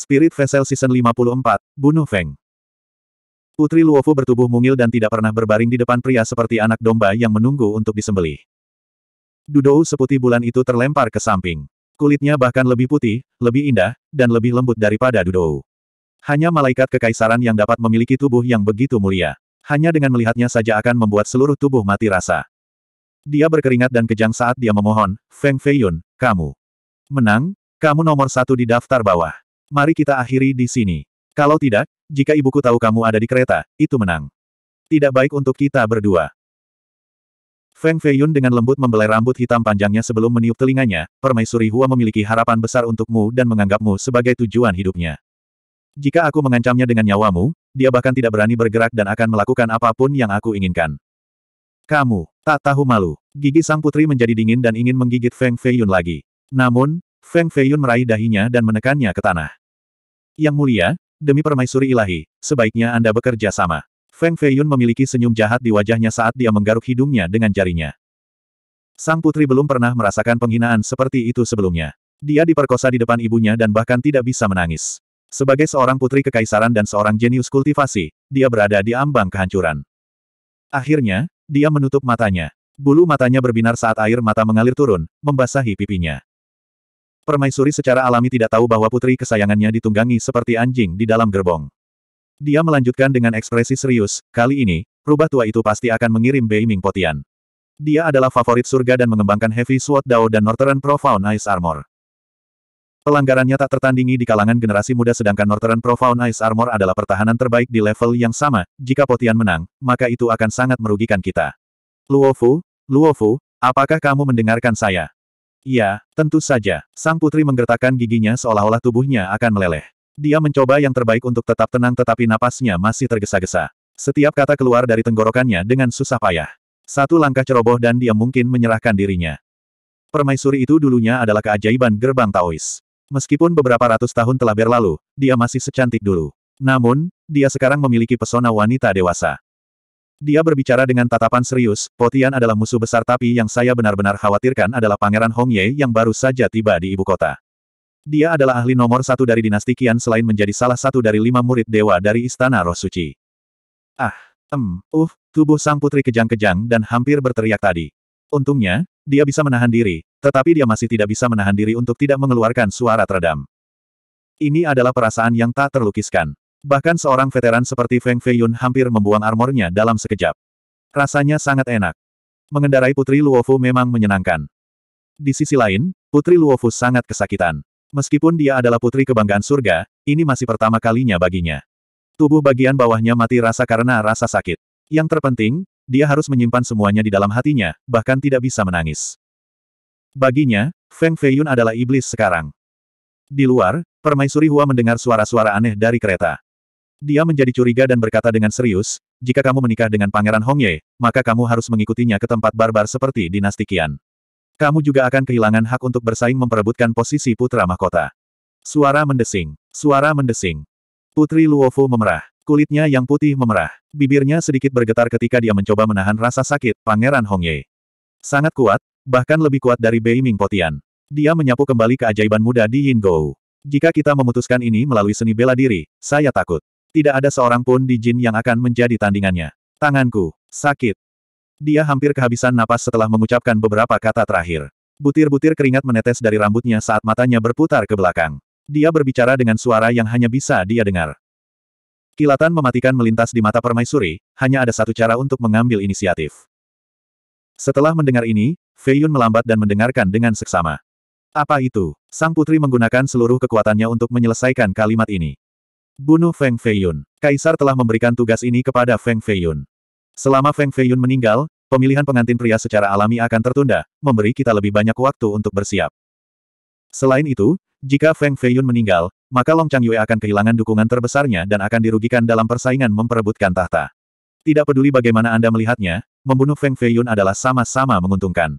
Spirit Vessel Season 54, Bunuh Feng. Putri Luofu bertubuh mungil dan tidak pernah berbaring di depan pria seperti anak domba yang menunggu untuk disembelih. Dudou seputih bulan itu terlempar ke samping. Kulitnya bahkan lebih putih, lebih indah, dan lebih lembut daripada Dudou. Hanya malaikat kekaisaran yang dapat memiliki tubuh yang begitu mulia. Hanya dengan melihatnya saja akan membuat seluruh tubuh mati rasa. Dia berkeringat dan kejang saat dia memohon, Feng Feiyun, kamu. Menang, kamu nomor satu di daftar bawah. Mari kita akhiri di sini. Kalau tidak, jika ibuku tahu kamu ada di kereta, itu menang. Tidak baik untuk kita berdua. Feng Feiyun dengan lembut membelai rambut hitam panjangnya sebelum meniup telinganya, Permaisuri Hua memiliki harapan besar untukmu dan menganggapmu sebagai tujuan hidupnya. Jika aku mengancamnya dengan nyawamu, dia bahkan tidak berani bergerak dan akan melakukan apapun yang aku inginkan. Kamu, tak tahu malu. Gigi sang putri menjadi dingin dan ingin menggigit Feng Feiyun lagi. Namun, Feng Feiyun meraih dahinya dan menekannya ke tanah. Yang mulia, demi permaisuri ilahi, sebaiknya Anda bekerja sama. Feng Feiyun memiliki senyum jahat di wajahnya saat dia menggaruk hidungnya dengan jarinya. Sang putri belum pernah merasakan penghinaan seperti itu sebelumnya. Dia diperkosa di depan ibunya dan bahkan tidak bisa menangis. Sebagai seorang putri kekaisaran dan seorang jenius kultivasi, dia berada di ambang kehancuran. Akhirnya, dia menutup matanya. Bulu matanya berbinar saat air mata mengalir turun, membasahi pipinya. Permaisuri secara alami tidak tahu bahwa putri kesayangannya ditunggangi seperti anjing di dalam gerbong. Dia melanjutkan dengan ekspresi serius, kali ini, rubah tua itu pasti akan mengirim Ming Potian. Dia adalah favorit surga dan mengembangkan Heavy Sword Dao dan Northern Profound Ice Armor. Pelanggarannya tak tertandingi di kalangan generasi muda sedangkan Northern Profound Ice Armor adalah pertahanan terbaik di level yang sama, jika Potian menang, maka itu akan sangat merugikan kita. Luofu, Luofu, apakah kamu mendengarkan saya? Iya, tentu saja. Sang putri menggertakkan giginya seolah-olah tubuhnya akan meleleh. Dia mencoba yang terbaik untuk tetap tenang tetapi napasnya masih tergesa-gesa. Setiap kata keluar dari tenggorokannya dengan susah payah. Satu langkah ceroboh dan dia mungkin menyerahkan dirinya. Permaisuri itu dulunya adalah keajaiban gerbang Taois. Meskipun beberapa ratus tahun telah berlalu, dia masih secantik dulu. Namun, dia sekarang memiliki pesona wanita dewasa. Dia berbicara dengan tatapan serius, Potian adalah musuh besar tapi yang saya benar-benar khawatirkan adalah Pangeran Hongye yang baru saja tiba di ibu kota. Dia adalah ahli nomor satu dari dinasti Qian selain menjadi salah satu dari lima murid dewa dari Istana Roh Suci. Ah, em, um, uh, tubuh sang putri kejang-kejang dan hampir berteriak tadi. Untungnya, dia bisa menahan diri, tetapi dia masih tidak bisa menahan diri untuk tidak mengeluarkan suara teredam. Ini adalah perasaan yang tak terlukiskan. Bahkan seorang veteran seperti Feng Feiyun hampir membuang armornya dalam sekejap. Rasanya sangat enak. Mengendarai Putri Luofu memang menyenangkan. Di sisi lain, Putri Luofu sangat kesakitan. Meskipun dia adalah putri kebanggaan surga, ini masih pertama kalinya baginya. Tubuh bagian bawahnya mati rasa karena rasa sakit. Yang terpenting, dia harus menyimpan semuanya di dalam hatinya, bahkan tidak bisa menangis. Baginya, Feng Feiyun adalah iblis sekarang. Di luar, Permaisuri Hua mendengar suara-suara aneh dari kereta. Dia menjadi curiga dan berkata dengan serius, jika kamu menikah dengan Pangeran Hongye, maka kamu harus mengikutinya ke tempat barbar seperti dinasti Qian. Kamu juga akan kehilangan hak untuk bersaing memperebutkan posisi putra mahkota. Suara mendesing. Suara mendesing. Putri Luofu memerah. Kulitnya yang putih memerah. Bibirnya sedikit bergetar ketika dia mencoba menahan rasa sakit, Pangeran Hongye. Sangat kuat, bahkan lebih kuat dari Bei Ming Potian. Dia menyapu kembali keajaiban muda di Yin Gou. Jika kita memutuskan ini melalui seni bela diri, saya takut. Tidak ada seorang pun di jin yang akan menjadi tandingannya. Tanganku, sakit. Dia hampir kehabisan napas setelah mengucapkan beberapa kata terakhir. Butir-butir keringat menetes dari rambutnya saat matanya berputar ke belakang. Dia berbicara dengan suara yang hanya bisa dia dengar. Kilatan mematikan melintas di mata permaisuri, hanya ada satu cara untuk mengambil inisiatif. Setelah mendengar ini, Feiyun melambat dan mendengarkan dengan seksama. Apa itu? Sang putri menggunakan seluruh kekuatannya untuk menyelesaikan kalimat ini. Bunuh Feng Feiyun. Kaisar telah memberikan tugas ini kepada Feng Feiyun. Selama Feng Feiyun meninggal, pemilihan pengantin pria secara alami akan tertunda, memberi kita lebih banyak waktu untuk bersiap. Selain itu, jika Feng Feiyun meninggal, maka Long Chang Yue akan kehilangan dukungan terbesarnya dan akan dirugikan dalam persaingan memperebutkan tahta. Tidak peduli bagaimana Anda melihatnya, membunuh Feng Feiyun adalah sama-sama menguntungkan.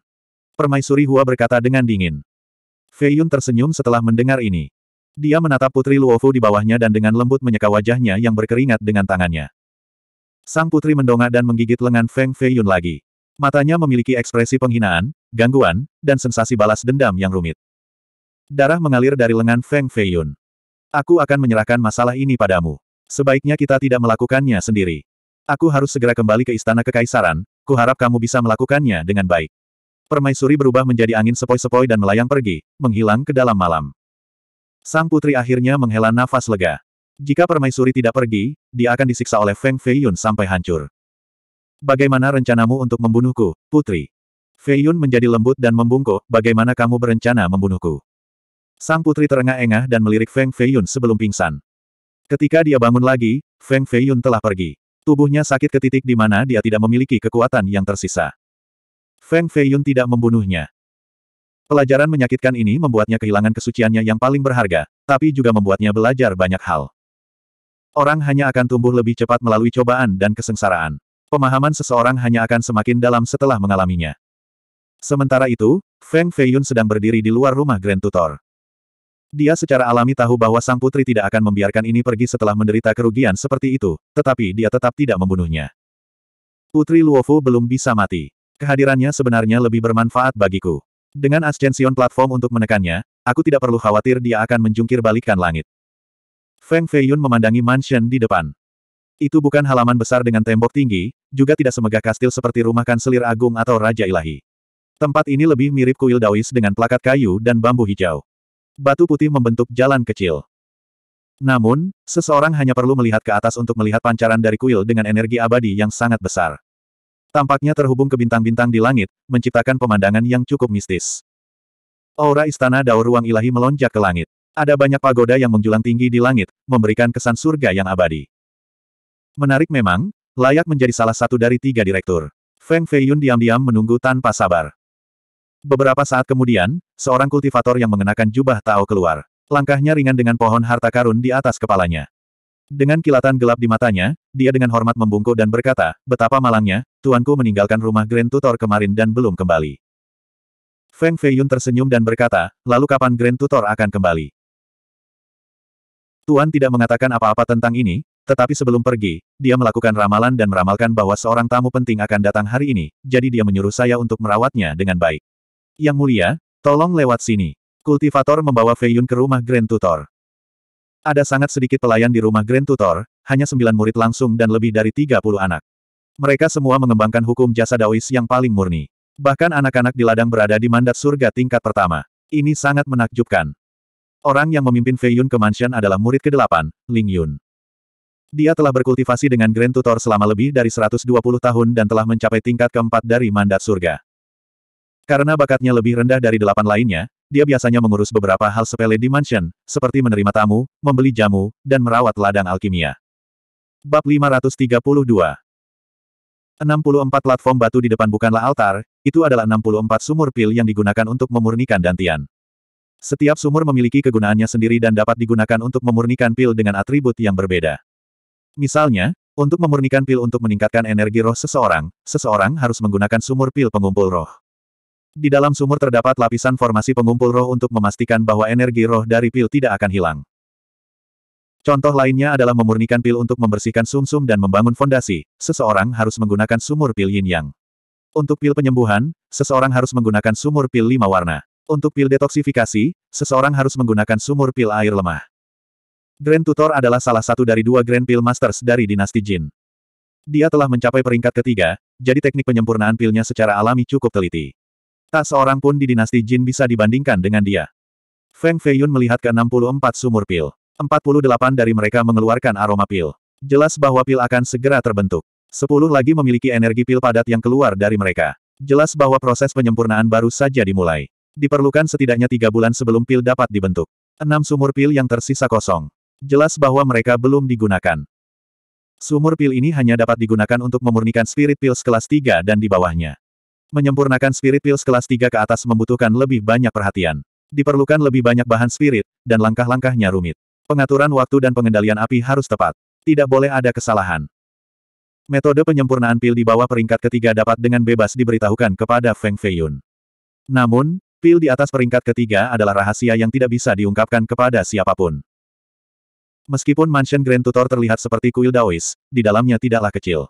Permaisuri Hua berkata dengan dingin. Feiyun tersenyum setelah mendengar ini. Dia menatap Putri Luofu di bawahnya dan dengan lembut menyeka wajahnya yang berkeringat dengan tangannya. Sang putri mendongak dan menggigit lengan Feng Feiyun lagi. Matanya memiliki ekspresi penghinaan, gangguan, dan sensasi balas dendam yang rumit. Darah mengalir dari lengan Feng Feiyun. Aku akan menyerahkan masalah ini padamu. Sebaiknya kita tidak melakukannya sendiri. Aku harus segera kembali ke Istana Kekaisaran, kuharap kamu bisa melakukannya dengan baik. Permaisuri berubah menjadi angin sepoi-sepoi dan melayang pergi, menghilang ke dalam malam. Sang putri akhirnya menghela nafas lega. Jika permaisuri tidak pergi, dia akan disiksa oleh Feng Feiyun sampai hancur. Bagaimana rencanamu untuk membunuhku, putri? Feiyun menjadi lembut dan membungkuk, bagaimana kamu berencana membunuhku? Sang putri terengah-engah dan melirik Feng Feiyun sebelum pingsan. Ketika dia bangun lagi, Feng Feiyun telah pergi. Tubuhnya sakit ke titik di mana dia tidak memiliki kekuatan yang tersisa. Feng Feiyun tidak membunuhnya. Pelajaran menyakitkan ini membuatnya kehilangan kesuciannya yang paling berharga, tapi juga membuatnya belajar banyak hal. Orang hanya akan tumbuh lebih cepat melalui cobaan dan kesengsaraan. Pemahaman seseorang hanya akan semakin dalam setelah mengalaminya. Sementara itu, Feng Feiyun sedang berdiri di luar rumah Grand Tutor. Dia secara alami tahu bahwa sang putri tidak akan membiarkan ini pergi setelah menderita kerugian seperti itu, tetapi dia tetap tidak membunuhnya. Putri Luofu belum bisa mati. Kehadirannya sebenarnya lebih bermanfaat bagiku. Dengan Ascension platform untuk menekannya, aku tidak perlu khawatir dia akan menjungkir balikan langit. Feng Feiyun memandangi mansion di depan. Itu bukan halaman besar dengan tembok tinggi, juga tidak semegah kastil seperti rumah kanselir agung atau raja ilahi. Tempat ini lebih mirip kuil dawis dengan plakat kayu dan bambu hijau. Batu putih membentuk jalan kecil. Namun, seseorang hanya perlu melihat ke atas untuk melihat pancaran dari kuil dengan energi abadi yang sangat besar. Tampaknya terhubung ke bintang-bintang di langit, menciptakan pemandangan yang cukup mistis. Aura istana daur ruang ilahi melonjak ke langit. Ada banyak pagoda yang menjulang tinggi di langit, memberikan kesan surga yang abadi. Menarik memang, layak menjadi salah satu dari tiga direktur. Feng Fei Yun diam-diam menunggu tanpa sabar. Beberapa saat kemudian, seorang kultivator yang mengenakan jubah Tao keluar. Langkahnya ringan dengan pohon harta karun di atas kepalanya. Dengan kilatan gelap di matanya, dia dengan hormat membungkuk dan berkata, betapa malangnya, tuanku meninggalkan rumah Grand Tutor kemarin dan belum kembali. Feng Feiyun tersenyum dan berkata, lalu kapan Grand Tutor akan kembali? Tuan tidak mengatakan apa-apa tentang ini, tetapi sebelum pergi, dia melakukan ramalan dan meramalkan bahwa seorang tamu penting akan datang hari ini, jadi dia menyuruh saya untuk merawatnya dengan baik. Yang mulia, tolong lewat sini. Kultivator membawa Feiyun ke rumah Grand Tutor. Ada sangat sedikit pelayan di rumah Grand Tutor, hanya sembilan murid langsung dan lebih dari tiga puluh anak. Mereka semua mengembangkan hukum jasa Daois yang paling murni. Bahkan anak-anak di ladang berada di mandat surga tingkat pertama. Ini sangat menakjubkan. Orang yang memimpin Fei Yun ke mansion adalah murid ke-8, Ling Yun. Dia telah berkultivasi dengan Grand Tutor selama lebih dari 120 tahun dan telah mencapai tingkat keempat dari mandat surga. Karena bakatnya lebih rendah dari delapan lainnya, dia biasanya mengurus beberapa hal sepele di mansion, seperti menerima tamu, membeli jamu, dan merawat ladang alkimia. Bab 532 64 platform batu di depan bukanlah altar, itu adalah 64 sumur pil yang digunakan untuk memurnikan dantian. Setiap sumur memiliki kegunaannya sendiri dan dapat digunakan untuk memurnikan pil dengan atribut yang berbeda. Misalnya, untuk memurnikan pil untuk meningkatkan energi roh seseorang, seseorang harus menggunakan sumur pil pengumpul roh. Di dalam sumur terdapat lapisan formasi pengumpul roh untuk memastikan bahwa energi roh dari pil tidak akan hilang. Contoh lainnya adalah memurnikan pil untuk membersihkan sumsum -sum dan membangun fondasi. Seseorang harus menggunakan sumur pil yin yang. Untuk pil penyembuhan, seseorang harus menggunakan sumur pil lima warna. Untuk pil detoksifikasi, seseorang harus menggunakan sumur pil air lemah. Grand Tutor adalah salah satu dari dua Grand Pil Masters dari dinasti Jin. Dia telah mencapai peringkat ketiga, jadi teknik penyempurnaan pilnya secara alami cukup teliti. Tak seorang pun di dinasti Jin bisa dibandingkan dengan dia. Feng Feiyun melihat ke-64 sumur pil. 48 dari mereka mengeluarkan aroma pil. Jelas bahwa pil akan segera terbentuk. 10 lagi memiliki energi pil padat yang keluar dari mereka. Jelas bahwa proses penyempurnaan baru saja dimulai. Diperlukan setidaknya tiga bulan sebelum pil dapat dibentuk. Enam sumur pil yang tersisa kosong. Jelas bahwa mereka belum digunakan. Sumur pil ini hanya dapat digunakan untuk memurnikan spirit pil kelas 3 dan di bawahnya. Menyempurnakan spirit pills kelas 3 ke atas membutuhkan lebih banyak perhatian. Diperlukan lebih banyak bahan spirit, dan langkah-langkahnya rumit. Pengaturan waktu dan pengendalian api harus tepat. Tidak boleh ada kesalahan. Metode penyempurnaan pil di bawah peringkat ketiga dapat dengan bebas diberitahukan kepada Feng Feiyun. Namun, pil di atas peringkat ketiga adalah rahasia yang tidak bisa diungkapkan kepada siapapun. Meskipun Mansion Grand Tutor terlihat seperti kuil Daois, di dalamnya tidaklah kecil.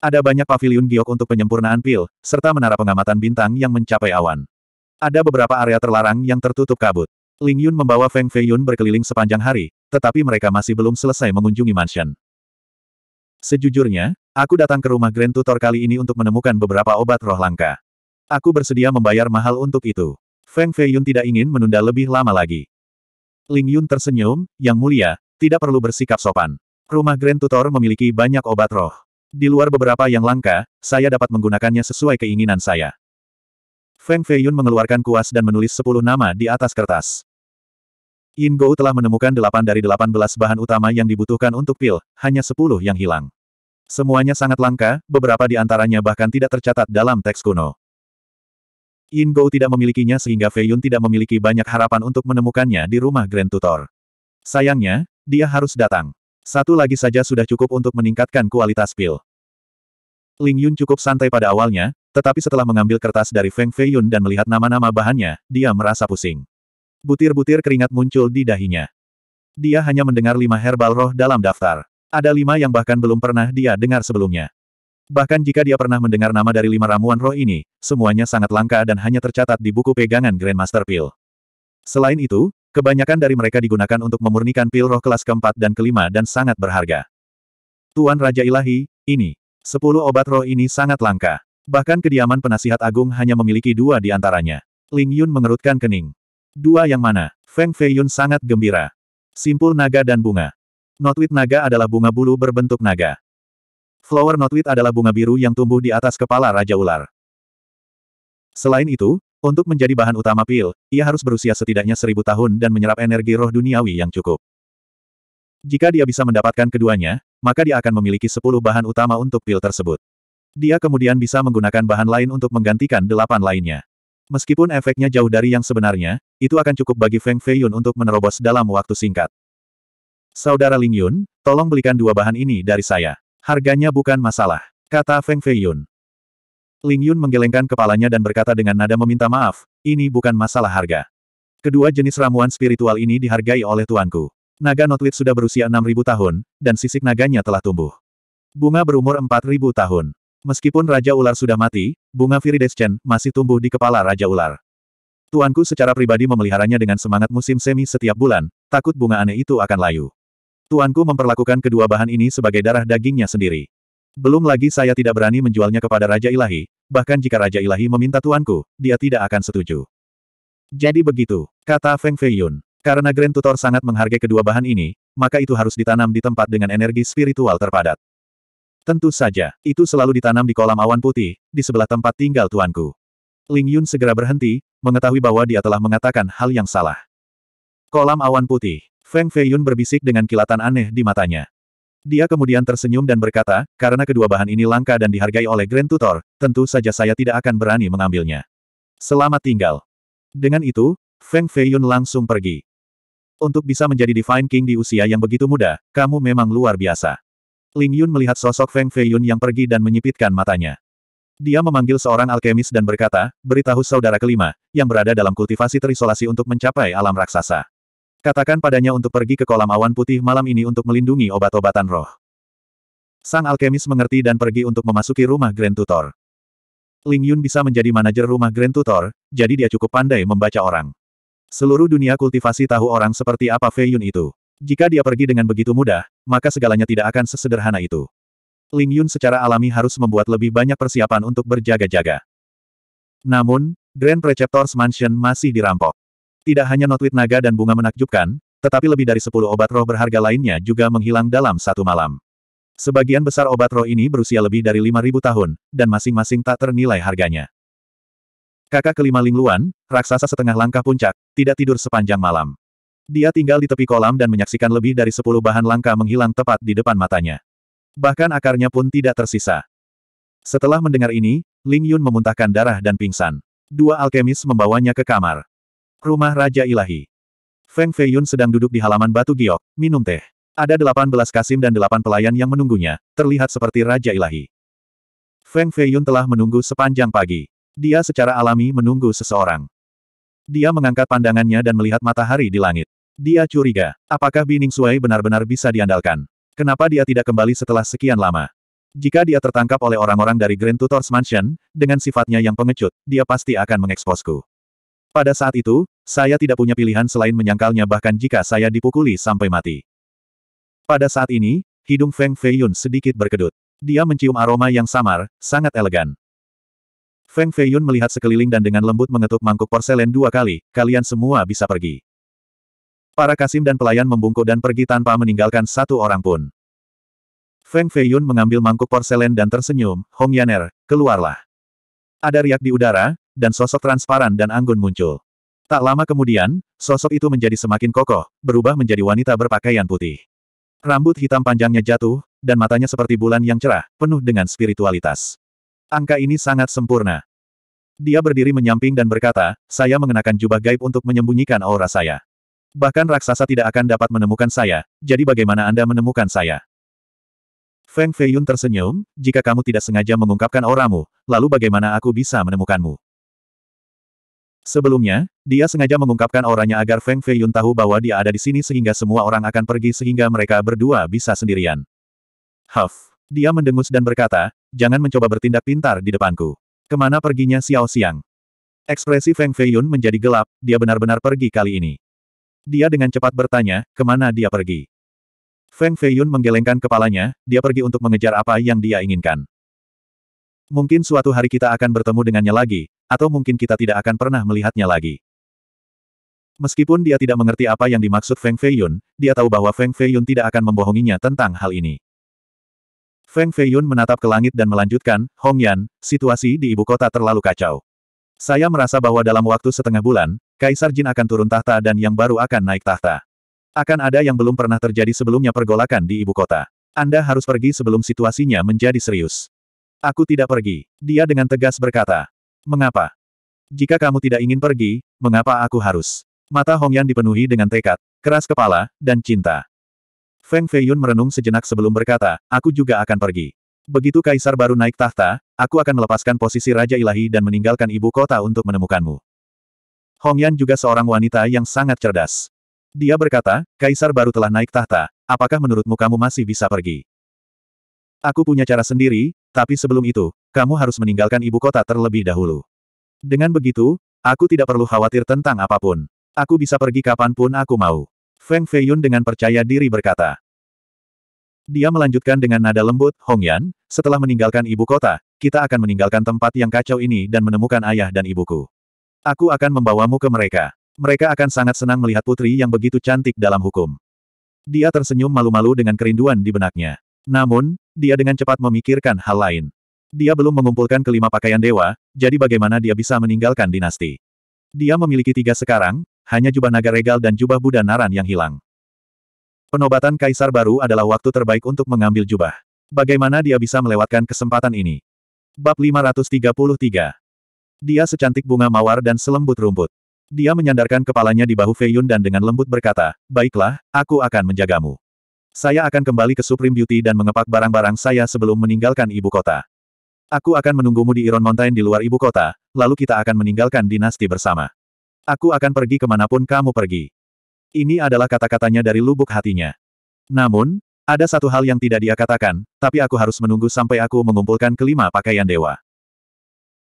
Ada banyak pavilion giok untuk penyempurnaan pil, serta menara pengamatan bintang yang mencapai awan. Ada beberapa area terlarang yang tertutup kabut. Ling Yun membawa Feng Feiyun berkeliling sepanjang hari, tetapi mereka masih belum selesai mengunjungi mansion. Sejujurnya, aku datang ke rumah Grand Tutor kali ini untuk menemukan beberapa obat roh langka. Aku bersedia membayar mahal untuk itu. Feng Feiyun tidak ingin menunda lebih lama lagi. Ling Yun tersenyum, yang mulia, tidak perlu bersikap sopan. Rumah Grand Tutor memiliki banyak obat roh. Di luar beberapa yang langka, saya dapat menggunakannya sesuai keinginan saya. Feng Feiyun mengeluarkan kuas dan menulis sepuluh nama di atas kertas. Yin Gou telah menemukan delapan dari delapan belas bahan utama yang dibutuhkan untuk pil, hanya sepuluh yang hilang. Semuanya sangat langka, beberapa di antaranya bahkan tidak tercatat dalam teks kuno. Yin Gou tidak memilikinya sehingga Feiyun tidak memiliki banyak harapan untuk menemukannya di rumah Grand Tutor. Sayangnya, dia harus datang. Satu lagi saja sudah cukup untuk meningkatkan kualitas pil. Ling Yun cukup santai pada awalnya, tetapi setelah mengambil kertas dari Feng Fei Yun dan melihat nama-nama bahannya, dia merasa pusing. Butir-butir keringat muncul di dahinya. Dia hanya mendengar lima herbal roh dalam daftar. Ada lima yang bahkan belum pernah dia dengar sebelumnya. Bahkan jika dia pernah mendengar nama dari lima ramuan roh ini, semuanya sangat langka dan hanya tercatat di buku pegangan Grandmaster Pil. Selain itu, Kebanyakan dari mereka digunakan untuk memurnikan pil roh kelas keempat dan kelima dan sangat berharga. Tuan Raja Ilahi, ini. Sepuluh obat roh ini sangat langka. Bahkan kediaman penasihat agung hanya memiliki dua di antaranya. Ling Yun mengerutkan kening. Dua yang mana? Feng Fei Yun sangat gembira. Simpul naga dan bunga. Notwit naga adalah bunga bulu berbentuk naga. Flower notwit adalah bunga biru yang tumbuh di atas kepala Raja Ular. Selain itu, untuk menjadi bahan utama pil, ia harus berusia setidaknya seribu tahun dan menyerap energi roh duniawi yang cukup. Jika dia bisa mendapatkan keduanya, maka dia akan memiliki sepuluh bahan utama untuk pil tersebut. Dia kemudian bisa menggunakan bahan lain untuk menggantikan delapan lainnya. Meskipun efeknya jauh dari yang sebenarnya, itu akan cukup bagi Feng Feiyun untuk menerobos dalam waktu singkat. Saudara Ling Yun, tolong belikan dua bahan ini dari saya. Harganya bukan masalah, kata Feng Feiyun. Ling Yun menggelengkan kepalanya dan berkata dengan nada meminta maaf, ini bukan masalah harga. Kedua jenis ramuan spiritual ini dihargai oleh tuanku. Naga Notwit sudah berusia 6.000 tahun, dan sisik naganya telah tumbuh. Bunga berumur 4.000 tahun. Meskipun Raja Ular sudah mati, bunga Viridescen masih tumbuh di kepala Raja Ular. Tuanku secara pribadi memeliharanya dengan semangat musim semi setiap bulan, takut bunga aneh itu akan layu. Tuanku memperlakukan kedua bahan ini sebagai darah dagingnya sendiri. Belum lagi saya tidak berani menjualnya kepada Raja Ilahi, bahkan jika Raja Ilahi meminta tuanku, dia tidak akan setuju. Jadi begitu, kata Feng Feiyun. Karena Grand Tutor sangat menghargai kedua bahan ini, maka itu harus ditanam di tempat dengan energi spiritual terpadat. Tentu saja, itu selalu ditanam di kolam awan putih, di sebelah tempat tinggal tuanku. Ling Yun segera berhenti, mengetahui bahwa dia telah mengatakan hal yang salah. Kolam awan putih. Feng Feiyun berbisik dengan kilatan aneh di matanya. Dia kemudian tersenyum dan berkata, karena kedua bahan ini langka dan dihargai oleh Grand Tutor, tentu saja saya tidak akan berani mengambilnya. Selamat tinggal. Dengan itu, Feng Feiyun langsung pergi. Untuk bisa menjadi Divine King di usia yang begitu muda, kamu memang luar biasa. Ling Yun melihat sosok Feng Feiyun yang pergi dan menyipitkan matanya. Dia memanggil seorang alkemis dan berkata, beritahu saudara kelima, yang berada dalam kultivasi terisolasi untuk mencapai alam raksasa. Katakan padanya untuk pergi ke kolam awan putih malam ini untuk melindungi obat-obatan roh. Sang alkemis mengerti dan pergi untuk memasuki rumah Grand Tutor. Ling Yun bisa menjadi manajer rumah Grand Tutor, jadi dia cukup pandai membaca orang. Seluruh dunia kultivasi tahu orang seperti apa Fei Yun itu. Jika dia pergi dengan begitu mudah, maka segalanya tidak akan sesederhana itu. Ling Yun secara alami harus membuat lebih banyak persiapan untuk berjaga-jaga. Namun, Grand Preceptor's Mansion masih dirampok. Tidak hanya notwit naga dan bunga menakjubkan, tetapi lebih dari sepuluh obat roh berharga lainnya juga menghilang dalam satu malam. Sebagian besar obat roh ini berusia lebih dari 5.000 tahun, dan masing-masing tak ternilai harganya. Kakak kelima Lingluan, raksasa setengah langkah puncak, tidak tidur sepanjang malam. Dia tinggal di tepi kolam dan menyaksikan lebih dari 10 bahan langka menghilang tepat di depan matanya. Bahkan akarnya pun tidak tersisa. Setelah mendengar ini, Ling Yun memuntahkan darah dan pingsan. Dua alkemis membawanya ke kamar. Rumah Raja Ilahi. Feng Feiyun sedang duduk di halaman Batu Giok, minum teh. Ada delapan belas kasim dan delapan pelayan yang menunggunya, terlihat seperti Raja Ilahi. Feng Feiyun telah menunggu sepanjang pagi. Dia secara alami menunggu seseorang. Dia mengangkat pandangannya dan melihat matahari di langit. Dia curiga, apakah Bining Suai benar-benar bisa diandalkan? Kenapa dia tidak kembali setelah sekian lama? Jika dia tertangkap oleh orang-orang dari Grand Tutors Mansion, dengan sifatnya yang pengecut, dia pasti akan mengeksposku. Pada saat itu, saya tidak punya pilihan selain menyangkalnya bahkan jika saya dipukuli sampai mati. Pada saat ini, hidung Feng Feiyun sedikit berkedut. Dia mencium aroma yang samar, sangat elegan. Feng Feiyun melihat sekeliling dan dengan lembut mengetuk mangkuk porselen dua kali, kalian semua bisa pergi. Para kasim dan pelayan membungkuk dan pergi tanpa meninggalkan satu orang pun. Feng Feiyun mengambil mangkuk porselen dan tersenyum, Hong Yaner, keluarlah. Ada riak di udara, dan sosok transparan dan anggun muncul. Tak lama kemudian, sosok itu menjadi semakin kokoh, berubah menjadi wanita berpakaian putih. Rambut hitam panjangnya jatuh, dan matanya seperti bulan yang cerah, penuh dengan spiritualitas. Angka ini sangat sempurna. Dia berdiri menyamping dan berkata, saya mengenakan jubah gaib untuk menyembunyikan aura saya. Bahkan raksasa tidak akan dapat menemukan saya, jadi bagaimana Anda menemukan saya? Feng Feiyun tersenyum, jika kamu tidak sengaja mengungkapkan auramu, lalu bagaimana aku bisa menemukanmu? Sebelumnya, dia sengaja mengungkapkan auranya agar Feng Feiyun tahu bahwa dia ada di sini sehingga semua orang akan pergi sehingga mereka berdua bisa sendirian. Huff. Dia mendengus dan berkata, jangan mencoba bertindak pintar di depanku. Kemana perginya Xiao Xiang? Ekspresi Feng Feiyun menjadi gelap, dia benar-benar pergi kali ini. Dia dengan cepat bertanya, kemana dia pergi? Feng Feiyun menggelengkan kepalanya, dia pergi untuk mengejar apa yang dia inginkan. Mungkin suatu hari kita akan bertemu dengannya lagi, atau mungkin kita tidak akan pernah melihatnya lagi. Meskipun dia tidak mengerti apa yang dimaksud Feng Feiyun, dia tahu bahwa Feng Feiyun tidak akan membohonginya tentang hal ini. Feng Feiyun menatap ke langit dan melanjutkan, Hong Yan, situasi di ibu kota terlalu kacau. Saya merasa bahwa dalam waktu setengah bulan, Kaisar Jin akan turun tahta dan yang baru akan naik tahta. Akan ada yang belum pernah terjadi sebelumnya pergolakan di ibu kota. Anda harus pergi sebelum situasinya menjadi serius. Aku tidak pergi. Dia dengan tegas berkata. Mengapa? Jika kamu tidak ingin pergi, mengapa aku harus? Mata Hongyan dipenuhi dengan tekad, keras kepala, dan cinta. Feng Feiyun merenung sejenak sebelum berkata, aku juga akan pergi. Begitu kaisar baru naik tahta, aku akan melepaskan posisi Raja Ilahi dan meninggalkan ibu kota untuk menemukanmu. Hongyan juga seorang wanita yang sangat cerdas. Dia berkata, kaisar baru telah naik tahta, apakah menurutmu kamu masih bisa pergi? Aku punya cara sendiri, tapi sebelum itu, kamu harus meninggalkan ibu kota terlebih dahulu. Dengan begitu, aku tidak perlu khawatir tentang apapun. Aku bisa pergi kapanpun aku mau. Feng Feiyun dengan percaya diri berkata. Dia melanjutkan dengan nada lembut, Hongyan, setelah meninggalkan ibu kota, kita akan meninggalkan tempat yang kacau ini dan menemukan ayah dan ibuku. Aku akan membawamu ke mereka. Mereka akan sangat senang melihat putri yang begitu cantik dalam hukum. Dia tersenyum malu-malu dengan kerinduan di benaknya. Namun, dia dengan cepat memikirkan hal lain. Dia belum mengumpulkan kelima pakaian dewa, jadi bagaimana dia bisa meninggalkan dinasti? Dia memiliki tiga sekarang, hanya jubah naga regal dan jubah Buddha Naran yang hilang. Penobatan kaisar baru adalah waktu terbaik untuk mengambil jubah. Bagaimana dia bisa melewatkan kesempatan ini? Bab 533 Dia secantik bunga mawar dan selembut rumput. Dia menyandarkan kepalanya di bahu Feiyun dan dengan lembut berkata, Baiklah, aku akan menjagamu. Saya akan kembali ke Supreme Beauty dan mengepak barang-barang saya sebelum meninggalkan ibu kota. Aku akan menunggumu di Iron Mountain di luar ibu kota, lalu kita akan meninggalkan dinasti bersama. Aku akan pergi kemanapun kamu pergi. Ini adalah kata-katanya dari lubuk hatinya. Namun, ada satu hal yang tidak dia katakan, tapi aku harus menunggu sampai aku mengumpulkan kelima pakaian dewa.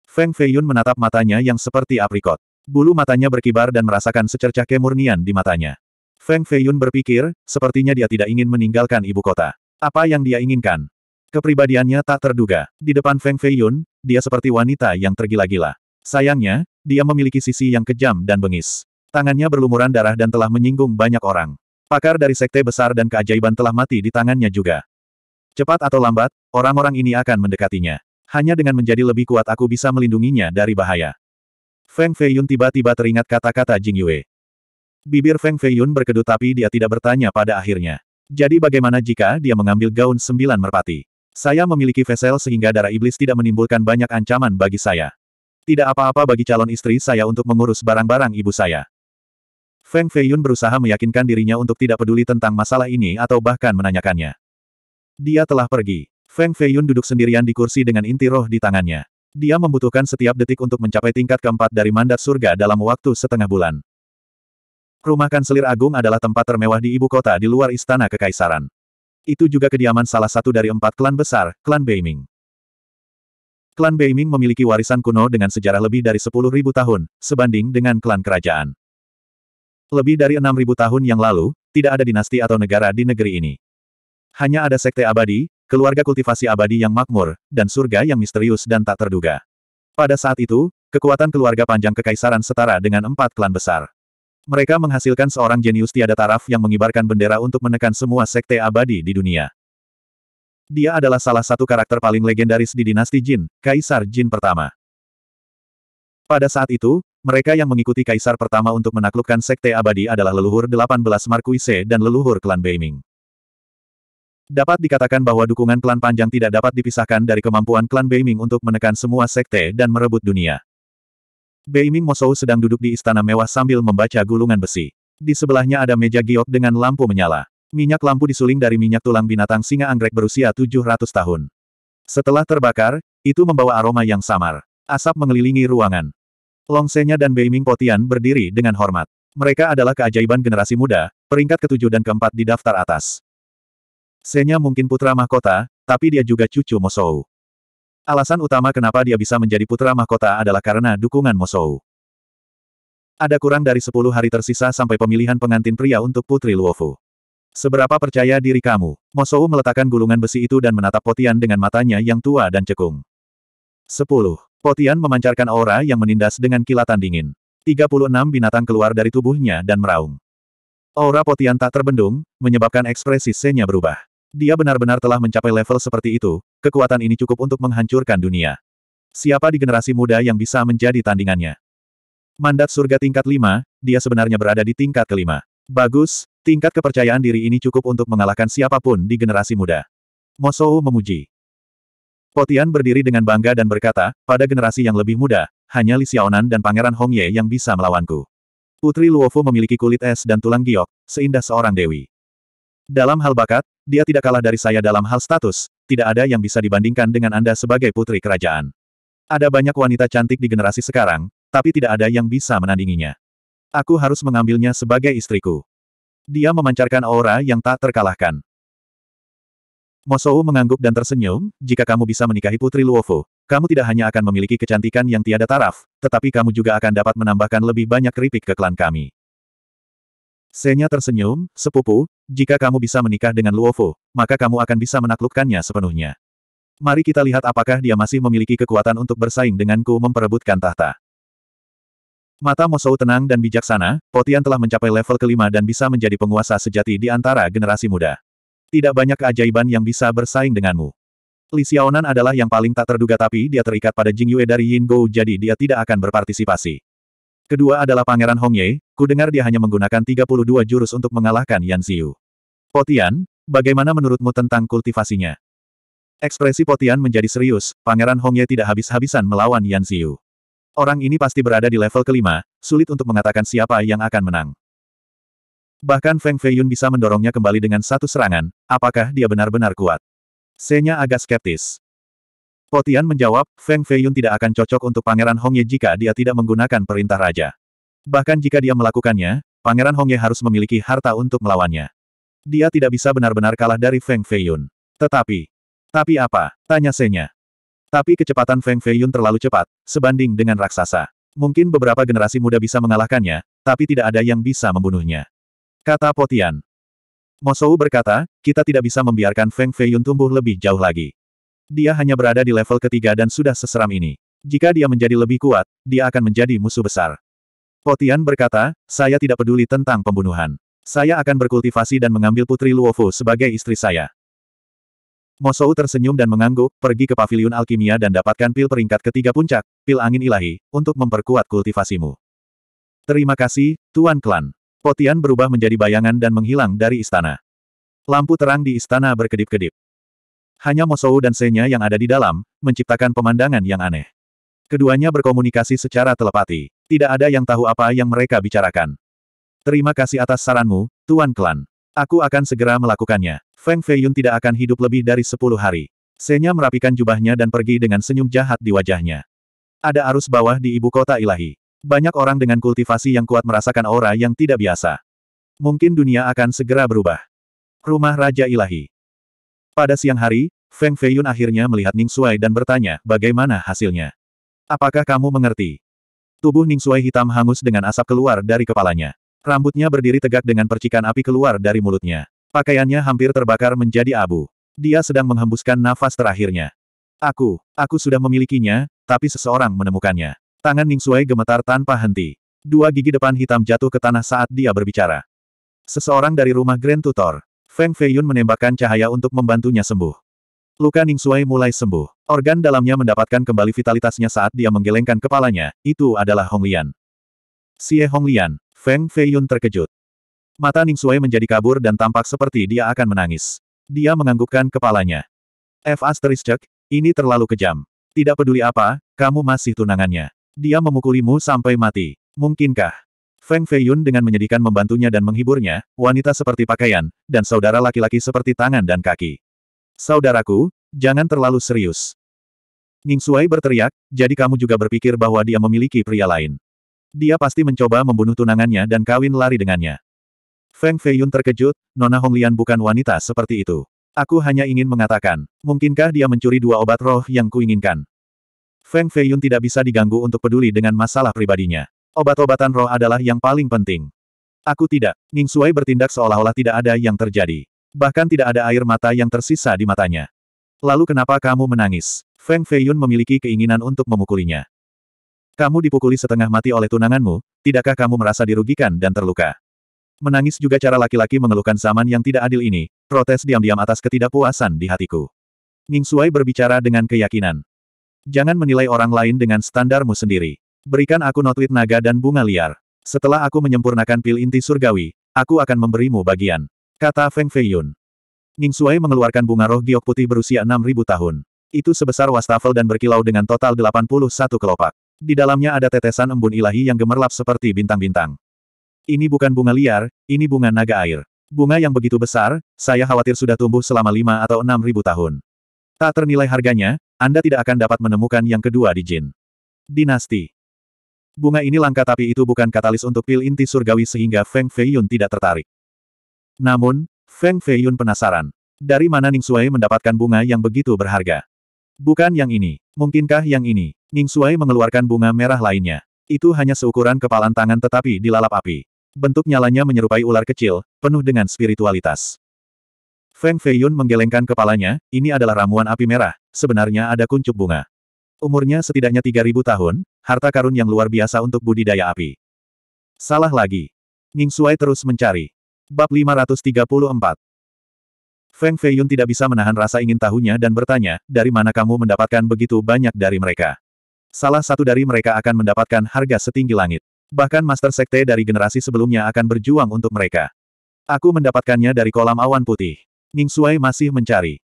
Feng Feiyun menatap matanya yang seperti aprikot. Bulu matanya berkibar dan merasakan secercah kemurnian di matanya. Feng Feiyun berpikir, sepertinya dia tidak ingin meninggalkan ibu kota. Apa yang dia inginkan? Kepribadiannya tak terduga. Di depan Feng Feiyun, dia seperti wanita yang tergila-gila. Sayangnya, dia memiliki sisi yang kejam dan bengis. Tangannya berlumuran darah dan telah menyinggung banyak orang. Pakar dari sekte besar dan keajaiban telah mati di tangannya juga. Cepat atau lambat, orang-orang ini akan mendekatinya. Hanya dengan menjadi lebih kuat aku bisa melindunginya dari bahaya. Feng Feiyun tiba-tiba teringat kata-kata Jing Yue. Bibir Feng Feiyun berkedut tapi dia tidak bertanya pada akhirnya. Jadi bagaimana jika dia mengambil gaun sembilan merpati? Saya memiliki vesel sehingga darah iblis tidak menimbulkan banyak ancaman bagi saya. Tidak apa-apa bagi calon istri saya untuk mengurus barang-barang ibu saya. Feng Feiyun berusaha meyakinkan dirinya untuk tidak peduli tentang masalah ini atau bahkan menanyakannya. Dia telah pergi. Feng Feiyun duduk sendirian di kursi dengan inti roh di tangannya. Dia membutuhkan setiap detik untuk mencapai tingkat keempat dari mandat surga dalam waktu setengah bulan. Rumah Kanselir Agung adalah tempat termewah di ibu kota di luar istana kekaisaran. Itu juga kediaman salah satu dari empat klan besar, klan Beiming. Klan Beiming memiliki warisan kuno dengan sejarah lebih dari 10.000 tahun, sebanding dengan klan kerajaan. Lebih dari 6.000 tahun yang lalu, tidak ada dinasti atau negara di negeri ini. Hanya ada sekte abadi, keluarga kultivasi abadi yang makmur, dan surga yang misterius dan tak terduga. Pada saat itu, kekuatan keluarga panjang kekaisaran setara dengan empat klan besar. Mereka menghasilkan seorang jenius tiada taraf yang mengibarkan bendera untuk menekan semua sekte abadi di dunia. Dia adalah salah satu karakter paling legendaris di dinasti Jin, Kaisar Jin pertama. Pada saat itu, mereka yang mengikuti Kaisar pertama untuk menaklukkan sekte abadi adalah leluhur 18 Markuise dan leluhur klan Beiming. Dapat dikatakan bahwa dukungan klan panjang tidak dapat dipisahkan dari kemampuan klan Beiming untuk menekan semua sekte dan merebut dunia. Beiming Mosou sedang duduk di istana mewah sambil membaca gulungan besi. Di sebelahnya ada meja giok dengan lampu menyala. Minyak lampu disuling dari minyak tulang binatang singa anggrek berusia 700 tahun. Setelah terbakar, itu membawa aroma yang samar. Asap mengelilingi ruangan. Longsenya dan Beiming Potian berdiri dengan hormat. Mereka adalah keajaiban generasi muda, peringkat ketujuh dan keempat di daftar atas. Senya mungkin putra mahkota, tapi dia juga cucu Mosou. Alasan utama kenapa dia bisa menjadi putra mahkota adalah karena dukungan Mosou. Ada kurang dari 10 hari tersisa sampai pemilihan pengantin pria untuk Putri Luofu. Seberapa percaya diri kamu? Mosou meletakkan gulungan besi itu dan menatap Potian dengan matanya yang tua dan cekung. 10. Potian memancarkan aura yang menindas dengan kilatan dingin. 36 binatang keluar dari tubuhnya dan meraung. Aura Potian tak terbendung, menyebabkan ekspresi Senya berubah. Dia benar-benar telah mencapai level seperti itu, kekuatan ini cukup untuk menghancurkan dunia. Siapa di generasi muda yang bisa menjadi tandingannya? Mandat surga tingkat 5, dia sebenarnya berada di tingkat kelima. Bagus, tingkat kepercayaan diri ini cukup untuk mengalahkan siapapun di generasi muda. Mosou memuji. Potian berdiri dengan bangga dan berkata, pada generasi yang lebih muda, hanya Li Xiaonan dan Pangeran Hongye yang bisa melawanku. Putri Luofu memiliki kulit es dan tulang giok, seindah seorang dewi. Dalam hal bakat, dia tidak kalah dari saya dalam hal status, tidak ada yang bisa dibandingkan dengan Anda sebagai putri kerajaan. Ada banyak wanita cantik di generasi sekarang, tapi tidak ada yang bisa menandinginya. Aku harus mengambilnya sebagai istriku. Dia memancarkan aura yang tak terkalahkan. Mosou mengangguk dan tersenyum, jika kamu bisa menikahi Putri Luofu, kamu tidak hanya akan memiliki kecantikan yang tiada taraf, tetapi kamu juga akan dapat menambahkan lebih banyak keripik ke klan kami. Senya tersenyum, sepupu, jika kamu bisa menikah dengan Luofu, maka kamu akan bisa menaklukkannya sepenuhnya. Mari kita lihat apakah dia masih memiliki kekuatan untuk bersaing denganku memperebutkan tahta. Mata Mosou tenang dan bijaksana, Potian telah mencapai level kelima dan bisa menjadi penguasa sejati di antara generasi muda. Tidak banyak keajaiban yang bisa bersaing denganmu. Li Xiaonan adalah yang paling tak terduga tapi dia terikat pada Jing Yue dari Yin Gou jadi dia tidak akan berpartisipasi. Kedua adalah Pangeran Hongye, ku dengar dia hanya menggunakan 32 jurus untuk mengalahkan Yan Xiu. Potian, bagaimana menurutmu tentang kultivasinya? Ekspresi Potian menjadi serius, Pangeran Hongye tidak habis-habisan melawan Yan Xiu. Orang ini pasti berada di level kelima, sulit untuk mengatakan siapa yang akan menang. Bahkan Feng Feiyun bisa mendorongnya kembali dengan satu serangan, apakah dia benar-benar kuat? Senya agak skeptis. Potian menjawab, Feng Feiyun tidak akan cocok untuk Pangeran Hongye jika dia tidak menggunakan perintah raja. Bahkan jika dia melakukannya, Pangeran Hongye harus memiliki harta untuk melawannya. Dia tidak bisa benar-benar kalah dari Feng Feiyun. Tetapi, tapi apa? Tanya Senya. Tapi kecepatan Feng Feiyun terlalu cepat, sebanding dengan raksasa. Mungkin beberapa generasi muda bisa mengalahkannya, tapi tidak ada yang bisa membunuhnya. Kata Potian. Mosou berkata, kita tidak bisa membiarkan Feng Feiyun tumbuh lebih jauh lagi. Dia hanya berada di level ketiga dan sudah seseram ini. Jika dia menjadi lebih kuat, dia akan menjadi musuh besar. Potian berkata, saya tidak peduli tentang pembunuhan. Saya akan berkultivasi dan mengambil Putri Luofu sebagai istri saya. Mosou tersenyum dan mengangguk, pergi ke paviliun alkimia dan dapatkan pil peringkat ketiga puncak, pil angin ilahi, untuk memperkuat kultivasimu. Terima kasih, Tuan Klan. Potian berubah menjadi bayangan dan menghilang dari istana. Lampu terang di istana berkedip-kedip. Hanya Mosou dan Senya yang ada di dalam, menciptakan pemandangan yang aneh. Keduanya berkomunikasi secara telepati. Tidak ada yang tahu apa yang mereka bicarakan. Terima kasih atas saranmu, Tuan Klan. Aku akan segera melakukannya. Feng Feiyun tidak akan hidup lebih dari sepuluh hari. Senya merapikan jubahnya dan pergi dengan senyum jahat di wajahnya. Ada arus bawah di ibu kota ilahi. Banyak orang dengan kultivasi yang kuat merasakan aura yang tidak biasa. Mungkin dunia akan segera berubah. Rumah Raja Ilahi pada siang hari, Feng Feiyun akhirnya melihat Ning Shuai dan bertanya, bagaimana hasilnya? Apakah kamu mengerti? Tubuh Ning Shuai hitam hangus dengan asap keluar dari kepalanya. Rambutnya berdiri tegak dengan percikan api keluar dari mulutnya. Pakaiannya hampir terbakar menjadi abu. Dia sedang menghembuskan nafas terakhirnya. Aku, aku sudah memilikinya, tapi seseorang menemukannya. Tangan Ning Shuai gemetar tanpa henti. Dua gigi depan hitam jatuh ke tanah saat dia berbicara. Seseorang dari rumah Grand Tutor. Feng Feiyun menembakkan cahaya untuk membantunya sembuh. Luka Ning Ningsuai mulai sembuh. Organ dalamnya mendapatkan kembali vitalitasnya saat dia menggelengkan kepalanya, itu adalah Hong Honglian. Xie Lian, Feng Feiyun terkejut. Mata Ning Ningsuai menjadi kabur dan tampak seperti dia akan menangis. Dia menganggukkan kepalanya. F asterisk, ini terlalu kejam. Tidak peduli apa, kamu masih tunangannya. Dia memukulimu sampai mati. Mungkinkah? Feng Feiyun dengan menyedihkan membantunya dan menghiburnya, wanita seperti pakaian, dan saudara laki-laki seperti tangan dan kaki. Saudaraku, jangan terlalu serius. Ning Suai berteriak, jadi kamu juga berpikir bahwa dia memiliki pria lain. Dia pasti mencoba membunuh tunangannya dan kawin lari dengannya. Feng Feiyun terkejut, Nona Honglian bukan wanita seperti itu. Aku hanya ingin mengatakan, mungkinkah dia mencuri dua obat roh yang kuinginkan? Feng Feiyun tidak bisa diganggu untuk peduli dengan masalah pribadinya. Obat-obatan roh adalah yang paling penting. Aku tidak. Ning Suai bertindak seolah-olah tidak ada yang terjadi. Bahkan tidak ada air mata yang tersisa di matanya. Lalu kenapa kamu menangis? Feng Feiyun memiliki keinginan untuk memukulinya. Kamu dipukuli setengah mati oleh tunanganmu, tidakkah kamu merasa dirugikan dan terluka? Menangis juga cara laki-laki mengeluhkan zaman yang tidak adil ini, protes diam-diam atas ketidakpuasan di hatiku. Ning Suai berbicara dengan keyakinan. Jangan menilai orang lain dengan standarmu sendiri. Berikan aku notwit naga dan bunga liar. Setelah aku menyempurnakan pil inti surgawi, aku akan memberimu bagian. Kata Feng Feiyun. Ning Suai mengeluarkan bunga roh giok putih berusia 6.000 tahun. Itu sebesar wastafel dan berkilau dengan total 81 kelopak. Di dalamnya ada tetesan embun ilahi yang gemerlap seperti bintang-bintang. Ini bukan bunga liar, ini bunga naga air. Bunga yang begitu besar, saya khawatir sudah tumbuh selama 5 atau enam ribu tahun. Tak ternilai harganya, Anda tidak akan dapat menemukan yang kedua di jin. Dinasti Bunga ini langka tapi itu bukan katalis untuk pil inti surgawi sehingga Feng Feiyun tidak tertarik. Namun, Feng Feiyun penasaran. Dari mana Ning Suai mendapatkan bunga yang begitu berharga? Bukan yang ini. Mungkinkah yang ini? Ning Suai mengeluarkan bunga merah lainnya. Itu hanya seukuran kepalan tangan tetapi dilalap api. Bentuk nyalanya menyerupai ular kecil, penuh dengan spiritualitas. Feng Feiyun menggelengkan kepalanya, ini adalah ramuan api merah, sebenarnya ada kuncup bunga. Umurnya setidaknya 3000 tahun, Harta karun yang luar biasa untuk budidaya api. Salah lagi. Ning Suai terus mencari. Bab 534. Feng Feiyun tidak bisa menahan rasa ingin tahunya dan bertanya, dari mana kamu mendapatkan begitu banyak dari mereka? Salah satu dari mereka akan mendapatkan harga setinggi langit. Bahkan Master Sekte dari generasi sebelumnya akan berjuang untuk mereka. Aku mendapatkannya dari kolam awan putih. Ning Suai masih mencari.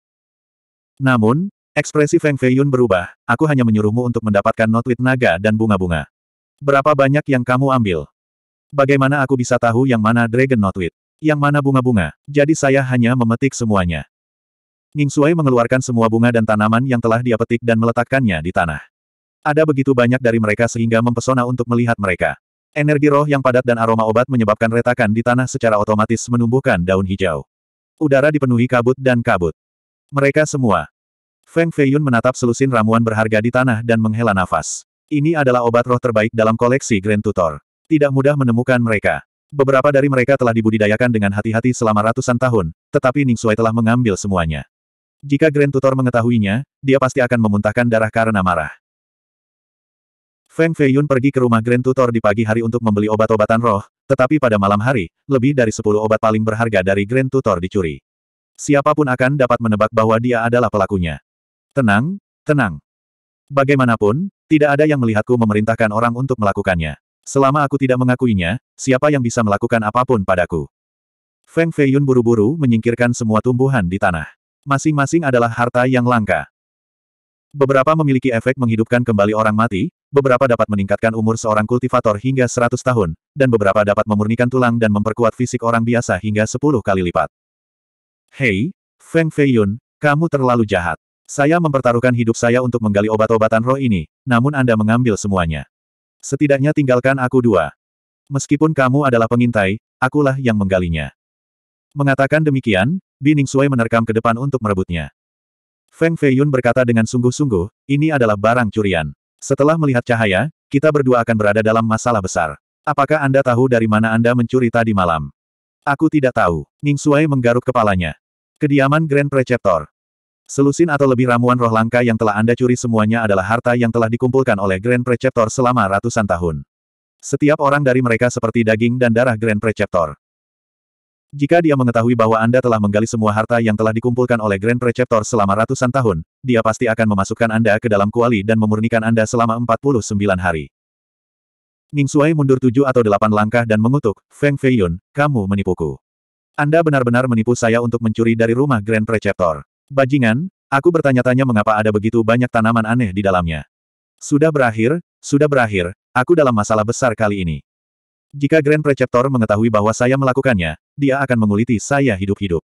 Namun, Ekspresi Feng Feiyun berubah, aku hanya menyuruhmu untuk mendapatkan notwit naga dan bunga-bunga. Berapa banyak yang kamu ambil? Bagaimana aku bisa tahu yang mana Dragon Notwit? Yang mana bunga-bunga? Jadi saya hanya memetik semuanya. Ning Suai mengeluarkan semua bunga dan tanaman yang telah dia petik dan meletakkannya di tanah. Ada begitu banyak dari mereka sehingga mempesona untuk melihat mereka. Energi roh yang padat dan aroma obat menyebabkan retakan di tanah secara otomatis menumbuhkan daun hijau. Udara dipenuhi kabut dan kabut. Mereka semua, Feng Feiyun menatap selusin ramuan berharga di tanah dan menghela nafas. Ini adalah obat roh terbaik dalam koleksi Grand Tutor. Tidak mudah menemukan mereka. Beberapa dari mereka telah dibudidayakan dengan hati-hati selama ratusan tahun, tetapi Ning Suai telah mengambil semuanya. Jika Grand Tutor mengetahuinya, dia pasti akan memuntahkan darah karena marah. Feng Feiyun pergi ke rumah Grand Tutor di pagi hari untuk membeli obat-obatan roh, tetapi pada malam hari, lebih dari 10 obat paling berharga dari Grand Tutor dicuri. Siapapun akan dapat menebak bahwa dia adalah pelakunya. Tenang, tenang. Bagaimanapun, tidak ada yang melihatku memerintahkan orang untuk melakukannya. Selama aku tidak mengakuinya, siapa yang bisa melakukan apapun padaku? Feng Feiyun buru-buru menyingkirkan semua tumbuhan di tanah. Masing-masing adalah harta yang langka. Beberapa memiliki efek menghidupkan kembali orang mati, beberapa dapat meningkatkan umur seorang kultivator hingga 100 tahun, dan beberapa dapat memurnikan tulang dan memperkuat fisik orang biasa hingga 10 kali lipat. Hei, Feng Feiyun, kamu terlalu jahat. Saya mempertaruhkan hidup saya untuk menggali obat-obatan roh ini, namun Anda mengambil semuanya. Setidaknya tinggalkan aku dua. Meskipun kamu adalah pengintai, akulah yang menggalinya. Mengatakan demikian, Bining Sui menerkam ke depan untuk merebutnya. Feng Feiyun berkata dengan sungguh-sungguh, ini adalah barang curian. Setelah melihat cahaya, kita berdua akan berada dalam masalah besar. Apakah Anda tahu dari mana Anda mencuri tadi malam? Aku tidak tahu. Ning Suai menggaruk kepalanya. Kediaman Grand Preceptor. Selusin atau lebih ramuan roh langka yang telah Anda curi semuanya adalah harta yang telah dikumpulkan oleh Grand Preceptor selama ratusan tahun. Setiap orang dari mereka seperti daging dan darah Grand Preceptor. Jika dia mengetahui bahwa Anda telah menggali semua harta yang telah dikumpulkan oleh Grand Preceptor selama ratusan tahun, dia pasti akan memasukkan Anda ke dalam kuali dan memurnikan Anda selama 49 hari. Ning Shuai mundur tujuh atau delapan langkah dan mengutuk, Feng Feiyun, kamu menipuku. Anda benar-benar menipu saya untuk mencuri dari rumah Grand Preceptor. Bajingan, aku bertanya-tanya mengapa ada begitu banyak tanaman aneh di dalamnya. Sudah berakhir, sudah berakhir, aku dalam masalah besar kali ini. Jika Grand Preceptor mengetahui bahwa saya melakukannya, dia akan menguliti saya hidup-hidup.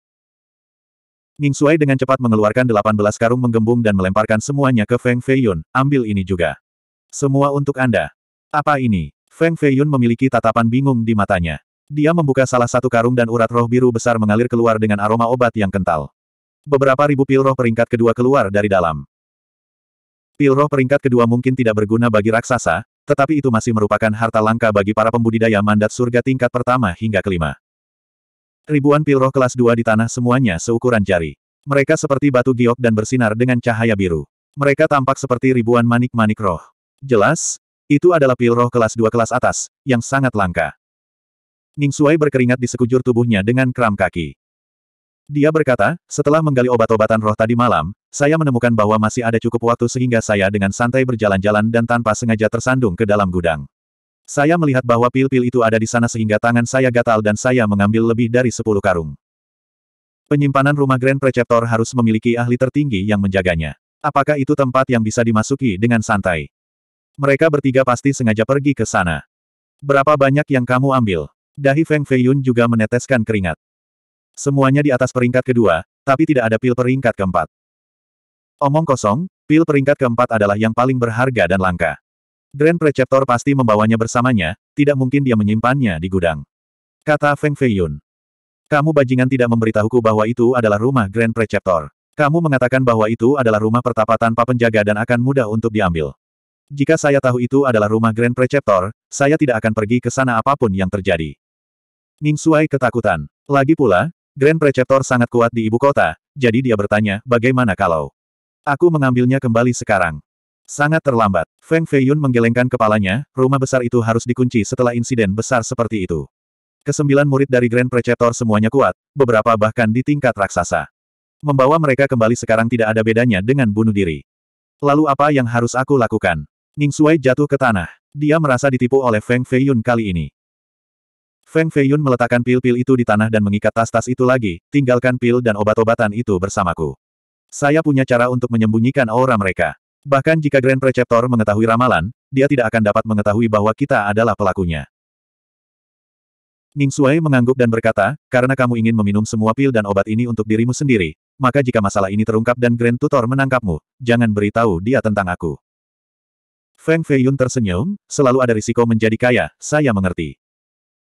Ning Suai dengan cepat mengeluarkan 18 karung menggembung dan melemparkan semuanya ke Feng Feiyun, ambil ini juga. Semua untuk Anda. Apa ini? Feng Feiyun memiliki tatapan bingung di matanya. Dia membuka salah satu karung dan urat roh biru besar mengalir keluar dengan aroma obat yang kental. Beberapa ribu pil roh peringkat kedua keluar dari dalam. Pil roh peringkat kedua mungkin tidak berguna bagi raksasa, tetapi itu masih merupakan harta langka bagi para pembudidaya mandat surga tingkat pertama hingga kelima. Ribuan pil roh kelas dua di tanah semuanya seukuran jari. Mereka seperti batu giok dan bersinar dengan cahaya biru. Mereka tampak seperti ribuan manik-manik roh. Jelas, itu adalah pil roh kelas dua kelas atas, yang sangat langka. Ning Suai berkeringat di sekujur tubuhnya dengan kram kaki. Dia berkata, setelah menggali obat-obatan roh tadi malam, saya menemukan bahwa masih ada cukup waktu sehingga saya dengan santai berjalan-jalan dan tanpa sengaja tersandung ke dalam gudang. Saya melihat bahwa pil-pil itu ada di sana sehingga tangan saya gatal dan saya mengambil lebih dari 10 karung. Penyimpanan rumah Grand Preceptor harus memiliki ahli tertinggi yang menjaganya. Apakah itu tempat yang bisa dimasuki dengan santai? Mereka bertiga pasti sengaja pergi ke sana. Berapa banyak yang kamu ambil? Dahi Feng Feiyun juga meneteskan keringat. Semuanya di atas peringkat kedua, tapi tidak ada pil peringkat keempat. Omong kosong, pil peringkat keempat adalah yang paling berharga dan langka. Grand Preceptor pasti membawanya bersamanya, tidak mungkin dia menyimpannya di gudang. Kata Feng Feiyun. Kamu bajingan tidak memberitahuku bahwa itu adalah rumah Grand Preceptor. Kamu mengatakan bahwa itu adalah rumah pertapa tanpa penjaga dan akan mudah untuk diambil. Jika saya tahu itu adalah rumah Grand Preceptor, saya tidak akan pergi ke sana apapun yang terjadi. Ning Suai ketakutan. Lagi pula, Grand Preceptor sangat kuat di ibu kota, jadi dia bertanya, bagaimana kalau aku mengambilnya kembali sekarang? Sangat terlambat. Feng Feiyun menggelengkan kepalanya, rumah besar itu harus dikunci setelah insiden besar seperti itu. Kesembilan murid dari Grand Preceptor semuanya kuat, beberapa bahkan di tingkat raksasa. Membawa mereka kembali sekarang tidak ada bedanya dengan bunuh diri. Lalu apa yang harus aku lakukan? Ning Sui jatuh ke tanah. Dia merasa ditipu oleh Feng Feiyun kali ini. Feng Feiyun meletakkan pil-pil itu di tanah dan mengikat tas-tas itu lagi, tinggalkan pil dan obat-obatan itu bersamaku. Saya punya cara untuk menyembunyikan aura mereka. Bahkan jika Grand Preceptor mengetahui ramalan, dia tidak akan dapat mengetahui bahwa kita adalah pelakunya. Ning Suai mengangguk dan berkata, karena kamu ingin meminum semua pil dan obat ini untuk dirimu sendiri, maka jika masalah ini terungkap dan Grand Tutor menangkapmu, jangan beritahu dia tentang aku. Feng Feiyun tersenyum, selalu ada risiko menjadi kaya, saya mengerti.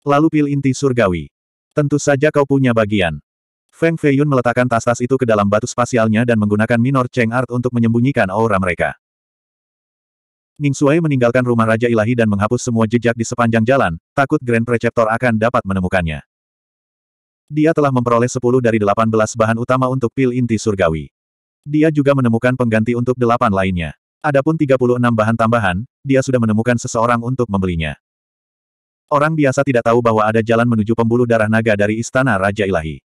Lalu pil inti surgawi. Tentu saja kau punya bagian. Feng Feiyun meletakkan tas-tas itu ke dalam batu spasialnya dan menggunakan minor Cheng Art untuk menyembunyikan aura mereka. Ning Suai meninggalkan rumah Raja Ilahi dan menghapus semua jejak di sepanjang jalan, takut Grand Preceptor akan dapat menemukannya. Dia telah memperoleh 10 dari 18 bahan utama untuk pil inti surgawi. Dia juga menemukan pengganti untuk delapan lainnya. Adapun 36 bahan tambahan, dia sudah menemukan seseorang untuk membelinya. Orang biasa tidak tahu bahwa ada jalan menuju pembuluh darah naga dari Istana Raja Ilahi.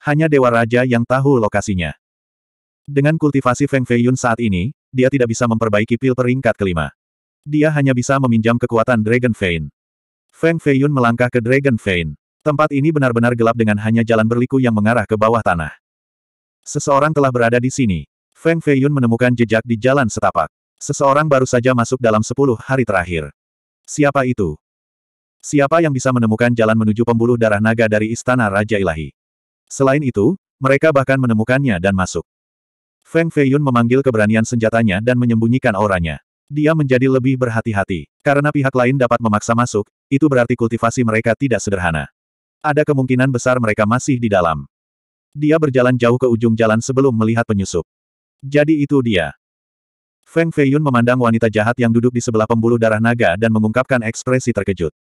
Hanya Dewa Raja yang tahu lokasinya. Dengan kultivasi Feng Feiyun saat ini, dia tidak bisa memperbaiki pil peringkat kelima. Dia hanya bisa meminjam kekuatan Dragon Vein. Feng Feiyun melangkah ke Dragon Vein. Tempat ini benar-benar gelap dengan hanya jalan berliku yang mengarah ke bawah tanah. Seseorang telah berada di sini. Feng Feiyun menemukan jejak di jalan setapak. Seseorang baru saja masuk dalam sepuluh hari terakhir. Siapa itu? Siapa yang bisa menemukan jalan menuju pembuluh darah naga dari Istana Raja Ilahi? Selain itu, mereka bahkan menemukannya dan masuk. Feng Feiyun memanggil keberanian senjatanya dan menyembunyikan auranya. Dia menjadi lebih berhati-hati. Karena pihak lain dapat memaksa masuk, itu berarti kultivasi mereka tidak sederhana. Ada kemungkinan besar mereka masih di dalam. Dia berjalan jauh ke ujung jalan sebelum melihat penyusup. Jadi itu dia. Feng Feiyun memandang wanita jahat yang duduk di sebelah pembuluh darah naga dan mengungkapkan ekspresi terkejut.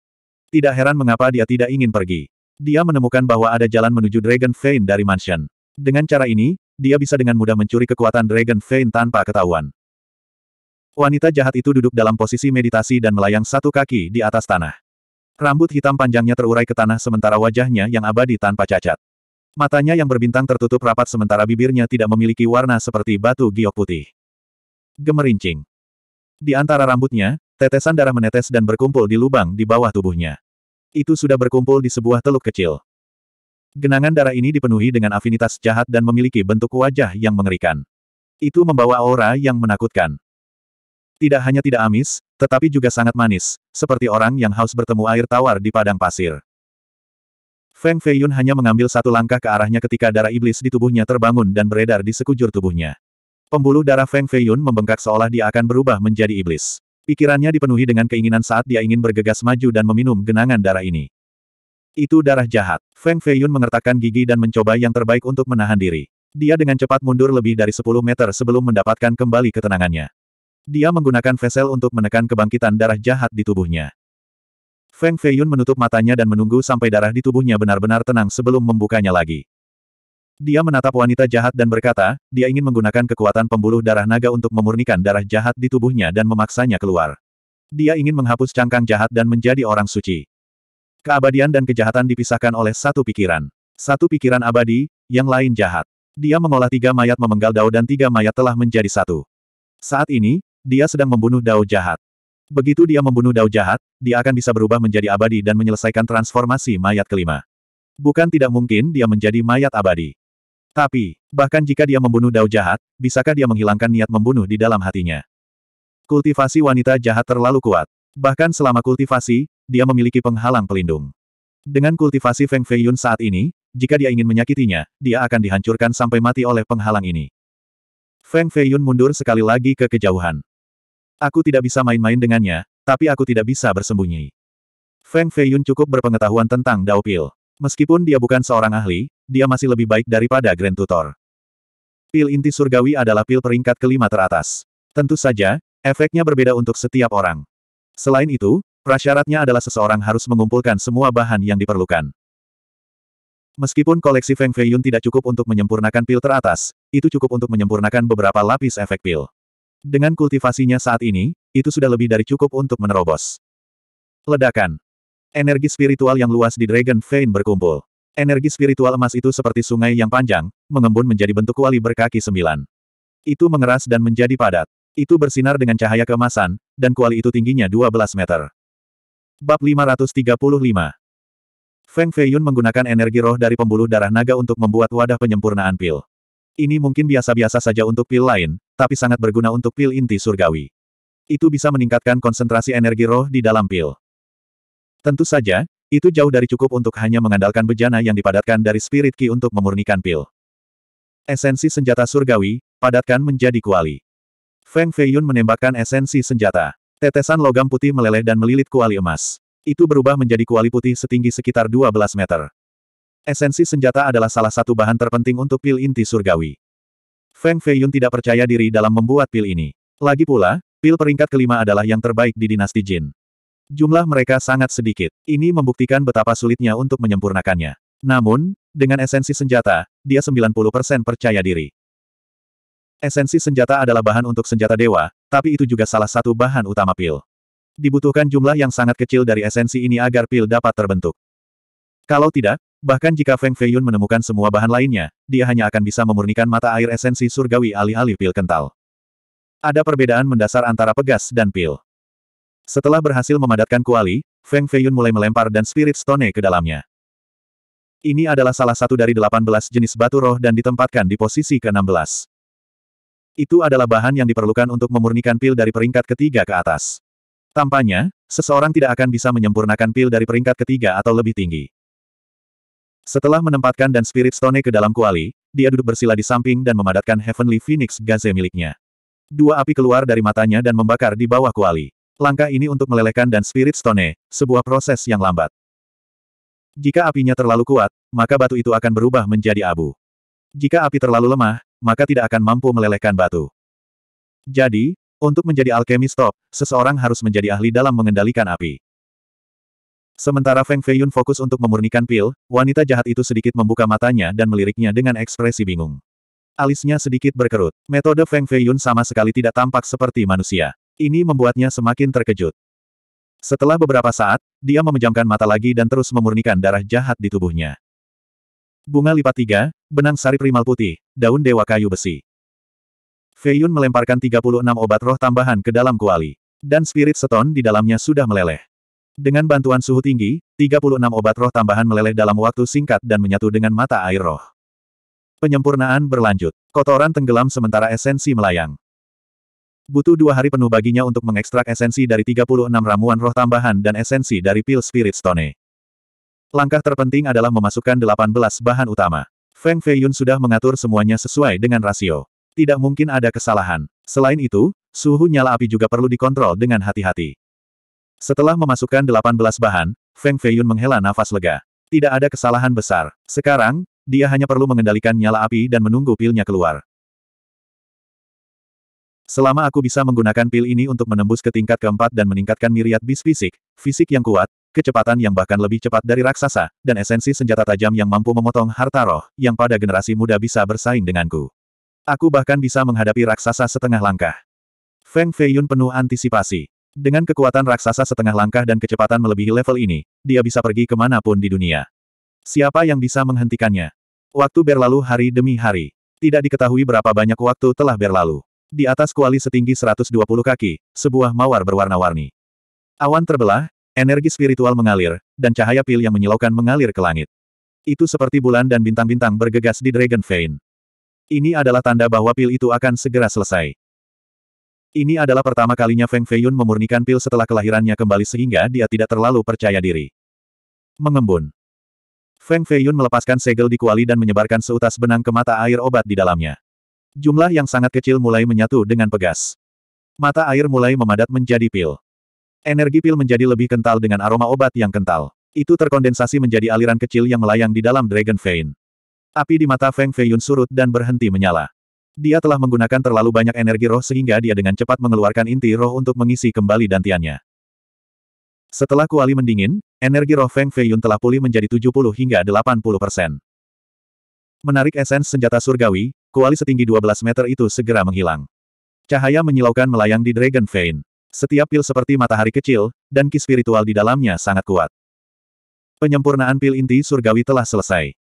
Tidak heran mengapa dia tidak ingin pergi. Dia menemukan bahwa ada jalan menuju Dragon Vein dari mansion. Dengan cara ini, dia bisa dengan mudah mencuri kekuatan Dragon Vein tanpa ketahuan. Wanita jahat itu duduk dalam posisi meditasi dan melayang satu kaki di atas tanah. Rambut hitam panjangnya terurai ke tanah sementara wajahnya yang abadi tanpa cacat. Matanya yang berbintang tertutup rapat sementara bibirnya tidak memiliki warna seperti batu giok putih. Gemerincing. Di antara rambutnya, Tetesan darah menetes dan berkumpul di lubang di bawah tubuhnya. Itu sudah berkumpul di sebuah teluk kecil. Genangan darah ini dipenuhi dengan afinitas jahat dan memiliki bentuk wajah yang mengerikan. Itu membawa aura yang menakutkan. Tidak hanya tidak amis, tetapi juga sangat manis, seperti orang yang haus bertemu air tawar di padang pasir. Feng Feiyun hanya mengambil satu langkah ke arahnya ketika darah iblis di tubuhnya terbangun dan beredar di sekujur tubuhnya. Pembuluh darah Feng Feiyun membengkak seolah dia akan berubah menjadi iblis. Pikirannya dipenuhi dengan keinginan saat dia ingin bergegas maju dan meminum genangan darah ini. Itu darah jahat. Feng Feiyun mengertakkan gigi dan mencoba yang terbaik untuk menahan diri. Dia dengan cepat mundur lebih dari 10 meter sebelum mendapatkan kembali ketenangannya. Dia menggunakan vesel untuk menekan kebangkitan darah jahat di tubuhnya. Feng Feiyun menutup matanya dan menunggu sampai darah di tubuhnya benar-benar tenang sebelum membukanya lagi. Dia menatap wanita jahat dan berkata, dia ingin menggunakan kekuatan pembuluh darah naga untuk memurnikan darah jahat di tubuhnya dan memaksanya keluar. Dia ingin menghapus cangkang jahat dan menjadi orang suci. Keabadian dan kejahatan dipisahkan oleh satu pikiran. Satu pikiran abadi, yang lain jahat. Dia mengolah tiga mayat memenggal Dao dan tiga mayat telah menjadi satu. Saat ini, dia sedang membunuh Dao jahat. Begitu dia membunuh Dao jahat, dia akan bisa berubah menjadi abadi dan menyelesaikan transformasi mayat kelima. Bukan tidak mungkin dia menjadi mayat abadi. Tapi, bahkan jika dia membunuh dao jahat, bisakah dia menghilangkan niat membunuh di dalam hatinya? Kultivasi wanita jahat terlalu kuat. Bahkan selama kultivasi, dia memiliki penghalang pelindung. Dengan kultivasi Feng Feiyun saat ini, jika dia ingin menyakitinya, dia akan dihancurkan sampai mati oleh penghalang ini. Feng Feiyun mundur sekali lagi ke kejauhan. Aku tidak bisa main-main dengannya, tapi aku tidak bisa bersembunyi. Feng Feiyun cukup berpengetahuan tentang Dao Pil. Meskipun dia bukan seorang ahli, dia masih lebih baik daripada Grand Tutor. Pil inti surgawi adalah pil peringkat kelima teratas. Tentu saja, efeknya berbeda untuk setiap orang. Selain itu, prasyaratnya adalah seseorang harus mengumpulkan semua bahan yang diperlukan. Meskipun koleksi Feng Feiyun tidak cukup untuk menyempurnakan pil teratas, itu cukup untuk menyempurnakan beberapa lapis efek pil. Dengan kultivasinya saat ini, itu sudah lebih dari cukup untuk menerobos. Ledakan. Energi spiritual yang luas di Dragon Vein berkumpul. Energi spiritual emas itu seperti sungai yang panjang, mengembun menjadi bentuk kuali berkaki sembilan. Itu mengeras dan menjadi padat. Itu bersinar dengan cahaya kemasan, dan kuali itu tingginya 12 meter. Bab 535 Feng Feiyun menggunakan energi roh dari pembuluh darah naga untuk membuat wadah penyempurnaan pil. Ini mungkin biasa-biasa saja untuk pil lain, tapi sangat berguna untuk pil inti surgawi. Itu bisa meningkatkan konsentrasi energi roh di dalam pil. Tentu saja, itu jauh dari cukup untuk hanya mengandalkan bejana yang dipadatkan dari spirit ki untuk memurnikan pil. Esensi senjata surgawi, padatkan menjadi kuali. Feng Feiyun menembakkan esensi senjata. Tetesan logam putih meleleh dan melilit kuali emas. Itu berubah menjadi kuali putih setinggi sekitar 12 meter. Esensi senjata adalah salah satu bahan terpenting untuk pil inti surgawi. Feng Feiyun tidak percaya diri dalam membuat pil ini. Lagi pula, pil peringkat kelima adalah yang terbaik di dinasti Jin. Jumlah mereka sangat sedikit. Ini membuktikan betapa sulitnya untuk menyempurnakannya. Namun, dengan esensi senjata, dia 90% percaya diri. Esensi senjata adalah bahan untuk senjata dewa, tapi itu juga salah satu bahan utama pil. Dibutuhkan jumlah yang sangat kecil dari esensi ini agar pil dapat terbentuk. Kalau tidak, bahkan jika Feng Feiyun menemukan semua bahan lainnya, dia hanya akan bisa memurnikan mata air esensi surgawi alih-alih pil kental. Ada perbedaan mendasar antara pegas dan pil. Setelah berhasil memadatkan kuali, Feng Feiyun mulai melempar dan Spirit Stone ke dalamnya. Ini adalah salah satu dari 18 jenis batu roh dan ditempatkan di posisi ke-16. Itu adalah bahan yang diperlukan untuk memurnikan pil dari peringkat ketiga ke atas. Tampaknya, seseorang tidak akan bisa menyempurnakan pil dari peringkat ketiga atau lebih tinggi. Setelah menempatkan dan Spirit Stone ke dalam kuali, dia duduk bersila di samping dan memadatkan Heavenly Phoenix Gaze miliknya. Dua api keluar dari matanya dan membakar di bawah kuali. Langkah ini untuk melelehkan dan Spirit Stone, sebuah proses yang lambat. Jika apinya terlalu kuat, maka batu itu akan berubah menjadi abu. Jika api terlalu lemah, maka tidak akan mampu melelehkan batu. Jadi, untuk menjadi alkemis top, seseorang harus menjadi ahli dalam mengendalikan api. Sementara Feng Feiyun fokus untuk memurnikan pil, wanita jahat itu sedikit membuka matanya dan meliriknya dengan ekspresi bingung. Alisnya sedikit berkerut. Metode Feng Feiyun sama sekali tidak tampak seperti manusia. Ini membuatnya semakin terkejut. Setelah beberapa saat, dia memejamkan mata lagi dan terus memurnikan darah jahat di tubuhnya. Bunga lipat tiga, benang sari primal putih, daun dewa kayu besi. Feiyun melemparkan 36 obat roh tambahan ke dalam kuali. Dan spirit seton di dalamnya sudah meleleh. Dengan bantuan suhu tinggi, 36 obat roh tambahan meleleh dalam waktu singkat dan menyatu dengan mata air roh. Penyempurnaan berlanjut. Kotoran tenggelam sementara esensi melayang. Butuh dua hari penuh baginya untuk mengekstrak esensi dari 36 ramuan roh tambahan dan esensi dari pil Spirit Stone. Langkah terpenting adalah memasukkan 18 bahan utama. Feng Feiyun sudah mengatur semuanya sesuai dengan rasio. Tidak mungkin ada kesalahan. Selain itu, suhu nyala api juga perlu dikontrol dengan hati-hati. Setelah memasukkan 18 bahan, Feng Feiyun menghela nafas lega. Tidak ada kesalahan besar. Sekarang, dia hanya perlu mengendalikan nyala api dan menunggu pilnya keluar. Selama aku bisa menggunakan pil ini untuk menembus ke tingkat keempat dan meningkatkan miriat bis fisik, fisik yang kuat, kecepatan yang bahkan lebih cepat dari raksasa, dan esensi senjata tajam yang mampu memotong harta roh, yang pada generasi muda bisa bersaing denganku. Aku bahkan bisa menghadapi raksasa setengah langkah. Feng Feiyun penuh antisipasi. Dengan kekuatan raksasa setengah langkah dan kecepatan melebihi level ini, dia bisa pergi kemanapun di dunia. Siapa yang bisa menghentikannya? Waktu berlalu hari demi hari. Tidak diketahui berapa banyak waktu telah berlalu. Di atas kuali setinggi 120 kaki, sebuah mawar berwarna-warni. Awan terbelah, energi spiritual mengalir, dan cahaya pil yang menyilaukan mengalir ke langit. Itu seperti bulan dan bintang-bintang bergegas di Dragon Vein. Ini adalah tanda bahwa pil itu akan segera selesai. Ini adalah pertama kalinya Feng Feiyun memurnikan pil setelah kelahirannya kembali sehingga dia tidak terlalu percaya diri. Mengembun. Feng Feiyun melepaskan segel di kuali dan menyebarkan seutas benang ke mata air obat di dalamnya. Jumlah yang sangat kecil mulai menyatu dengan pegas. Mata air mulai memadat menjadi pil. Energi pil menjadi lebih kental dengan aroma obat yang kental. Itu terkondensasi menjadi aliran kecil yang melayang di dalam Dragon Vein. Api di mata Feng Feiyun surut dan berhenti menyala. Dia telah menggunakan terlalu banyak energi roh sehingga dia dengan cepat mengeluarkan inti roh untuk mengisi kembali dantiannya. Setelah kuali mendingin, energi roh Feng Feiyun telah pulih menjadi 70 hingga 80 persen. Menarik esens senjata surgawi, kuali setinggi 12 meter itu segera menghilang. Cahaya menyilaukan melayang di Dragon Vein. Setiap pil seperti matahari kecil, dan ki spiritual di dalamnya sangat kuat. Penyempurnaan pil inti surgawi telah selesai.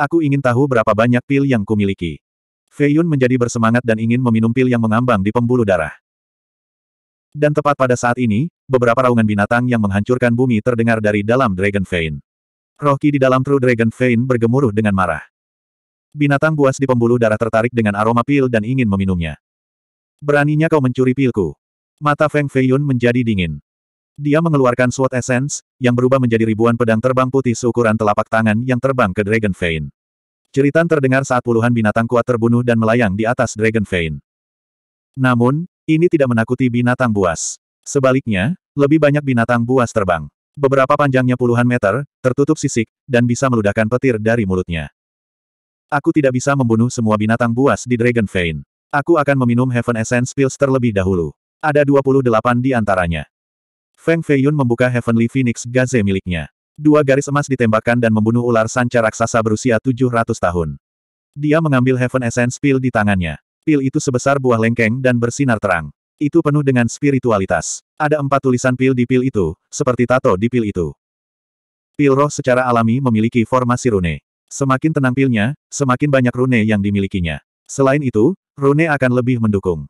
Aku ingin tahu berapa banyak pil yang kumiliki. Feiyun menjadi bersemangat dan ingin meminum pil yang mengambang di pembuluh darah. Dan tepat pada saat ini, beberapa raungan binatang yang menghancurkan bumi terdengar dari dalam Dragon Vein. Rohki di dalam True Dragon Vein bergemuruh dengan marah. Binatang buas di pembuluh darah tertarik dengan aroma pil dan ingin meminumnya. Beraninya kau mencuri pilku. Mata Feng Feiyun menjadi dingin. Dia mengeluarkan Sword Essence, yang berubah menjadi ribuan pedang terbang putih seukuran telapak tangan yang terbang ke Dragon Vein. Ceritan terdengar saat puluhan binatang kuat terbunuh dan melayang di atas Dragon Vein. Namun, ini tidak menakuti binatang buas. Sebaliknya, lebih banyak binatang buas terbang. Beberapa panjangnya puluhan meter, tertutup sisik, dan bisa meludahkan petir dari mulutnya. Aku tidak bisa membunuh semua binatang buas di Dragon Vein. Aku akan meminum Heaven Essence Pills terlebih dahulu. Ada 28 di antaranya. Feng Feiyun membuka Heavenly Phoenix Gaze miliknya. Dua garis emas ditembakkan dan membunuh ular sanca raksasa berusia 700 tahun. Dia mengambil Heaven Essence Pill di tangannya. Pil itu sebesar buah lengkeng dan bersinar terang. Itu penuh dengan spiritualitas. Ada empat tulisan pil di pil itu, seperti tato di pil itu. Pil roh secara alami memiliki formasi rune. Semakin tenang pilnya, semakin banyak rune yang dimilikinya. Selain itu, rune akan lebih mendukung.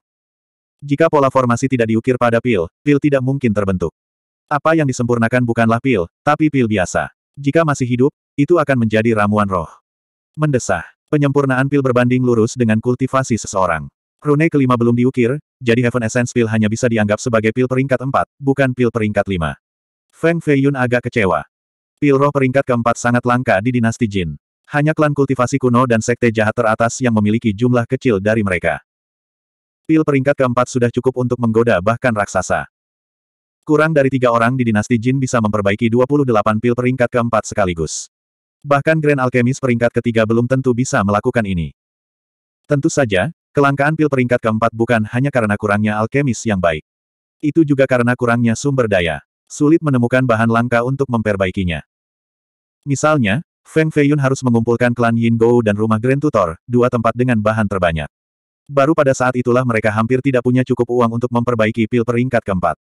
Jika pola formasi tidak diukir pada pil, pil tidak mungkin terbentuk. Apa yang disempurnakan bukanlah pil, tapi pil biasa. Jika masih hidup, itu akan menjadi ramuan roh. Mendesah. Penyempurnaan pil berbanding lurus dengan kultivasi seseorang. Rune kelima belum diukir, jadi Heaven Essence Pil hanya bisa dianggap sebagai pil peringkat empat, bukan pil peringkat lima. Feng Feiyun agak kecewa. Pil roh peringkat keempat sangat langka di dinasti Jin. Hanya klan kultivasi kuno dan sekte jahat teratas yang memiliki jumlah kecil dari mereka. Pil peringkat keempat sudah cukup untuk menggoda bahkan raksasa. Kurang dari tiga orang di dinasti Jin bisa memperbaiki 28 pil peringkat keempat sekaligus. Bahkan Grand Alchemist peringkat ketiga belum tentu bisa melakukan ini. Tentu saja, kelangkaan pil peringkat keempat bukan hanya karena kurangnya alkemis yang baik. Itu juga karena kurangnya sumber daya. Sulit menemukan bahan langka untuk memperbaikinya. Misalnya, Feng Feiyun harus mengumpulkan klan Yin Gou dan rumah Grand Tutor, dua tempat dengan bahan terbanyak. Baru pada saat itulah mereka hampir tidak punya cukup uang untuk memperbaiki pil peringkat keempat.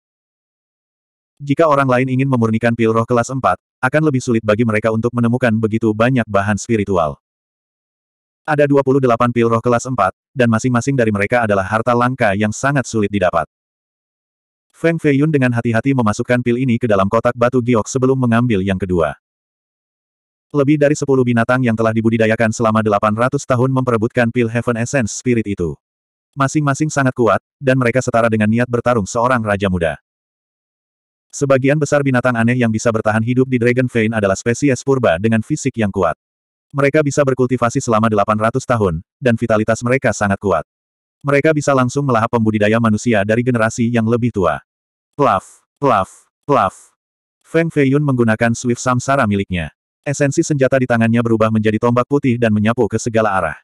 Jika orang lain ingin memurnikan pil roh kelas 4, akan lebih sulit bagi mereka untuk menemukan begitu banyak bahan spiritual. Ada 28 pil roh kelas 4, dan masing-masing dari mereka adalah harta langka yang sangat sulit didapat. Feng Feiyun dengan hati-hati memasukkan pil ini ke dalam kotak batu giok sebelum mengambil yang kedua. Lebih dari sepuluh binatang yang telah dibudidayakan selama delapan ratus tahun memperebutkan Pil Heaven Essence Spirit itu. Masing-masing sangat kuat, dan mereka setara dengan niat bertarung seorang raja muda. Sebagian besar binatang aneh yang bisa bertahan hidup di Dragon Vein adalah spesies purba dengan fisik yang kuat. Mereka bisa berkultivasi selama 800 tahun, dan vitalitas mereka sangat kuat. Mereka bisa langsung melahap pembudidaya manusia dari generasi yang lebih tua. Plaf, plaf, plaf. Feng Feiyun menggunakan Swift Samsara miliknya. Esensi senjata di tangannya berubah menjadi tombak putih dan menyapu ke segala arah.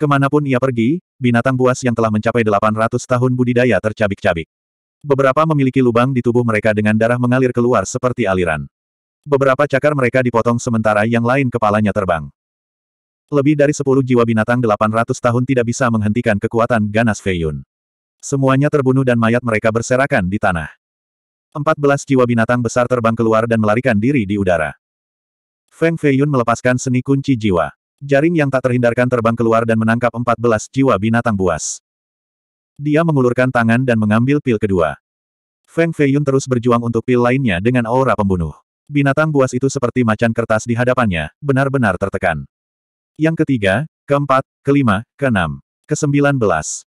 Kemanapun ia pergi, binatang buas yang telah mencapai 800 tahun budidaya tercabik-cabik. Beberapa memiliki lubang di tubuh mereka dengan darah mengalir keluar seperti aliran. Beberapa cakar mereka dipotong sementara yang lain kepalanya terbang. Lebih dari 10 jiwa binatang 800 tahun tidak bisa menghentikan kekuatan ganas Feiyun. Semuanya terbunuh dan mayat mereka berserakan di tanah. 14 jiwa binatang besar terbang keluar dan melarikan diri di udara. Feng Feiyun melepaskan seni kunci jiwa. Jaring yang tak terhindarkan terbang keluar dan menangkap 14 jiwa binatang buas. Dia mengulurkan tangan dan mengambil pil kedua. Feng Feiyun terus berjuang untuk pil lainnya dengan aura pembunuh. Binatang buas itu seperti macan kertas di hadapannya, benar-benar tertekan. Yang ketiga, keempat, kelima, keenam, kesembilan belas.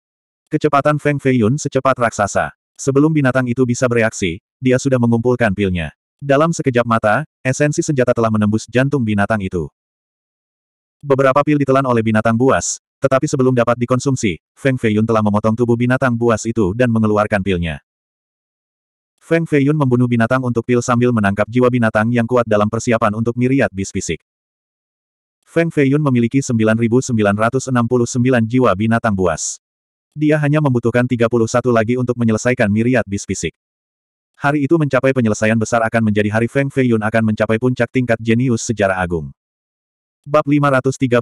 Kecepatan Feng Feiyun secepat raksasa. Sebelum binatang itu bisa bereaksi, dia sudah mengumpulkan pilnya. Dalam sekejap mata, Esensi senjata telah menembus jantung binatang itu. Beberapa pil ditelan oleh binatang buas, tetapi sebelum dapat dikonsumsi, Feng Feiyun telah memotong tubuh binatang buas itu dan mengeluarkan pilnya. Feng Feiyun membunuh binatang untuk pil sambil menangkap jiwa binatang yang kuat dalam persiapan untuk miriat bis fisik. Feng Feiyun memiliki 9.969 jiwa binatang buas. Dia hanya membutuhkan 31 lagi untuk menyelesaikan miriat bis fisik. Hari itu mencapai penyelesaian besar akan menjadi hari Feng Feiyun akan mencapai puncak tingkat jenius sejarah agung. Bab 536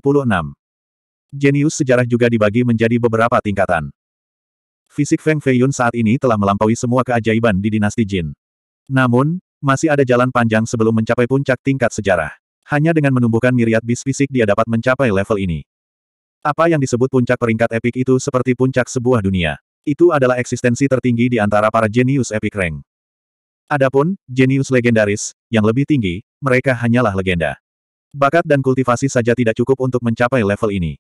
Jenius sejarah juga dibagi menjadi beberapa tingkatan. Fisik Feng Feiyun saat ini telah melampaui semua keajaiban di dinasti Jin. Namun, masih ada jalan panjang sebelum mencapai puncak tingkat sejarah. Hanya dengan menumbuhkan miriat bis fisik dia dapat mencapai level ini. Apa yang disebut puncak peringkat epik itu seperti puncak sebuah dunia. Itu adalah eksistensi tertinggi di antara para jenius epik rank. Adapun, jenius legendaris, yang lebih tinggi, mereka hanyalah legenda. Bakat dan kultivasi saja tidak cukup untuk mencapai level ini.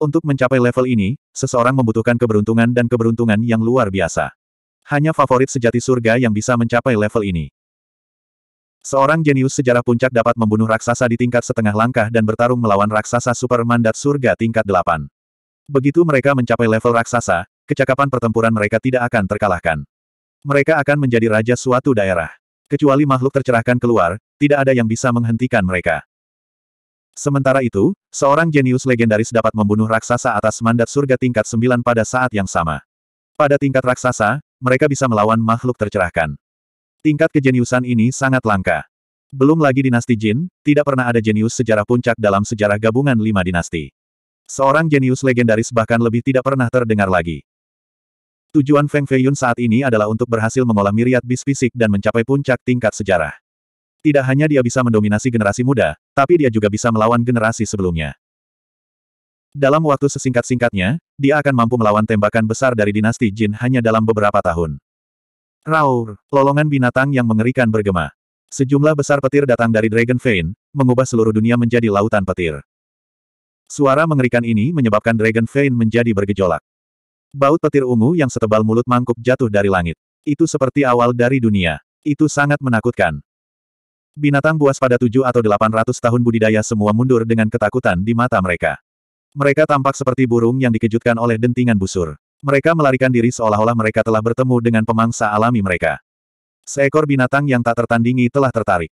Untuk mencapai level ini, seseorang membutuhkan keberuntungan dan keberuntungan yang luar biasa. Hanya favorit sejati surga yang bisa mencapai level ini. Seorang jenius sejarah puncak dapat membunuh raksasa di tingkat setengah langkah dan bertarung melawan raksasa super mandat surga tingkat delapan. Begitu mereka mencapai level raksasa, kecakapan pertempuran mereka tidak akan terkalahkan mereka akan menjadi raja suatu daerah. Kecuali makhluk tercerahkan keluar, tidak ada yang bisa menghentikan mereka. Sementara itu, seorang jenius legendaris dapat membunuh raksasa atas mandat surga tingkat 9 pada saat yang sama. Pada tingkat raksasa, mereka bisa melawan makhluk tercerahkan. Tingkat kejeniusan ini sangat langka. Belum lagi dinasti Jin, tidak pernah ada jenius sejarah puncak dalam sejarah gabungan lima dinasti. Seorang jenius legendaris bahkan lebih tidak pernah terdengar lagi. Tujuan Feng Feiyun saat ini adalah untuk berhasil mengolah miriat bis fisik dan mencapai puncak tingkat sejarah. Tidak hanya dia bisa mendominasi generasi muda, tapi dia juga bisa melawan generasi sebelumnya. Dalam waktu sesingkat-singkatnya, dia akan mampu melawan tembakan besar dari dinasti Jin hanya dalam beberapa tahun. Raur, lolongan binatang yang mengerikan bergema. Sejumlah besar petir datang dari Dragon Vein, mengubah seluruh dunia menjadi lautan petir. Suara mengerikan ini menyebabkan Dragon Vein menjadi bergejolak. Baut petir ungu yang setebal mulut mangkuk jatuh dari langit. Itu seperti awal dari dunia. Itu sangat menakutkan. Binatang buas pada tujuh atau delapan ratus tahun budidaya semua mundur dengan ketakutan di mata mereka. Mereka tampak seperti burung yang dikejutkan oleh dentingan busur. Mereka melarikan diri seolah-olah mereka telah bertemu dengan pemangsa alami mereka. Seekor binatang yang tak tertandingi telah tertarik.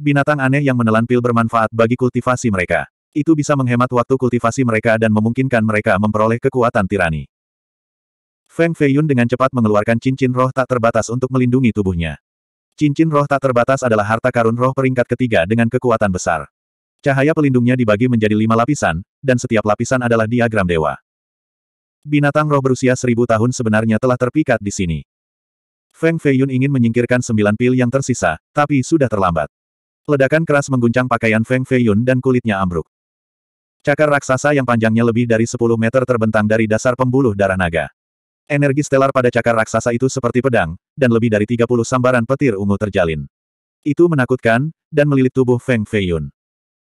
Binatang aneh yang menelan pil bermanfaat bagi kultivasi mereka. Itu bisa menghemat waktu kultivasi mereka dan memungkinkan mereka memperoleh kekuatan tirani. Feng Feiyun dengan cepat mengeluarkan cincin roh tak terbatas untuk melindungi tubuhnya. Cincin roh tak terbatas adalah harta karun roh peringkat ketiga dengan kekuatan besar. Cahaya pelindungnya dibagi menjadi lima lapisan, dan setiap lapisan adalah diagram dewa. Binatang roh berusia seribu tahun sebenarnya telah terpikat di sini. Feng Feiyun ingin menyingkirkan sembilan pil yang tersisa, tapi sudah terlambat. Ledakan keras mengguncang pakaian Feng Feiyun dan kulitnya ambruk. Cakar raksasa yang panjangnya lebih dari 10 meter terbentang dari dasar pembuluh darah naga. Energi stelar pada cakar raksasa itu seperti pedang, dan lebih dari 30 sambaran petir ungu terjalin. Itu menakutkan, dan melilit tubuh Feng Feiyun.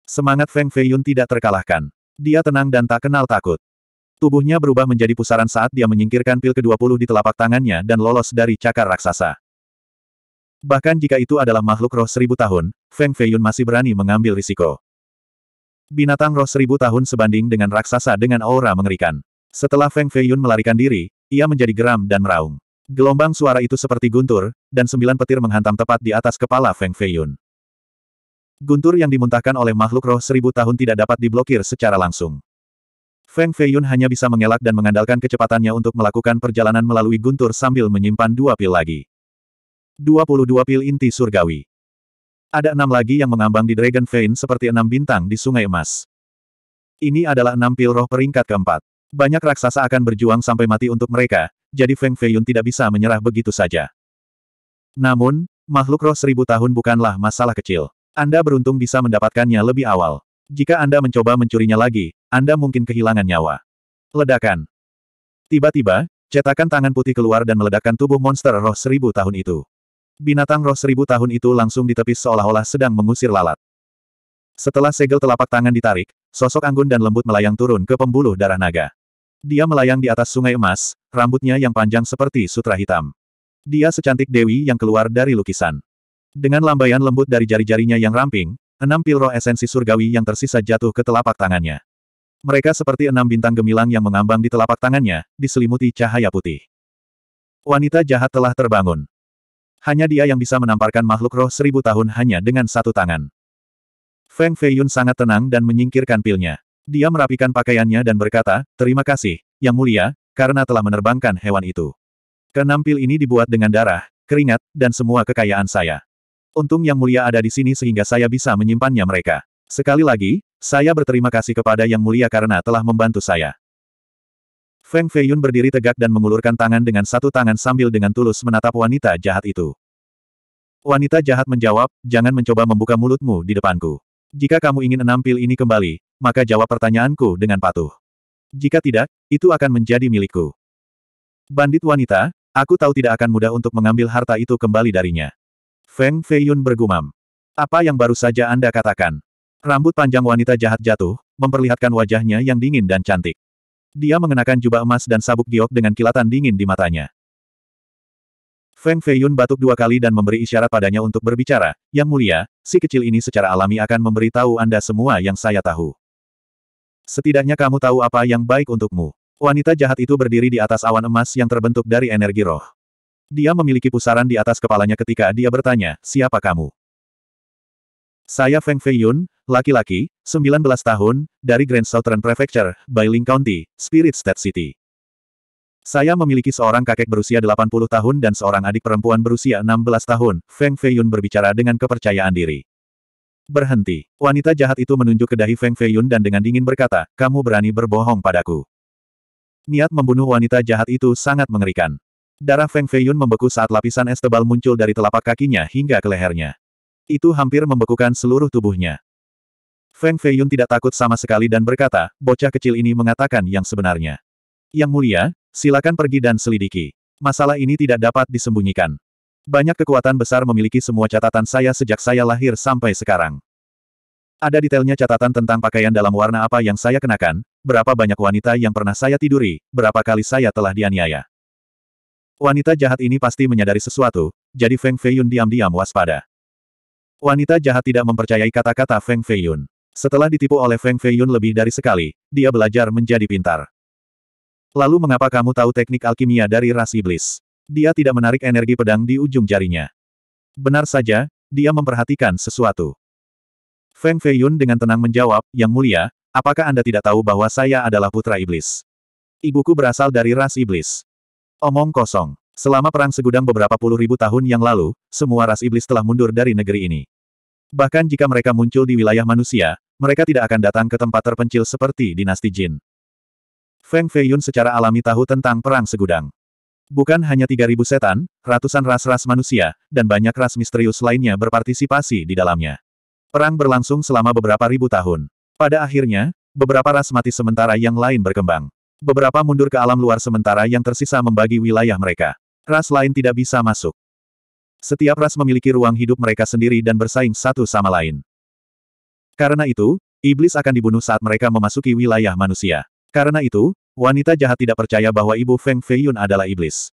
Semangat Feng Feiyun tidak terkalahkan. Dia tenang dan tak kenal takut. Tubuhnya berubah menjadi pusaran saat dia menyingkirkan pil ke-20 di telapak tangannya dan lolos dari cakar raksasa. Bahkan jika itu adalah makhluk roh seribu tahun, Feng Feiyun masih berani mengambil risiko. Binatang roh seribu tahun sebanding dengan raksasa dengan aura mengerikan. Setelah Feng Feiyun melarikan diri, ia menjadi geram dan meraung. Gelombang suara itu seperti guntur, dan sembilan petir menghantam tepat di atas kepala Feng Feiyun. Guntur yang dimuntahkan oleh makhluk roh seribu tahun tidak dapat diblokir secara langsung. Feng Feiyun hanya bisa mengelak dan mengandalkan kecepatannya untuk melakukan perjalanan melalui guntur sambil menyimpan dua pil lagi. 22 pil inti surgawi. Ada enam lagi yang mengambang di Dragon Vein seperti enam bintang di Sungai Emas. Ini adalah enam pil roh peringkat keempat. Banyak raksasa akan berjuang sampai mati untuk mereka, jadi Feng Feiyun tidak bisa menyerah begitu saja. Namun, makhluk roh seribu tahun bukanlah masalah kecil. Anda beruntung bisa mendapatkannya lebih awal. Jika Anda mencoba mencurinya lagi, Anda mungkin kehilangan nyawa. Ledakan. Tiba-tiba, cetakan tangan putih keluar dan meledakkan tubuh monster roh seribu tahun itu. Binatang roh seribu tahun itu langsung ditepis seolah-olah sedang mengusir lalat. Setelah segel telapak tangan ditarik, Sosok anggun dan lembut melayang turun ke pembuluh darah naga. Dia melayang di atas sungai emas, rambutnya yang panjang seperti sutra hitam. Dia secantik dewi yang keluar dari lukisan. Dengan lambaian lembut dari jari-jarinya yang ramping, enam pil roh esensi surgawi yang tersisa jatuh ke telapak tangannya. Mereka seperti enam bintang gemilang yang mengambang di telapak tangannya, diselimuti cahaya putih. Wanita jahat telah terbangun. Hanya dia yang bisa menamparkan makhluk roh seribu tahun hanya dengan satu tangan. Feng Feiyun sangat tenang dan menyingkirkan pilnya. Dia merapikan pakaiannya dan berkata, Terima kasih, Yang Mulia, karena telah menerbangkan hewan itu. Keenam pil ini dibuat dengan darah, keringat, dan semua kekayaan saya. Untung Yang Mulia ada di sini sehingga saya bisa menyimpannya mereka. Sekali lagi, saya berterima kasih kepada Yang Mulia karena telah membantu saya. Feng Feiyun berdiri tegak dan mengulurkan tangan dengan satu tangan sambil dengan tulus menatap wanita jahat itu. Wanita jahat menjawab, jangan mencoba membuka mulutmu di depanku. Jika kamu ingin enam pil ini kembali, maka jawab pertanyaanku dengan patuh. Jika tidak, itu akan menjadi milikku. Bandit wanita, aku tahu tidak akan mudah untuk mengambil harta itu kembali darinya. Feng Feiyun bergumam. Apa yang baru saja Anda katakan? Rambut panjang wanita jahat jatuh, memperlihatkan wajahnya yang dingin dan cantik. Dia mengenakan jubah emas dan sabuk giok dengan kilatan dingin di matanya. Feng Feiyun batuk dua kali dan memberi isyarat padanya untuk berbicara, Yang mulia, si kecil ini secara alami akan memberi tahu Anda semua yang saya tahu. Setidaknya kamu tahu apa yang baik untukmu. Wanita jahat itu berdiri di atas awan emas yang terbentuk dari energi roh. Dia memiliki pusaran di atas kepalanya ketika dia bertanya, siapa kamu? Saya Feng Feiyun, laki-laki, 19 tahun, dari Grand Southern Prefecture, Bailing County, Spirit State City. Saya memiliki seorang kakek berusia 80 tahun dan seorang adik perempuan berusia 16 tahun, Feng Feiyun berbicara dengan kepercayaan diri. Berhenti. Wanita jahat itu menunjuk ke dahi Feng Feiyun dan dengan dingin berkata, kamu berani berbohong padaku. Niat membunuh wanita jahat itu sangat mengerikan. Darah Feng Feiyun membeku saat lapisan es tebal muncul dari telapak kakinya hingga ke lehernya. Itu hampir membekukan seluruh tubuhnya. Feng Feiyun tidak takut sama sekali dan berkata, bocah kecil ini mengatakan yang sebenarnya. Yang mulia, Silakan pergi dan selidiki. Masalah ini tidak dapat disembunyikan. Banyak kekuatan besar memiliki semua catatan saya sejak saya lahir sampai sekarang. Ada detailnya catatan tentang pakaian dalam warna apa yang saya kenakan, berapa banyak wanita yang pernah saya tiduri, berapa kali saya telah dianiaya. Wanita jahat ini pasti menyadari sesuatu, jadi Feng Feiyun diam-diam waspada. Wanita jahat tidak mempercayai kata-kata Feng Feiyun. Setelah ditipu oleh Feng Feiyun lebih dari sekali, dia belajar menjadi pintar. Lalu mengapa kamu tahu teknik alkimia dari ras iblis? Dia tidak menarik energi pedang di ujung jarinya. Benar saja, dia memperhatikan sesuatu. Feng Feiyun dengan tenang menjawab, Yang mulia, apakah Anda tidak tahu bahwa saya adalah putra iblis? Ibuku berasal dari ras iblis. Omong kosong. Selama perang segudang beberapa puluh ribu tahun yang lalu, semua ras iblis telah mundur dari negeri ini. Bahkan jika mereka muncul di wilayah manusia, mereka tidak akan datang ke tempat terpencil seperti dinasti jin. Feng Feiyun secara alami tahu tentang perang segudang. Bukan hanya 3.000 setan, ratusan ras-ras manusia, dan banyak ras misterius lainnya berpartisipasi di dalamnya. Perang berlangsung selama beberapa ribu tahun. Pada akhirnya, beberapa ras mati sementara yang lain berkembang. Beberapa mundur ke alam luar sementara yang tersisa membagi wilayah mereka. Ras lain tidak bisa masuk. Setiap ras memiliki ruang hidup mereka sendiri dan bersaing satu sama lain. Karena itu, iblis akan dibunuh saat mereka memasuki wilayah manusia. Karena itu, wanita jahat tidak percaya bahwa ibu Feng Feiyun adalah iblis.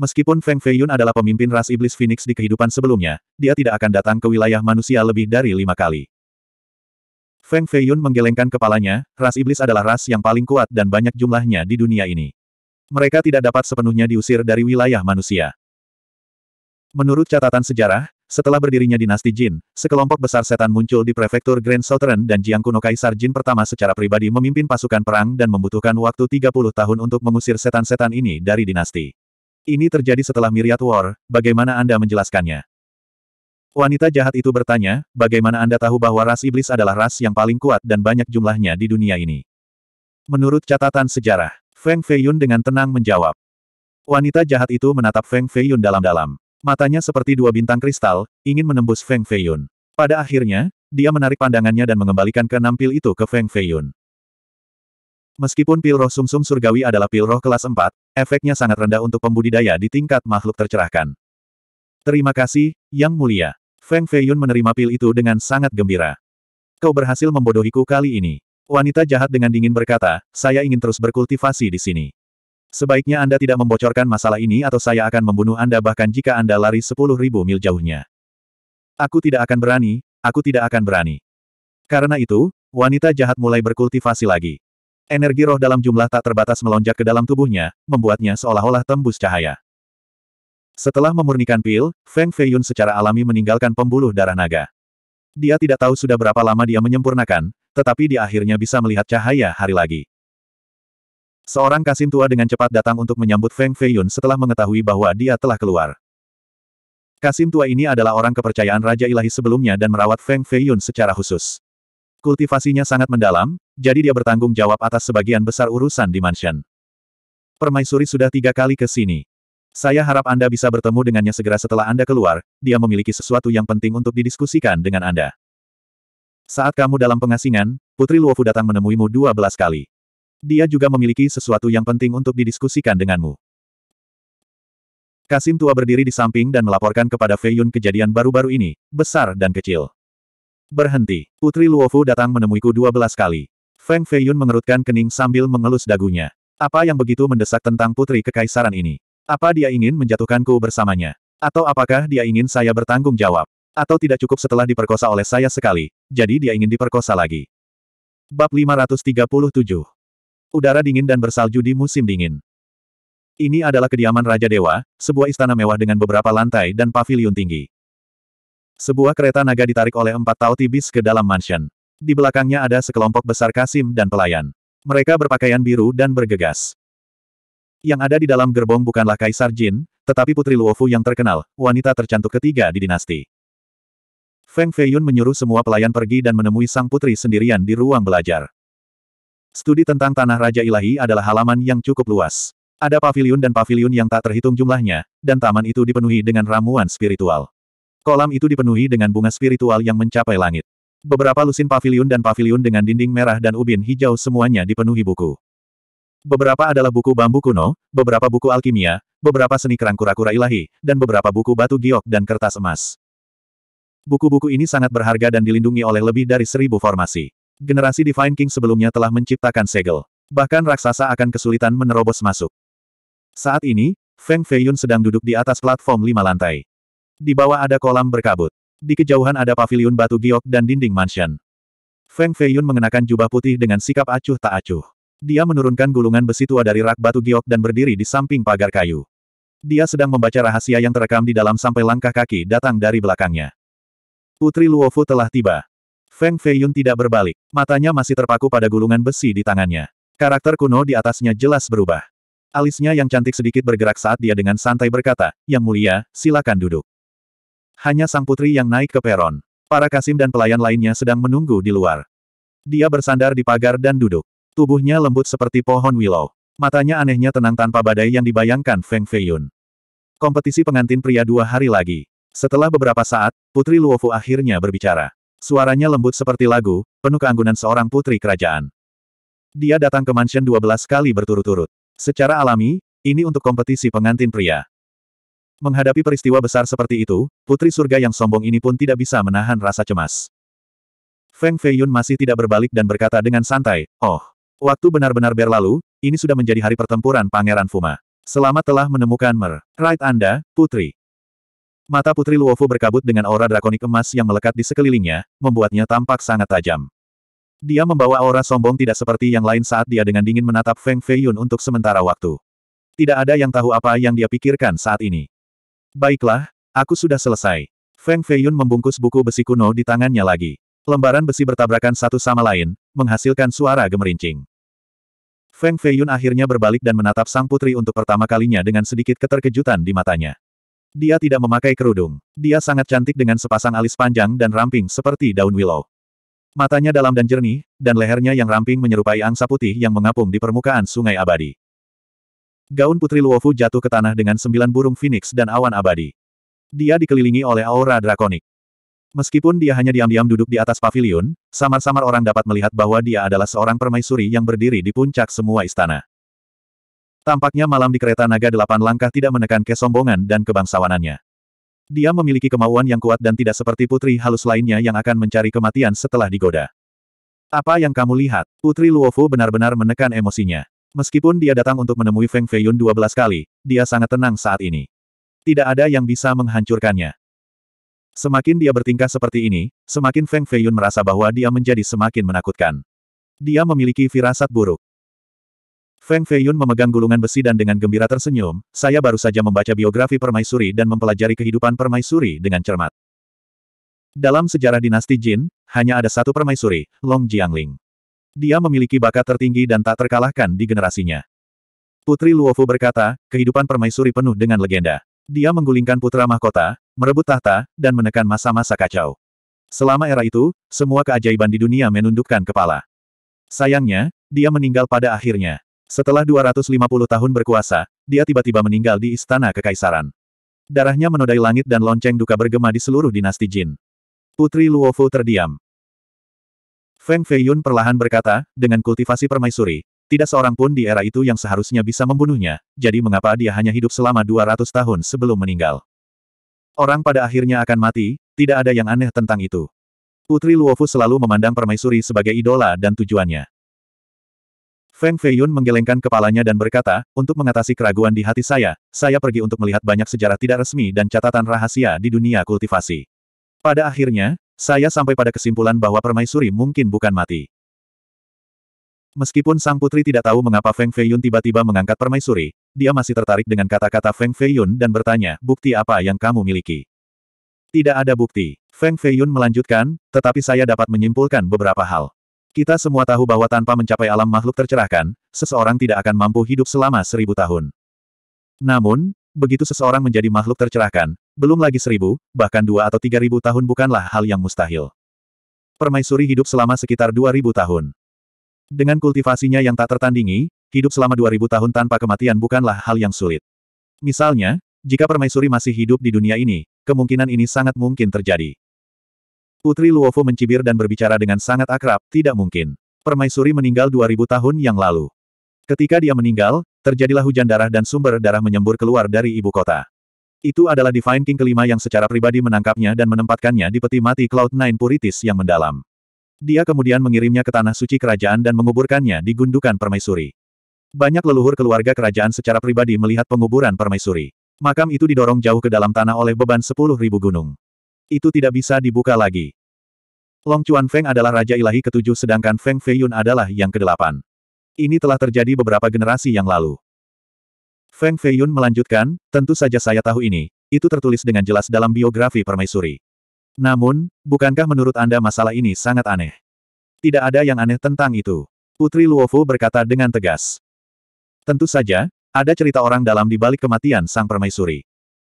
Meskipun Feng Feiyun adalah pemimpin ras iblis Phoenix di kehidupan sebelumnya, dia tidak akan datang ke wilayah manusia lebih dari lima kali. Feng Feiyun menggelengkan kepalanya, ras iblis adalah ras yang paling kuat dan banyak jumlahnya di dunia ini. Mereka tidak dapat sepenuhnya diusir dari wilayah manusia. Menurut catatan sejarah, setelah berdirinya dinasti Jin, sekelompok besar setan muncul di prefektur Grand Southern dan Jiang Kuno Kaisar Jin pertama secara pribadi memimpin pasukan perang dan membutuhkan waktu 30 tahun untuk mengusir setan-setan ini dari dinasti. Ini terjadi setelah Myriad War, bagaimana Anda menjelaskannya? Wanita jahat itu bertanya, bagaimana Anda tahu bahwa ras iblis adalah ras yang paling kuat dan banyak jumlahnya di dunia ini? Menurut catatan sejarah, Feng Feiyun dengan tenang menjawab. Wanita jahat itu menatap Feng Feiyun dalam-dalam. Matanya seperti dua bintang kristal, ingin menembus Feng Feiyun. Pada akhirnya, dia menarik pandangannya dan mengembalikan enam pil itu ke Feng Feiyun. Meskipun pil roh sumsum -sum surgawi adalah pil roh kelas 4, efeknya sangat rendah untuk pembudidaya di tingkat makhluk tercerahkan. Terima kasih, Yang Mulia. Feng Feiyun menerima pil itu dengan sangat gembira. Kau berhasil membodohiku kali ini. Wanita jahat dengan dingin berkata, saya ingin terus berkultivasi di sini. Sebaiknya Anda tidak membocorkan masalah ini atau saya akan membunuh Anda bahkan jika Anda lari sepuluh ribu mil jauhnya. Aku tidak akan berani, aku tidak akan berani. Karena itu, wanita jahat mulai berkultivasi lagi. Energi roh dalam jumlah tak terbatas melonjak ke dalam tubuhnya, membuatnya seolah-olah tembus cahaya. Setelah memurnikan pil, Feng Feiyun secara alami meninggalkan pembuluh darah naga. Dia tidak tahu sudah berapa lama dia menyempurnakan, tetapi dia akhirnya bisa melihat cahaya hari lagi. Seorang kasim tua dengan cepat datang untuk menyambut Feng Feiyun setelah mengetahui bahwa dia telah keluar. Kasim tua ini adalah orang kepercayaan Raja Ilahi sebelumnya dan merawat Feng Feiyun secara khusus. Kultivasinya sangat mendalam, jadi dia bertanggung jawab atas sebagian besar urusan di mansion. Permaisuri sudah tiga kali ke sini. Saya harap Anda bisa bertemu dengannya segera setelah Anda keluar, dia memiliki sesuatu yang penting untuk didiskusikan dengan Anda. Saat kamu dalam pengasingan, Putri Luofu datang menemuimu dua belas kali. Dia juga memiliki sesuatu yang penting untuk didiskusikan denganmu. Kasim tua berdiri di samping dan melaporkan kepada Fei Yun kejadian baru-baru ini, besar dan kecil. Berhenti. Putri Luofu datang menemuiku dua belas kali. Feng Fei Yun mengerutkan kening sambil mengelus dagunya. Apa yang begitu mendesak tentang putri kekaisaran ini? Apa dia ingin menjatuhkanku bersamanya? Atau apakah dia ingin saya bertanggung jawab? Atau tidak cukup setelah diperkosa oleh saya sekali, jadi dia ingin diperkosa lagi? Bab 537 Udara dingin dan bersalju di musim dingin. Ini adalah kediaman Raja Dewa, sebuah istana mewah dengan beberapa lantai dan paviliun tinggi. Sebuah kereta naga ditarik oleh empat tau bis ke dalam mansion. Di belakangnya ada sekelompok besar kasim dan pelayan. Mereka berpakaian biru dan bergegas. Yang ada di dalam gerbong bukanlah Kaisar Jin, tetapi Putri Luofu yang terkenal, wanita tercantik ketiga di dinasti. Feng Feiyun menyuruh semua pelayan pergi dan menemui sang putri sendirian di ruang belajar. Studi tentang Tanah Raja Ilahi adalah halaman yang cukup luas. Ada pavilion dan pavilion yang tak terhitung jumlahnya, dan taman itu dipenuhi dengan ramuan spiritual. Kolam itu dipenuhi dengan bunga spiritual yang mencapai langit. Beberapa lusin pavilion dan pavilion dengan dinding merah dan ubin hijau semuanya dipenuhi buku. Beberapa adalah buku bambu kuno, beberapa buku alkimia, beberapa seni kerang kura-kura ilahi, dan beberapa buku batu giok dan kertas emas. Buku-buku ini sangat berharga dan dilindungi oleh lebih dari seribu formasi generasi Divine King sebelumnya telah menciptakan segel. Bahkan raksasa akan kesulitan menerobos masuk. Saat ini, Feng Feiyun sedang duduk di atas platform lima lantai. Di bawah ada kolam berkabut. Di kejauhan ada pavilion batu giok dan dinding mansion. Feng Feiyun mengenakan jubah putih dengan sikap acuh tak acuh. Dia menurunkan gulungan besi tua dari rak batu giok dan berdiri di samping pagar kayu. Dia sedang membaca rahasia yang terekam di dalam sampai langkah kaki datang dari belakangnya. Putri Luofu telah tiba. Feng Feiyun tidak berbalik. Matanya masih terpaku pada gulungan besi di tangannya. Karakter kuno di atasnya jelas berubah. Alisnya yang cantik sedikit bergerak saat dia dengan santai berkata, Yang mulia, silakan duduk. Hanya sang putri yang naik ke peron. Para kasim dan pelayan lainnya sedang menunggu di luar. Dia bersandar di pagar dan duduk. Tubuhnya lembut seperti pohon willow. Matanya anehnya tenang tanpa badai yang dibayangkan Feng Feiyun. Kompetisi pengantin pria dua hari lagi. Setelah beberapa saat, Putri Luofu akhirnya berbicara. Suaranya lembut seperti lagu, penuh keanggunan seorang putri kerajaan. Dia datang ke mansion 12 kali berturut-turut. Secara alami, ini untuk kompetisi pengantin pria. Menghadapi peristiwa besar seperti itu, putri surga yang sombong ini pun tidak bisa menahan rasa cemas. Feng Feiyun masih tidak berbalik dan berkata dengan santai, Oh, waktu benar-benar berlalu, ini sudah menjadi hari pertempuran Pangeran Fuma. Selamat telah menemukan Mer. Right Anda, Putri. Mata Putri Luofu berkabut dengan aura drakonik emas yang melekat di sekelilingnya, membuatnya tampak sangat tajam. Dia membawa aura sombong tidak seperti yang lain saat dia dengan dingin menatap Feng Feiyun untuk sementara waktu. Tidak ada yang tahu apa yang dia pikirkan saat ini. Baiklah, aku sudah selesai. Feng Feiyun membungkus buku besi kuno di tangannya lagi. Lembaran besi bertabrakan satu sama lain, menghasilkan suara gemerincing. Feng Feiyun akhirnya berbalik dan menatap sang putri untuk pertama kalinya dengan sedikit keterkejutan di matanya. Dia tidak memakai kerudung. Dia sangat cantik dengan sepasang alis panjang dan ramping seperti daun willow. Matanya dalam dan jernih, dan lehernya yang ramping menyerupai angsa putih yang mengapung di permukaan sungai abadi. Gaun Putri Luofu jatuh ke tanah dengan sembilan burung phoenix dan awan abadi. Dia dikelilingi oleh aura drakonik. Meskipun dia hanya diam-diam duduk di atas pavilion, samar-samar orang dapat melihat bahwa dia adalah seorang permaisuri yang berdiri di puncak semua istana. Tampaknya malam di kereta naga delapan langkah tidak menekan kesombongan dan kebangsawanannya. Dia memiliki kemauan yang kuat dan tidak seperti putri halus lainnya yang akan mencari kematian setelah digoda. Apa yang kamu lihat? Putri Luofu benar-benar menekan emosinya. Meskipun dia datang untuk menemui Feng Feiyun 12 kali, dia sangat tenang saat ini. Tidak ada yang bisa menghancurkannya. Semakin dia bertingkah seperti ini, semakin Feng Feiyun merasa bahwa dia menjadi semakin menakutkan. Dia memiliki firasat buruk. Feng Feiyun memegang gulungan besi dan dengan gembira tersenyum, saya baru saja membaca biografi Permaisuri dan mempelajari kehidupan Permaisuri dengan cermat. Dalam sejarah dinasti Jin, hanya ada satu Permaisuri, Long Jiangling. Dia memiliki bakat tertinggi dan tak terkalahkan di generasinya. Putri Luofu berkata, kehidupan Permaisuri penuh dengan legenda. Dia menggulingkan putra mahkota, merebut tahta, dan menekan masa-masa kacau. Selama era itu, semua keajaiban di dunia menundukkan kepala. Sayangnya, dia meninggal pada akhirnya. Setelah 250 tahun berkuasa, dia tiba-tiba meninggal di istana kekaisaran. Darahnya menodai langit dan lonceng duka bergema di seluruh dinasti Jin. Putri Luofu terdiam. Feng Feiyun perlahan berkata, dengan kultivasi permaisuri, tidak seorang pun di era itu yang seharusnya bisa membunuhnya, jadi mengapa dia hanya hidup selama 200 tahun sebelum meninggal? Orang pada akhirnya akan mati, tidak ada yang aneh tentang itu. Putri Luofu selalu memandang permaisuri sebagai idola dan tujuannya. Feng Feiyun menggelengkan kepalanya dan berkata, untuk mengatasi keraguan di hati saya, saya pergi untuk melihat banyak sejarah tidak resmi dan catatan rahasia di dunia kultivasi. Pada akhirnya, saya sampai pada kesimpulan bahwa permaisuri mungkin bukan mati. Meskipun sang putri tidak tahu mengapa Feng Feiyun tiba-tiba mengangkat permaisuri, dia masih tertarik dengan kata-kata Feng Feiyun dan bertanya, bukti apa yang kamu miliki? Tidak ada bukti. Feng Feiyun melanjutkan, tetapi saya dapat menyimpulkan beberapa hal. Kita semua tahu bahwa tanpa mencapai alam makhluk tercerahkan, seseorang tidak akan mampu hidup selama seribu tahun. Namun, begitu seseorang menjadi makhluk tercerahkan, belum lagi seribu, bahkan dua atau tiga ribu tahun bukanlah hal yang mustahil. Permaisuri hidup selama sekitar dua ribu tahun. Dengan kultivasinya yang tak tertandingi, hidup selama dua ribu tahun tanpa kematian bukanlah hal yang sulit. Misalnya, jika permaisuri masih hidup di dunia ini, kemungkinan ini sangat mungkin terjadi. Putri Luovo mencibir dan berbicara dengan sangat akrab, tidak mungkin. Permaisuri meninggal 2000 tahun yang lalu. Ketika dia meninggal, terjadilah hujan darah dan sumber darah menyembur keluar dari ibu kota. Itu adalah Divine King kelima yang secara pribadi menangkapnya dan menempatkannya di peti mati Cloud Nine Puritis yang mendalam. Dia kemudian mengirimnya ke tanah suci kerajaan dan menguburkannya di gundukan permaisuri. Banyak leluhur keluarga kerajaan secara pribadi melihat penguburan permaisuri. Makam itu didorong jauh ke dalam tanah oleh beban 10.000 gunung itu tidak bisa dibuka lagi. Long Chuan Feng adalah Raja Ilahi ketujuh sedangkan Feng Feiyun adalah yang kedelapan. Ini telah terjadi beberapa generasi yang lalu. Feng Feiyun melanjutkan, tentu saja saya tahu ini, itu tertulis dengan jelas dalam biografi permaisuri. Namun, bukankah menurut Anda masalah ini sangat aneh? Tidak ada yang aneh tentang itu. Putri Luofu berkata dengan tegas. Tentu saja, ada cerita orang dalam di balik kematian sang permaisuri.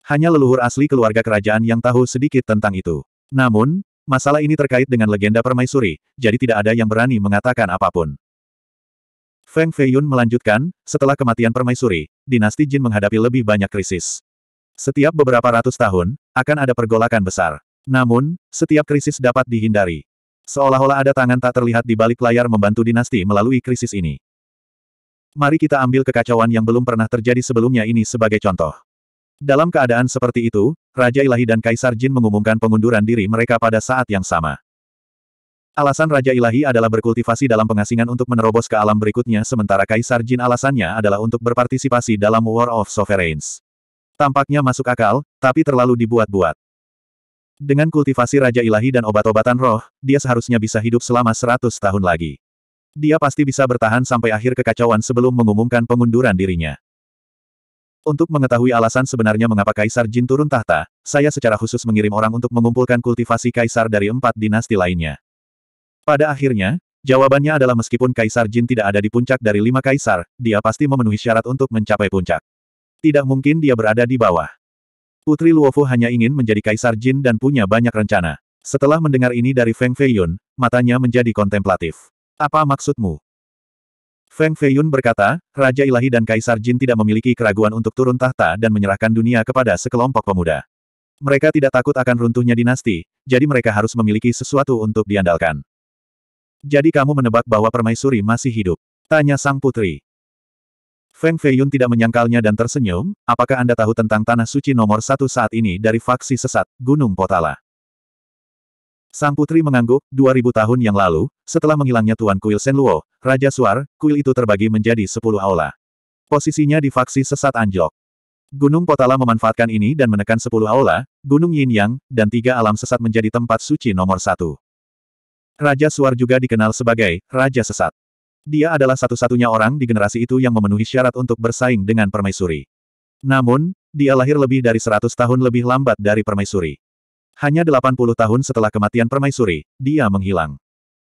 Hanya leluhur asli keluarga kerajaan yang tahu sedikit tentang itu. Namun, masalah ini terkait dengan legenda permaisuri, jadi tidak ada yang berani mengatakan apapun. Feng Feiyun melanjutkan, setelah kematian permaisuri, dinasti Jin menghadapi lebih banyak krisis. Setiap beberapa ratus tahun, akan ada pergolakan besar. Namun, setiap krisis dapat dihindari. Seolah-olah ada tangan tak terlihat di balik layar membantu dinasti melalui krisis ini. Mari kita ambil kekacauan yang belum pernah terjadi sebelumnya ini sebagai contoh. Dalam keadaan seperti itu, Raja Ilahi dan Kaisar Jin mengumumkan pengunduran diri mereka pada saat yang sama. Alasan Raja Ilahi adalah berkultivasi dalam pengasingan untuk menerobos ke alam berikutnya sementara Kaisar Jin alasannya adalah untuk berpartisipasi dalam War of Sovereigns. Tampaknya masuk akal, tapi terlalu dibuat-buat. Dengan kultivasi Raja Ilahi dan obat-obatan roh, dia seharusnya bisa hidup selama 100 tahun lagi. Dia pasti bisa bertahan sampai akhir kekacauan sebelum mengumumkan pengunduran dirinya. Untuk mengetahui alasan sebenarnya mengapa Kaisar Jin turun tahta, saya secara khusus mengirim orang untuk mengumpulkan kultivasi Kaisar dari empat dinasti lainnya. Pada akhirnya, jawabannya adalah meskipun Kaisar Jin tidak ada di puncak dari lima Kaisar, dia pasti memenuhi syarat untuk mencapai puncak. Tidak mungkin dia berada di bawah. Putri Luofu hanya ingin menjadi Kaisar Jin dan punya banyak rencana. Setelah mendengar ini dari Feng Feiyun, matanya menjadi kontemplatif. Apa maksudmu? Feng Feiyun berkata, Raja Ilahi dan Kaisar Jin tidak memiliki keraguan untuk turun tahta dan menyerahkan dunia kepada sekelompok pemuda. Mereka tidak takut akan runtuhnya dinasti, jadi mereka harus memiliki sesuatu untuk diandalkan. Jadi kamu menebak bahwa permaisuri masih hidup? Tanya sang putri. Feng Feiyun tidak menyangkalnya dan tersenyum, apakah Anda tahu tentang Tanah Suci nomor satu saat ini dari faksi sesat, Gunung Potala? Sang putri mengangguk, 2000 tahun yang lalu, setelah menghilangnya Tuan Kuil Luo, Raja Suar, kuil itu terbagi menjadi 10 aula. Posisinya di faksi sesat anjlok. Gunung Potala memanfaatkan ini dan menekan 10 aula, Gunung Yin Yang, dan tiga alam sesat menjadi tempat suci nomor satu. Raja Suar juga dikenal sebagai Raja Sesat. Dia adalah satu-satunya orang di generasi itu yang memenuhi syarat untuk bersaing dengan Permaisuri. Namun, dia lahir lebih dari 100 tahun lebih lambat dari Permaisuri. Hanya 80 tahun setelah kematian permaisuri, dia menghilang.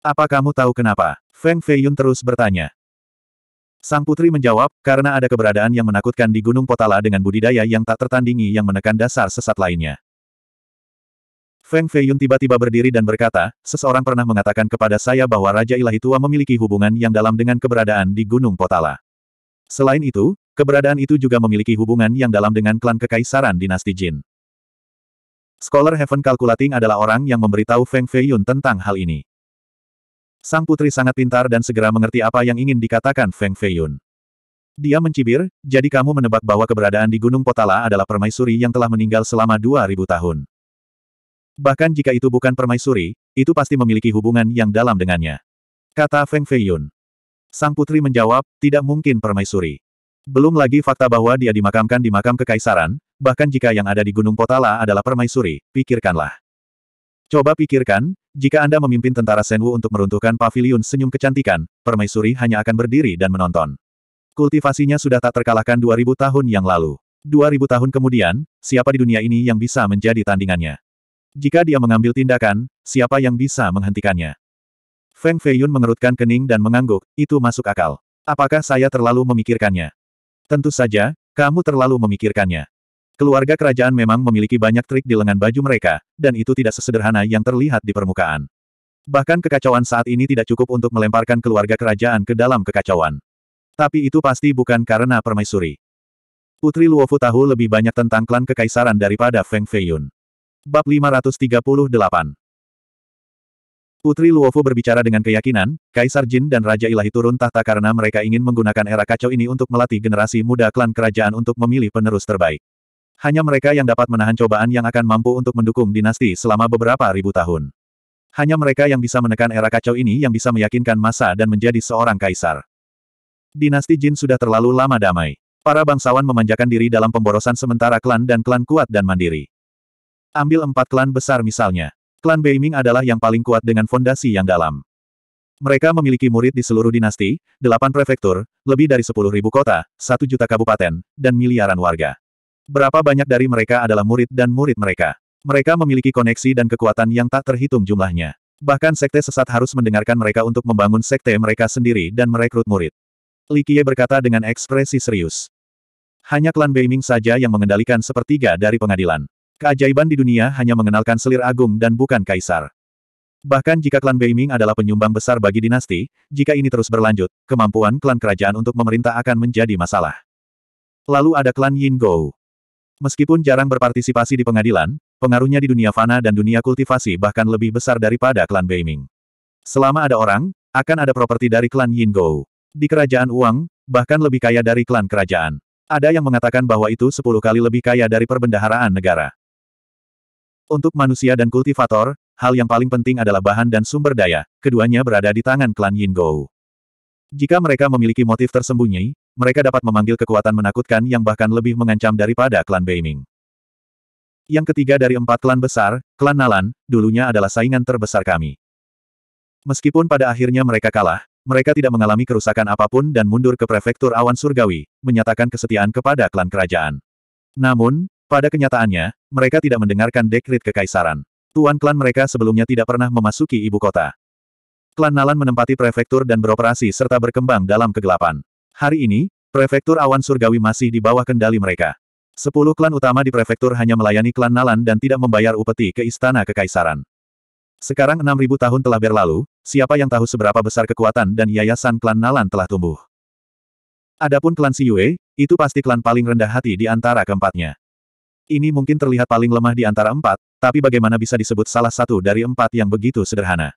Apa kamu tahu kenapa? Feng Feiyun terus bertanya. Sang putri menjawab, karena ada keberadaan yang menakutkan di Gunung Potala dengan budidaya yang tak tertandingi yang menekan dasar sesat lainnya. Feng Feiyun tiba-tiba berdiri dan berkata, seseorang pernah mengatakan kepada saya bahwa Raja Ilahi Tua memiliki hubungan yang dalam dengan keberadaan di Gunung Potala. Selain itu, keberadaan itu juga memiliki hubungan yang dalam dengan klan kekaisaran dinasti Jin. Scholar Heaven Calculating adalah orang yang memberitahu Feng Feiyun tentang hal ini. Sang putri sangat pintar dan segera mengerti apa yang ingin dikatakan Feng Feiyun. Dia mencibir, jadi kamu menebak bahwa keberadaan di Gunung Potala adalah permaisuri yang telah meninggal selama 2000 tahun. Bahkan jika itu bukan permaisuri, itu pasti memiliki hubungan yang dalam dengannya. Kata Feng Feiyun. Sang putri menjawab, tidak mungkin permaisuri. Belum lagi fakta bahwa dia dimakamkan di makam kekaisaran, bahkan jika yang ada di Gunung Potala adalah permaisuri, pikirkanlah. Coba pikirkan, jika Anda memimpin tentara Senwu untuk meruntuhkan paviliun senyum kecantikan, permaisuri hanya akan berdiri dan menonton. Kultivasinya sudah tak terkalahkan 2000 tahun yang lalu. 2000 tahun kemudian, siapa di dunia ini yang bisa menjadi tandingannya? Jika dia mengambil tindakan, siapa yang bisa menghentikannya? Feng Feiyun mengerutkan kening dan mengangguk, itu masuk akal. Apakah saya terlalu memikirkannya? Tentu saja, kamu terlalu memikirkannya. Keluarga kerajaan memang memiliki banyak trik di lengan baju mereka, dan itu tidak sesederhana yang terlihat di permukaan. Bahkan kekacauan saat ini tidak cukup untuk melemparkan keluarga kerajaan ke dalam kekacauan. Tapi itu pasti bukan karena permaisuri. Putri Luofu tahu lebih banyak tentang klan kekaisaran daripada Feng Feiyun. Bab 538 Putri Luofu berbicara dengan keyakinan, Kaisar Jin dan Raja Ilahi turun tahta karena mereka ingin menggunakan era kacau ini untuk melatih generasi muda klan kerajaan untuk memilih penerus terbaik. Hanya mereka yang dapat menahan cobaan yang akan mampu untuk mendukung dinasti selama beberapa ribu tahun. Hanya mereka yang bisa menekan era kacau ini yang bisa meyakinkan masa dan menjadi seorang kaisar. Dinasti Jin sudah terlalu lama damai. Para bangsawan memanjakan diri dalam pemborosan sementara klan dan klan kuat dan mandiri. Ambil empat klan besar misalnya. Klan Beiming adalah yang paling kuat dengan fondasi yang dalam. Mereka memiliki murid di seluruh dinasti, delapan prefektur, lebih dari sepuluh ribu kota, satu juta kabupaten, dan miliaran warga. Berapa banyak dari mereka adalah murid dan murid mereka. Mereka memiliki koneksi dan kekuatan yang tak terhitung jumlahnya. Bahkan sekte sesat harus mendengarkan mereka untuk membangun sekte mereka sendiri dan merekrut murid. Li Qiye berkata dengan ekspresi serius. Hanya klan Beiming saja yang mengendalikan sepertiga dari pengadilan. Keajaiban di dunia hanya mengenalkan selir agung dan bukan kaisar. Bahkan jika klan Beiming adalah penyumbang besar bagi dinasti, jika ini terus berlanjut, kemampuan klan kerajaan untuk memerintah akan menjadi masalah. Lalu ada klan Yin Gou. Meskipun jarang berpartisipasi di pengadilan, pengaruhnya di dunia fana dan dunia kultivasi bahkan lebih besar daripada klan Beiming. Selama ada orang, akan ada properti dari klan Yin Gou. Di kerajaan uang, bahkan lebih kaya dari klan kerajaan. Ada yang mengatakan bahwa itu sepuluh kali lebih kaya dari perbendaharaan negara. Untuk manusia dan kultivator, hal yang paling penting adalah bahan dan sumber daya, keduanya berada di tangan klan Yin Yingou. Jika mereka memiliki motif tersembunyi, mereka dapat memanggil kekuatan menakutkan yang bahkan lebih mengancam daripada klan Beiming. Yang ketiga dari empat klan besar, klan Nalan, dulunya adalah saingan terbesar kami. Meskipun pada akhirnya mereka kalah, mereka tidak mengalami kerusakan apapun dan mundur ke prefektur awan surgawi, menyatakan kesetiaan kepada klan kerajaan. Namun, pada kenyataannya, mereka tidak mendengarkan dekrit kekaisaran. Tuan klan mereka sebelumnya tidak pernah memasuki ibu kota. Klan Nalan menempati prefektur dan beroperasi serta berkembang dalam kegelapan. Hari ini, prefektur awan surgawi masih di bawah kendali mereka. Sepuluh klan utama di prefektur hanya melayani klan Nalan dan tidak membayar upeti ke istana kekaisaran. Sekarang enam ribu tahun telah berlalu, siapa yang tahu seberapa besar kekuatan dan yayasan klan Nalan telah tumbuh. Adapun klan Siyue, itu pasti klan paling rendah hati di antara keempatnya. Ini mungkin terlihat paling lemah di antara empat, tapi bagaimana bisa disebut salah satu dari empat yang begitu sederhana?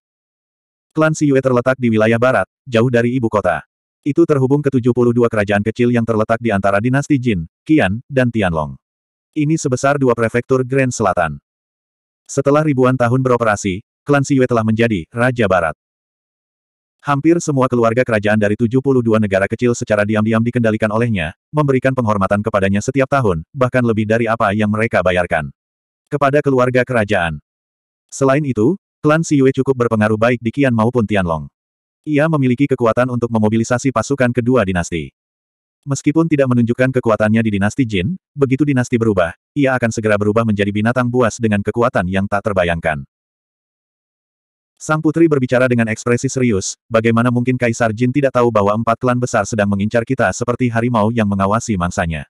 Klan Siyue terletak di wilayah barat, jauh dari ibu kota. Itu terhubung ke 72 kerajaan kecil yang terletak di antara dinasti Jin, Qian, dan Tianlong. Ini sebesar dua prefektur Grand Selatan. Setelah ribuan tahun beroperasi, klan Siyue telah menjadi Raja Barat. Hampir semua keluarga kerajaan dari 72 negara kecil secara diam-diam dikendalikan olehnya, memberikan penghormatan kepadanya setiap tahun, bahkan lebih dari apa yang mereka bayarkan. Kepada keluarga kerajaan. Selain itu, klan Siyue cukup berpengaruh baik di Qian maupun Tianlong. Ia memiliki kekuatan untuk memobilisasi pasukan kedua dinasti. Meskipun tidak menunjukkan kekuatannya di dinasti Jin, begitu dinasti berubah, ia akan segera berubah menjadi binatang buas dengan kekuatan yang tak terbayangkan. Sang putri berbicara dengan ekspresi serius, bagaimana mungkin Kaisar Jin tidak tahu bahwa empat klan besar sedang mengincar kita seperti harimau yang mengawasi mangsanya.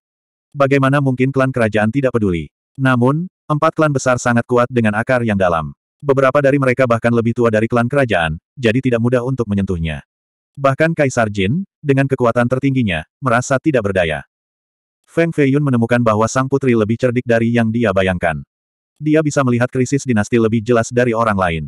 Bagaimana mungkin klan kerajaan tidak peduli. Namun, empat klan besar sangat kuat dengan akar yang dalam. Beberapa dari mereka bahkan lebih tua dari klan kerajaan, jadi tidak mudah untuk menyentuhnya. Bahkan Kaisar Jin, dengan kekuatan tertingginya, merasa tidak berdaya. Feng Feiyun menemukan bahwa sang putri lebih cerdik dari yang dia bayangkan. Dia bisa melihat krisis dinasti lebih jelas dari orang lain.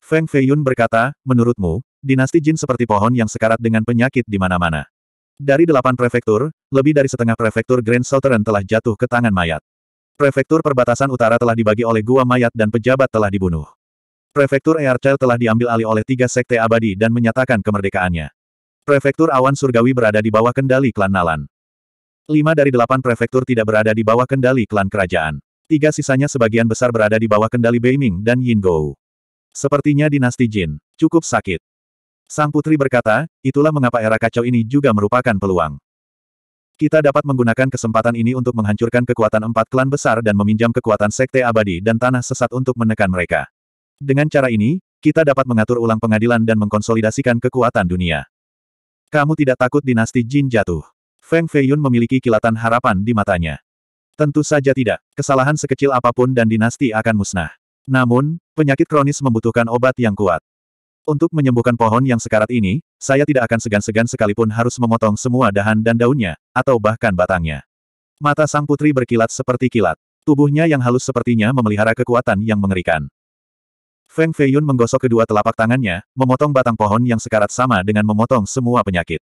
Feng Feiyun berkata, menurutmu, dinasti Jin seperti pohon yang sekarat dengan penyakit di mana-mana. Dari delapan prefektur, lebih dari setengah prefektur Grand Southern telah jatuh ke tangan mayat. Prefektur perbatasan utara telah dibagi oleh gua mayat dan pejabat telah dibunuh. Prefektur Earchel telah diambil alih oleh tiga sekte abadi dan menyatakan kemerdekaannya. Prefektur awan surgawi berada di bawah kendali klan Nalan. Lima dari delapan prefektur tidak berada di bawah kendali klan kerajaan. Tiga sisanya sebagian besar berada di bawah kendali Beiming dan Yin Yingou. Sepertinya dinasti Jin, cukup sakit. Sang putri berkata, itulah mengapa era kacau ini juga merupakan peluang. Kita dapat menggunakan kesempatan ini untuk menghancurkan kekuatan empat klan besar dan meminjam kekuatan sekte abadi dan tanah sesat untuk menekan mereka. Dengan cara ini, kita dapat mengatur ulang pengadilan dan mengkonsolidasikan kekuatan dunia. Kamu tidak takut dinasti Jin jatuh. Feng Feiyun memiliki kilatan harapan di matanya. Tentu saja tidak. Kesalahan sekecil apapun dan dinasti akan musnah. Namun, penyakit kronis membutuhkan obat yang kuat. Untuk menyembuhkan pohon yang sekarat ini, saya tidak akan segan-segan sekalipun harus memotong semua dahan dan daunnya, atau bahkan batangnya. Mata sang putri berkilat seperti kilat. Tubuhnya yang halus sepertinya memelihara kekuatan yang mengerikan. Feng Feiyun menggosok kedua telapak tangannya, memotong batang pohon yang sekarat sama dengan memotong semua penyakit.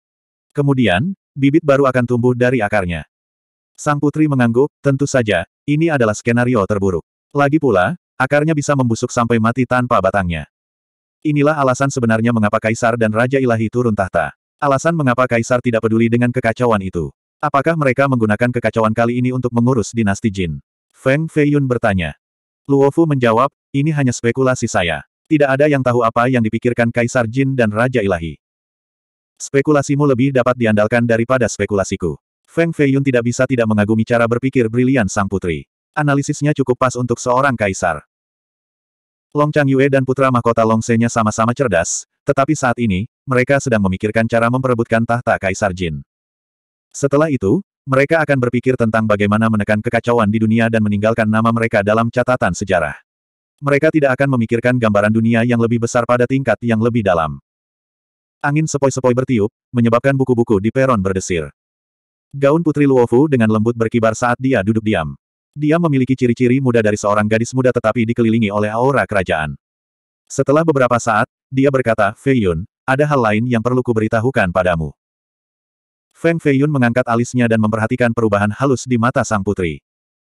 Kemudian, bibit baru akan tumbuh dari akarnya. Sang putri mengangguk, tentu saja, ini adalah skenario terburuk. Lagi pula, Akarnya bisa membusuk sampai mati tanpa batangnya. Inilah alasan sebenarnya mengapa Kaisar dan Raja Ilahi turun tahta. Alasan mengapa Kaisar tidak peduli dengan kekacauan itu. Apakah mereka menggunakan kekacauan kali ini untuk mengurus dinasti Jin? Feng Feiyun bertanya. Luofu menjawab, ini hanya spekulasi saya. Tidak ada yang tahu apa yang dipikirkan Kaisar Jin dan Raja Ilahi. Spekulasimu lebih dapat diandalkan daripada spekulasiku. Feng Feiyun tidak bisa tidak mengagumi cara berpikir brilian sang putri. Analisisnya cukup pas untuk seorang kaisar. Long Chang Yue dan putra mahkota Long Se-nya sama-sama cerdas, tetapi saat ini, mereka sedang memikirkan cara memperebutkan tahta Kaisar Jin. Setelah itu, mereka akan berpikir tentang bagaimana menekan kekacauan di dunia dan meninggalkan nama mereka dalam catatan sejarah. Mereka tidak akan memikirkan gambaran dunia yang lebih besar pada tingkat yang lebih dalam. Angin sepoi-sepoi bertiup, menyebabkan buku-buku di peron berdesir. Gaun Putri Luofu dengan lembut berkibar saat dia duduk diam. Dia memiliki ciri-ciri muda dari seorang gadis muda tetapi dikelilingi oleh aura kerajaan. Setelah beberapa saat, dia berkata, Fei Yun, ada hal lain yang perlu kuberitahukan padamu. Feng Fei Yun mengangkat alisnya dan memperhatikan perubahan halus di mata sang putri.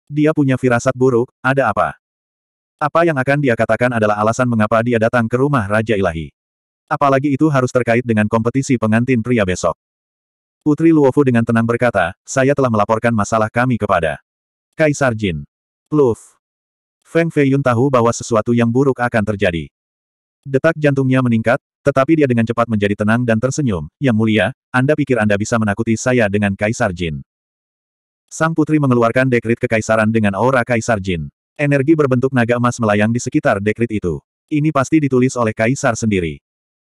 Dia punya firasat buruk, ada apa? Apa yang akan dia katakan adalah alasan mengapa dia datang ke rumah Raja Ilahi. Apalagi itu harus terkait dengan kompetisi pengantin pria besok. Putri Luofu dengan tenang berkata, saya telah melaporkan masalah kami kepada Kaisar Jin. Luf. Feng Feiyun tahu bahwa sesuatu yang buruk akan terjadi. Detak jantungnya meningkat, tetapi dia dengan cepat menjadi tenang dan tersenyum. Yang mulia, Anda pikir Anda bisa menakuti saya dengan Kaisar Jin. Sang putri mengeluarkan dekrit kekaisaran dengan aura Kaisar Jin. Energi berbentuk naga emas melayang di sekitar dekrit itu. Ini pasti ditulis oleh Kaisar sendiri.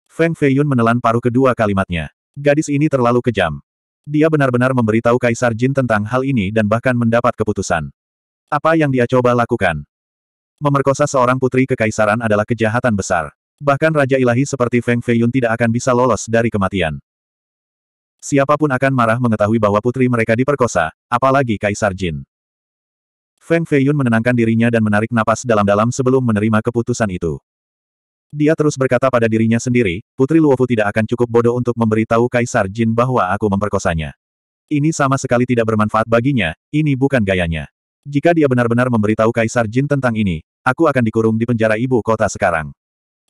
Feng Feiyun menelan paruh kedua kalimatnya. Gadis ini terlalu kejam. Dia benar-benar memberitahu Kaisar Jin tentang hal ini dan bahkan mendapat keputusan. Apa yang dia coba lakukan? Memerkosa seorang putri kekaisaran adalah kejahatan besar. Bahkan Raja Ilahi seperti Feng Feiyun tidak akan bisa lolos dari kematian. Siapapun akan marah mengetahui bahwa putri mereka diperkosa, apalagi Kaisar Jin. Feng Feiyun menenangkan dirinya dan menarik napas dalam-dalam sebelum menerima keputusan itu. Dia terus berkata pada dirinya sendiri, Putri Luofu tidak akan cukup bodoh untuk memberitahu Kaisar Jin bahwa aku memperkosanya. Ini sama sekali tidak bermanfaat baginya, ini bukan gayanya. Jika dia benar-benar memberitahu Kaisar Jin tentang ini, aku akan dikurung di penjara ibu kota sekarang.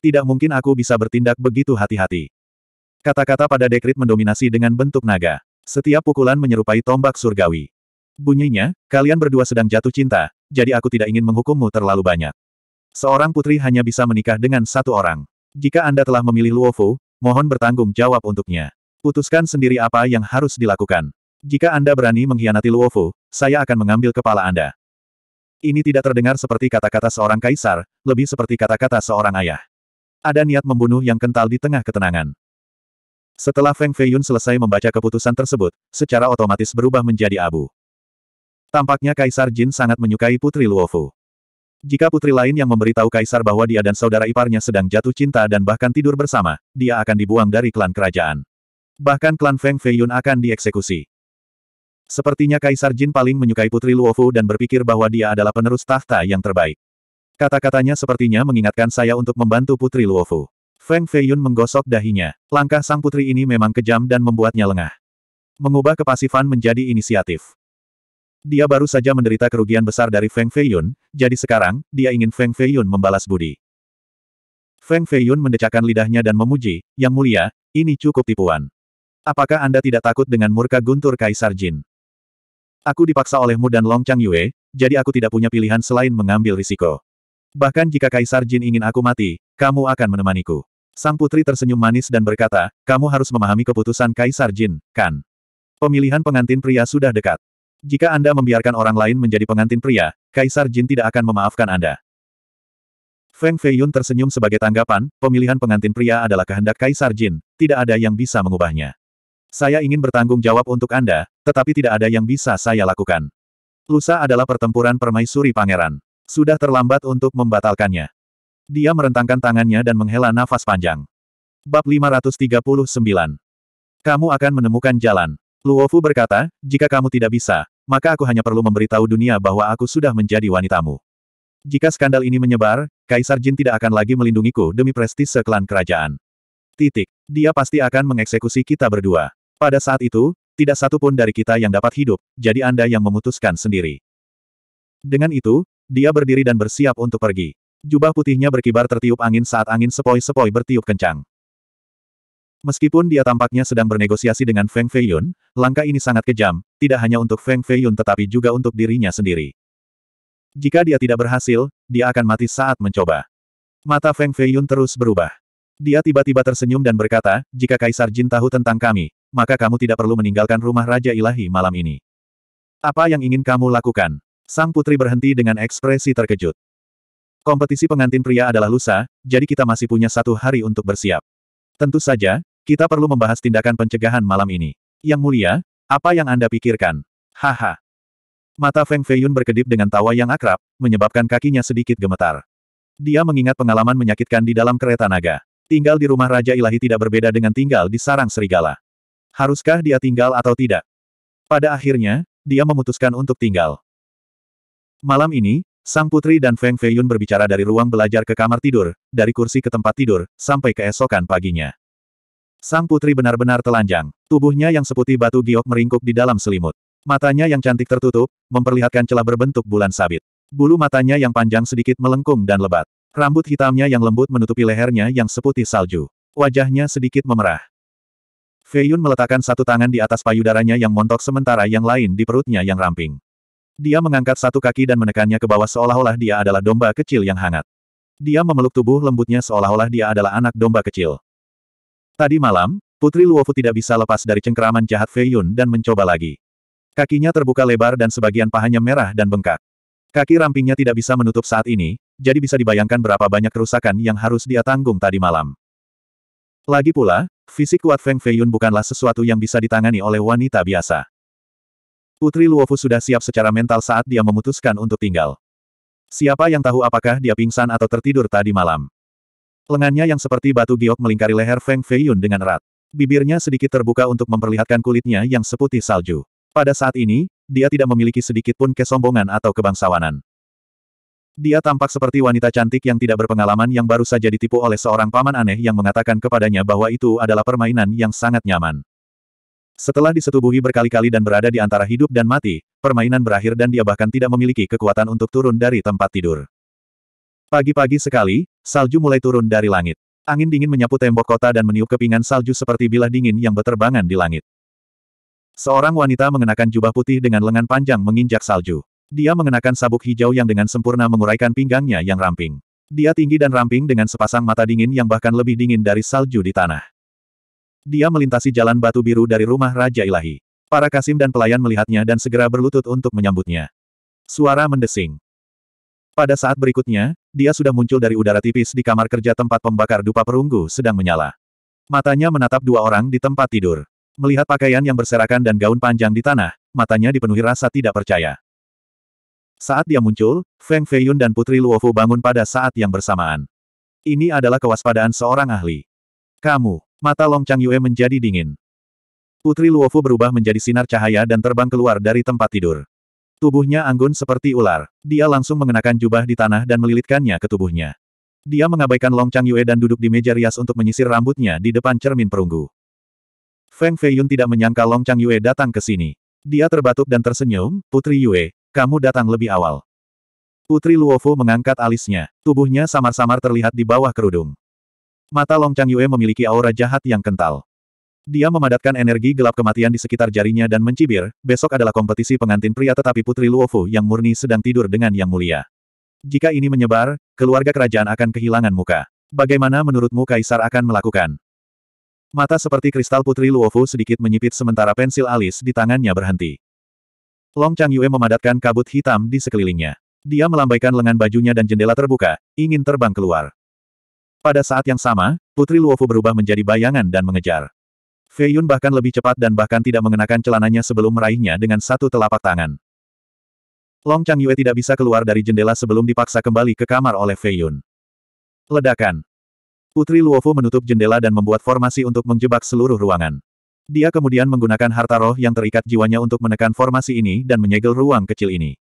Tidak mungkin aku bisa bertindak begitu hati-hati. Kata-kata pada dekrit mendominasi dengan bentuk naga. Setiap pukulan menyerupai tombak surgawi. Bunyinya, kalian berdua sedang jatuh cinta, jadi aku tidak ingin menghukummu terlalu banyak. Seorang putri hanya bisa menikah dengan satu orang. Jika Anda telah memilih Luofu, mohon bertanggung jawab untuknya. Putuskan sendiri apa yang harus dilakukan. Jika Anda berani mengkhianati Luofu, saya akan mengambil kepala Anda. Ini tidak terdengar seperti kata-kata seorang kaisar, lebih seperti kata-kata seorang ayah. Ada niat membunuh yang kental di tengah ketenangan. Setelah Feng Feiyun selesai membaca keputusan tersebut, secara otomatis berubah menjadi abu. Tampaknya Kaisar Jin sangat menyukai Putri Luofu. Jika putri lain yang memberitahu kaisar bahwa dia dan saudara iparnya sedang jatuh cinta dan bahkan tidur bersama, dia akan dibuang dari klan kerajaan. Bahkan klan Feng Feiyun akan dieksekusi. Sepertinya kaisar Jin paling menyukai putri Luofu dan berpikir bahwa dia adalah penerus tahta yang terbaik. Kata-katanya sepertinya mengingatkan saya untuk membantu putri Luofu. Feng Feiyun menggosok dahinya. Langkah sang putri ini memang kejam dan membuatnya lengah. Mengubah kepasifan menjadi inisiatif. Dia baru saja menderita kerugian besar dari Feng Feiyun, jadi sekarang, dia ingin Feng Feiyun membalas budi. Feng Feiyun mendecakkan lidahnya dan memuji, Yang mulia, ini cukup tipuan. Apakah Anda tidak takut dengan murka guntur Kaisar Jin? Aku dipaksa olehmu dan Long Chang Yue, jadi aku tidak punya pilihan selain mengambil risiko. Bahkan jika Kaisar Jin ingin aku mati, kamu akan menemaniku. Sang putri tersenyum manis dan berkata, kamu harus memahami keputusan Kaisar Jin, kan? Pemilihan pengantin pria sudah dekat. Jika Anda membiarkan orang lain menjadi pengantin pria, Kaisar Jin tidak akan memaafkan Anda. Feng Feiyun tersenyum sebagai tanggapan, pemilihan pengantin pria adalah kehendak Kaisar Jin, tidak ada yang bisa mengubahnya. Saya ingin bertanggung jawab untuk Anda, tetapi tidak ada yang bisa saya lakukan. Lusa adalah pertempuran permaisuri pangeran. Sudah terlambat untuk membatalkannya. Dia merentangkan tangannya dan menghela nafas panjang. Bab 539. Kamu akan menemukan jalan. Luofu berkata, jika kamu tidak bisa, maka aku hanya perlu memberitahu dunia bahwa aku sudah menjadi wanitamu. Jika skandal ini menyebar, Kaisar Jin tidak akan lagi melindungiku demi prestise klan kerajaan. Titik. Dia pasti akan mengeksekusi kita berdua. Pada saat itu, tidak satu pun dari kita yang dapat hidup, jadi Anda yang memutuskan sendiri. Dengan itu, dia berdiri dan bersiap untuk pergi. Jubah putihnya berkibar tertiup angin saat angin sepoi-sepoi bertiup kencang. Meskipun dia tampaknya sedang bernegosiasi dengan Feng Feiyun, langkah ini sangat kejam, tidak hanya untuk Feng Feiyun tetapi juga untuk dirinya sendiri. Jika dia tidak berhasil, dia akan mati saat mencoba. Mata Feng Feiyun terus berubah. Dia tiba-tiba tersenyum dan berkata, jika Kaisar Jin tahu tentang kami, maka kamu tidak perlu meninggalkan rumah Raja Ilahi malam ini. Apa yang ingin kamu lakukan? Sang putri berhenti dengan ekspresi terkejut. Kompetisi pengantin pria adalah lusa, jadi kita masih punya satu hari untuk bersiap. Tentu saja, kita perlu membahas tindakan pencegahan malam ini. Yang mulia, apa yang Anda pikirkan? Haha. Mata Feng Feiyun berkedip dengan tawa yang akrab, menyebabkan kakinya sedikit gemetar. Dia mengingat pengalaman menyakitkan di dalam kereta naga. Tinggal di rumah Raja Ilahi tidak berbeda dengan tinggal di sarang serigala. Haruskah dia tinggal atau tidak? Pada akhirnya, dia memutuskan untuk tinggal. Malam ini, Sang Putri dan Feng Feiyun berbicara dari ruang belajar ke kamar tidur, dari kursi ke tempat tidur, sampai keesokan paginya. Sang putri benar-benar telanjang, tubuhnya yang seputih batu giok meringkuk di dalam selimut. Matanya yang cantik tertutup, memperlihatkan celah berbentuk bulan sabit. Bulu matanya yang panjang sedikit melengkung dan lebat. Rambut hitamnya yang lembut menutupi lehernya yang seputih salju. Wajahnya sedikit memerah. Fei Yun meletakkan satu tangan di atas payudaranya yang montok sementara yang lain di perutnya yang ramping. Dia mengangkat satu kaki dan menekannya ke bawah seolah-olah dia adalah domba kecil yang hangat. Dia memeluk tubuh lembutnya seolah-olah dia adalah anak domba kecil. Tadi malam, Putri Luofu tidak bisa lepas dari cengkeraman jahat Fei dan mencoba lagi. Kakinya terbuka lebar dan sebagian pahanya merah dan bengkak. Kaki rampingnya tidak bisa menutup saat ini, jadi bisa dibayangkan berapa banyak kerusakan yang harus dia tanggung tadi malam. Lagi pula, fisik kuat Feng Feiyun bukanlah sesuatu yang bisa ditangani oleh wanita biasa. Putri Luofu sudah siap secara mental saat dia memutuskan untuk tinggal. Siapa yang tahu apakah dia pingsan atau tertidur tadi malam. Lengannya yang seperti batu giok melingkari leher Feng Feiyun dengan erat. Bibirnya sedikit terbuka untuk memperlihatkan kulitnya yang seputih salju. Pada saat ini, dia tidak memiliki sedikit pun kesombongan atau kebangsawanan. Dia tampak seperti wanita cantik yang tidak berpengalaman yang baru saja ditipu oleh seorang paman aneh yang mengatakan kepadanya bahwa itu adalah permainan yang sangat nyaman. Setelah disetubuhi berkali-kali dan berada di antara hidup dan mati, permainan berakhir dan dia bahkan tidak memiliki kekuatan untuk turun dari tempat tidur. Pagi-pagi sekali, salju mulai turun dari langit. Angin dingin menyapu tembok kota dan meniup kepingan salju seperti bilah dingin yang berterbangan di langit. Seorang wanita mengenakan jubah putih dengan lengan panjang menginjak salju. Dia mengenakan sabuk hijau yang dengan sempurna menguraikan pinggangnya yang ramping. Dia tinggi dan ramping dengan sepasang mata dingin yang bahkan lebih dingin dari salju di tanah. Dia melintasi jalan batu biru dari rumah Raja Ilahi. Para kasim dan pelayan melihatnya dan segera berlutut untuk menyambutnya. Suara mendesing. Pada saat berikutnya, dia sudah muncul dari udara tipis di kamar kerja tempat pembakar dupa perunggu sedang menyala. Matanya menatap dua orang di tempat tidur. Melihat pakaian yang berserakan dan gaun panjang di tanah, matanya dipenuhi rasa tidak percaya. Saat dia muncul, Feng Feiyun dan Putri Luofu bangun pada saat yang bersamaan. Ini adalah kewaspadaan seorang ahli. Kamu, mata Long Chang Yue menjadi dingin. Putri Luofu berubah menjadi sinar cahaya dan terbang keluar dari tempat tidur. Tubuhnya anggun seperti ular. Dia langsung mengenakan jubah di tanah dan melilitkannya ke tubuhnya. Dia mengabaikan Long Chang Yue dan duduk di meja rias untuk menyisir rambutnya di depan cermin perunggu. Feng Feiyun tidak menyangka Long Chang Yue datang ke sini. Dia terbatuk dan tersenyum, Putri Yue, kamu datang lebih awal. Putri Luofu mengangkat alisnya. Tubuhnya samar-samar terlihat di bawah kerudung. Mata Long Chang Yue memiliki aura jahat yang kental. Dia memadatkan energi gelap kematian di sekitar jarinya dan mencibir, besok adalah kompetisi pengantin pria tetapi Putri Luofu yang murni sedang tidur dengan Yang Mulia. Jika ini menyebar, keluarga kerajaan akan kehilangan muka. Bagaimana menurutmu Kaisar akan melakukan? Mata seperti kristal Putri Luofu sedikit menyipit sementara pensil alis di tangannya berhenti. Long Chang Yue memadatkan kabut hitam di sekelilingnya. Dia melambaikan lengan bajunya dan jendela terbuka, ingin terbang keluar. Pada saat yang sama, Putri Luofu berubah menjadi bayangan dan mengejar. Fei Yun bahkan lebih cepat dan bahkan tidak mengenakan celananya sebelum meraihnya dengan satu telapak tangan. Long Chang Yue tidak bisa keluar dari jendela sebelum dipaksa kembali ke kamar oleh Fei Yun. Ledakan. Putri Luofu menutup jendela dan membuat formasi untuk menjebak seluruh ruangan. Dia kemudian menggunakan harta roh yang terikat jiwanya untuk menekan formasi ini dan menyegel ruang kecil ini.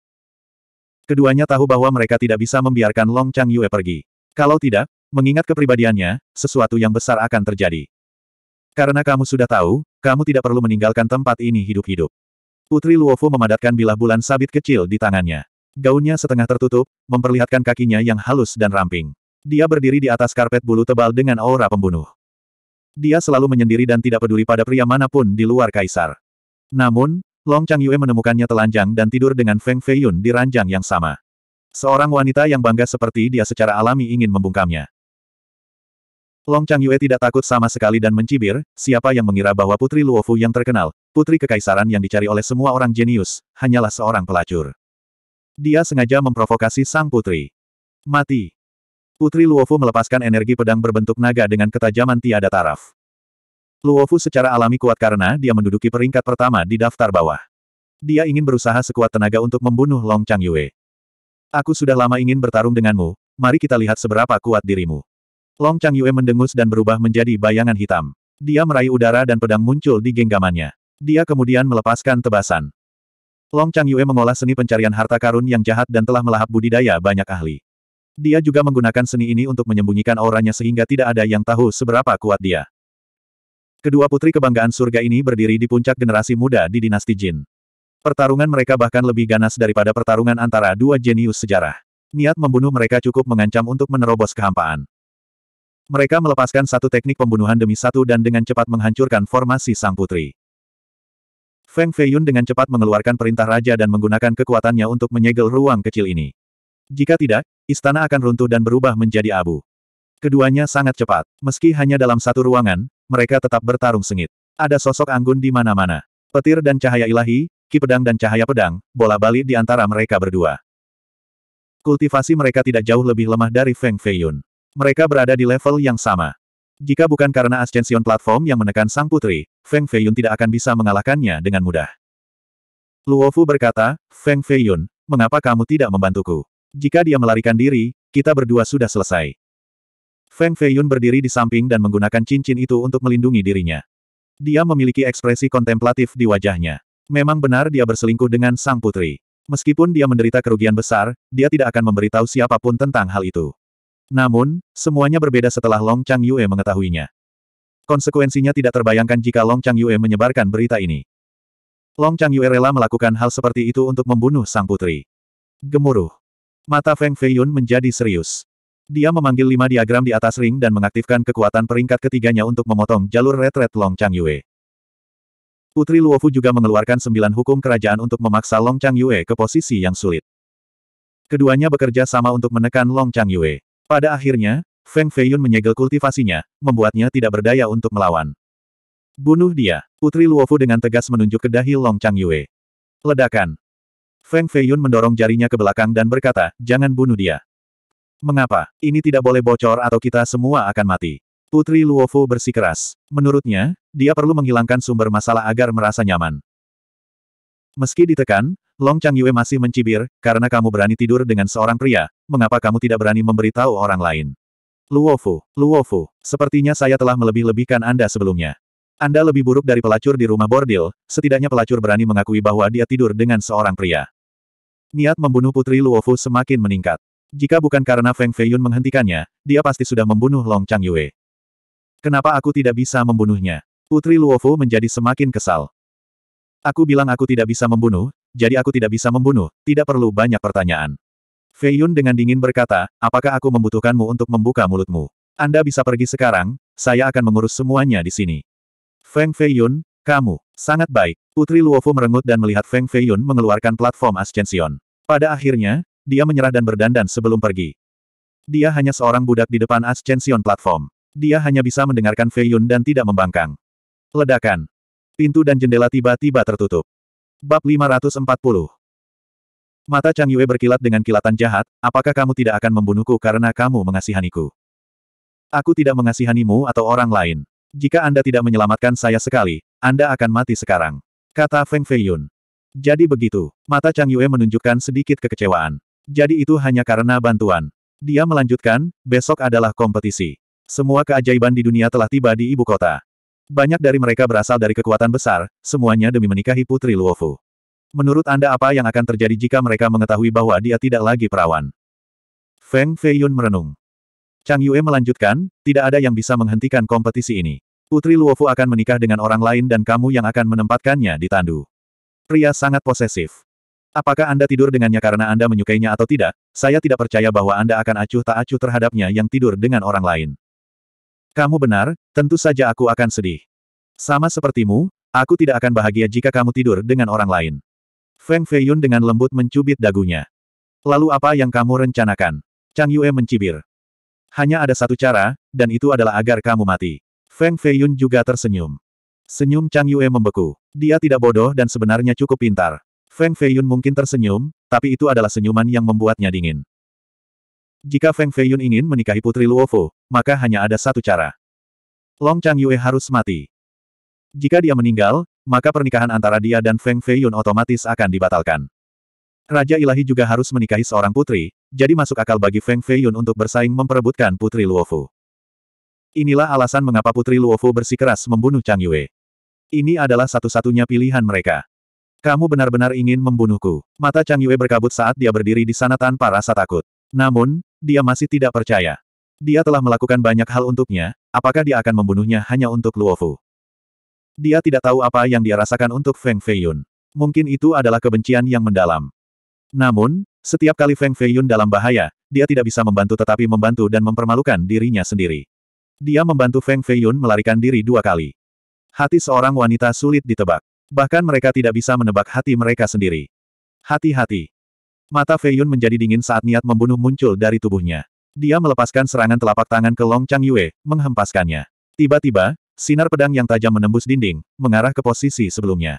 Keduanya tahu bahwa mereka tidak bisa membiarkan Long Chang Yue pergi. Kalau tidak, mengingat kepribadiannya, sesuatu yang besar akan terjadi. Karena kamu sudah tahu, kamu tidak perlu meninggalkan tempat ini hidup-hidup. Putri Luofu memadatkan bilah bulan sabit kecil di tangannya. Gaunnya setengah tertutup, memperlihatkan kakinya yang halus dan ramping. Dia berdiri di atas karpet bulu tebal dengan aura pembunuh. Dia selalu menyendiri dan tidak peduli pada pria manapun di luar kaisar. Namun, Long Chang Yue menemukannya telanjang dan tidur dengan Feng Feiyun di ranjang yang sama. Seorang wanita yang bangga seperti dia secara alami ingin membungkamnya. Long Chang Yue tidak takut sama sekali dan mencibir, siapa yang mengira bahwa Putri Luofu yang terkenal, Putri Kekaisaran yang dicari oleh semua orang jenius, hanyalah seorang pelacur. Dia sengaja memprovokasi sang putri. Mati. Putri Luofu melepaskan energi pedang berbentuk naga dengan ketajaman tiada taraf. Luofu secara alami kuat karena dia menduduki peringkat pertama di daftar bawah. Dia ingin berusaha sekuat tenaga untuk membunuh Long Chang Yue. Aku sudah lama ingin bertarung denganmu, mari kita lihat seberapa kuat dirimu. Long Chang Yue mendengus dan berubah menjadi bayangan hitam. Dia meraih udara dan pedang muncul di genggamannya. Dia kemudian melepaskan tebasan. Long Chang Yue mengolah seni pencarian harta karun yang jahat dan telah melahap budidaya banyak ahli. Dia juga menggunakan seni ini untuk menyembunyikan auranya sehingga tidak ada yang tahu seberapa kuat dia. Kedua putri kebanggaan surga ini berdiri di puncak generasi muda di dinasti Jin. Pertarungan mereka bahkan lebih ganas daripada pertarungan antara dua jenius sejarah. Niat membunuh mereka cukup mengancam untuk menerobos kehampaan. Mereka melepaskan satu teknik pembunuhan demi satu dan dengan cepat menghancurkan formasi sang putri. Feng Feiyun dengan cepat mengeluarkan perintah raja dan menggunakan kekuatannya untuk menyegel ruang kecil ini. Jika tidak, istana akan runtuh dan berubah menjadi abu. Keduanya sangat cepat. Meski hanya dalam satu ruangan, mereka tetap bertarung sengit. Ada sosok anggun di mana-mana. Petir dan cahaya ilahi, ki pedang dan cahaya pedang, bola balik di antara mereka berdua. Kultivasi mereka tidak jauh lebih lemah dari Feng Feiyun. Mereka berada di level yang sama. Jika bukan karena ascension platform yang menekan sang putri, Feng Feiyun tidak akan bisa mengalahkannya dengan mudah. Luofu berkata, Feng Feiyun, mengapa kamu tidak membantuku? Jika dia melarikan diri, kita berdua sudah selesai. Feng Feiyun berdiri di samping dan menggunakan cincin itu untuk melindungi dirinya. Dia memiliki ekspresi kontemplatif di wajahnya. Memang benar dia berselingkuh dengan sang putri. Meskipun dia menderita kerugian besar, dia tidak akan memberitahu siapapun tentang hal itu. Namun, semuanya berbeda setelah Long Chang Yue mengetahuinya. Konsekuensinya tidak terbayangkan jika Long Chang Yue menyebarkan berita ini. Long Chang Yue rela melakukan hal seperti itu untuk membunuh sang putri. Gemuruh. Mata Feng Feiyun menjadi serius. Dia memanggil lima diagram di atas ring dan mengaktifkan kekuatan peringkat ketiganya untuk memotong jalur retret Long Chang Yue. Putri Luofu juga mengeluarkan sembilan hukum kerajaan untuk memaksa Long Chang Yue ke posisi yang sulit. Keduanya bekerja sama untuk menekan Long Chang Yue. Pada akhirnya, Feng Feiyun menyegel kultivasinya, membuatnya tidak berdaya untuk melawan. Bunuh dia, Putri Luofu dengan tegas menunjuk ke dahi Long Chang Yue. Ledakan. Feng Feiyun mendorong jarinya ke belakang dan berkata, jangan bunuh dia. Mengapa? Ini tidak boleh bocor atau kita semua akan mati. Putri Luofu bersikeras. Menurutnya, dia perlu menghilangkan sumber masalah agar merasa nyaman. Meski ditekan, Long Chang Yue masih mencibir, karena kamu berani tidur dengan seorang pria, mengapa kamu tidak berani memberitahu orang lain? Luofu, Luofu, sepertinya saya telah melebih-lebihkan Anda sebelumnya. Anda lebih buruk dari pelacur di rumah bordil, setidaknya pelacur berani mengakui bahwa dia tidur dengan seorang pria. Niat membunuh putri Luofu semakin meningkat. Jika bukan karena Feng Feiyun menghentikannya, dia pasti sudah membunuh Long Chang Yue. Kenapa aku tidak bisa membunuhnya? Putri Luofu menjadi semakin kesal. Aku bilang aku tidak bisa membunuh, jadi aku tidak bisa membunuh, tidak perlu banyak pertanyaan. Fei Yun dengan dingin berkata, apakah aku membutuhkanmu untuk membuka mulutmu? Anda bisa pergi sekarang, saya akan mengurus semuanya di sini. Feng Fei Yun, kamu, sangat baik. Putri Luofu merengut dan melihat Feng Fei Yun mengeluarkan platform ascension. Pada akhirnya, dia menyerah dan berdandan sebelum pergi. Dia hanya seorang budak di depan ascension platform. Dia hanya bisa mendengarkan Fei Yun dan tidak membangkang. Ledakan. Pintu dan jendela tiba-tiba tertutup. Bab 540 Mata Chang Yue berkilat dengan kilatan jahat, apakah kamu tidak akan membunuhku karena kamu mengasihaniku? Aku tidak mengasihanimu atau orang lain. Jika Anda tidak menyelamatkan saya sekali, Anda akan mati sekarang. Kata Feng Feiyun. Jadi begitu, mata Chang Yue menunjukkan sedikit kekecewaan. Jadi itu hanya karena bantuan. Dia melanjutkan, besok adalah kompetisi. Semua keajaiban di dunia telah tiba di ibu kota. Banyak dari mereka berasal dari kekuatan besar, semuanya demi menikahi Putri Luofu. Menurut Anda apa yang akan terjadi jika mereka mengetahui bahwa dia tidak lagi perawan? Feng Feiyun merenung. Chang Yue melanjutkan, tidak ada yang bisa menghentikan kompetisi ini. Putri Luofu akan menikah dengan orang lain dan kamu yang akan menempatkannya di tandu. Pria sangat posesif. Apakah Anda tidur dengannya karena Anda menyukainya atau tidak? Saya tidak percaya bahwa Anda akan acuh tak acuh terhadapnya yang tidur dengan orang lain. Kamu benar, tentu saja aku akan sedih. Sama sepertimu, aku tidak akan bahagia jika kamu tidur dengan orang lain. Feng Feiyun dengan lembut mencubit dagunya. Lalu apa yang kamu rencanakan? Chang Yue mencibir. Hanya ada satu cara, dan itu adalah agar kamu mati. Feng Feiyun juga tersenyum. Senyum Chang Yue membeku. Dia tidak bodoh dan sebenarnya cukup pintar. Feng Feiyun mungkin tersenyum, tapi itu adalah senyuman yang membuatnya dingin. Jika Feng Feiyun ingin menikahi Putri Luofu, maka hanya ada satu cara. Long Chang Yue harus mati. Jika dia meninggal, maka pernikahan antara dia dan Feng Fei Yun otomatis akan dibatalkan. Raja Ilahi juga harus menikahi seorang putri, jadi masuk akal bagi Feng Fei Yun untuk bersaing memperebutkan Putri Luofu. Inilah alasan mengapa Putri Luofu bersikeras membunuh Chang Yue. Ini adalah satu-satunya pilihan mereka. Kamu benar-benar ingin membunuhku. Mata Chang Yue berkabut saat dia berdiri di sana tanpa rasa takut. Namun, dia masih tidak percaya. Dia telah melakukan banyak hal untuknya, apakah dia akan membunuhnya hanya untuk Luofu? Dia tidak tahu apa yang dia rasakan untuk Feng Feiyun. Mungkin itu adalah kebencian yang mendalam. Namun, setiap kali Feng Feiyun dalam bahaya, dia tidak bisa membantu tetapi membantu dan mempermalukan dirinya sendiri. Dia membantu Feng Feiyun melarikan diri dua kali. Hati seorang wanita sulit ditebak. Bahkan mereka tidak bisa menebak hati mereka sendiri. Hati-hati. Mata Feiyun menjadi dingin saat niat membunuh muncul dari tubuhnya. Dia melepaskan serangan telapak tangan ke Long Chang Yue, menghempaskannya. Tiba-tiba, sinar pedang yang tajam menembus dinding, mengarah ke posisi sebelumnya.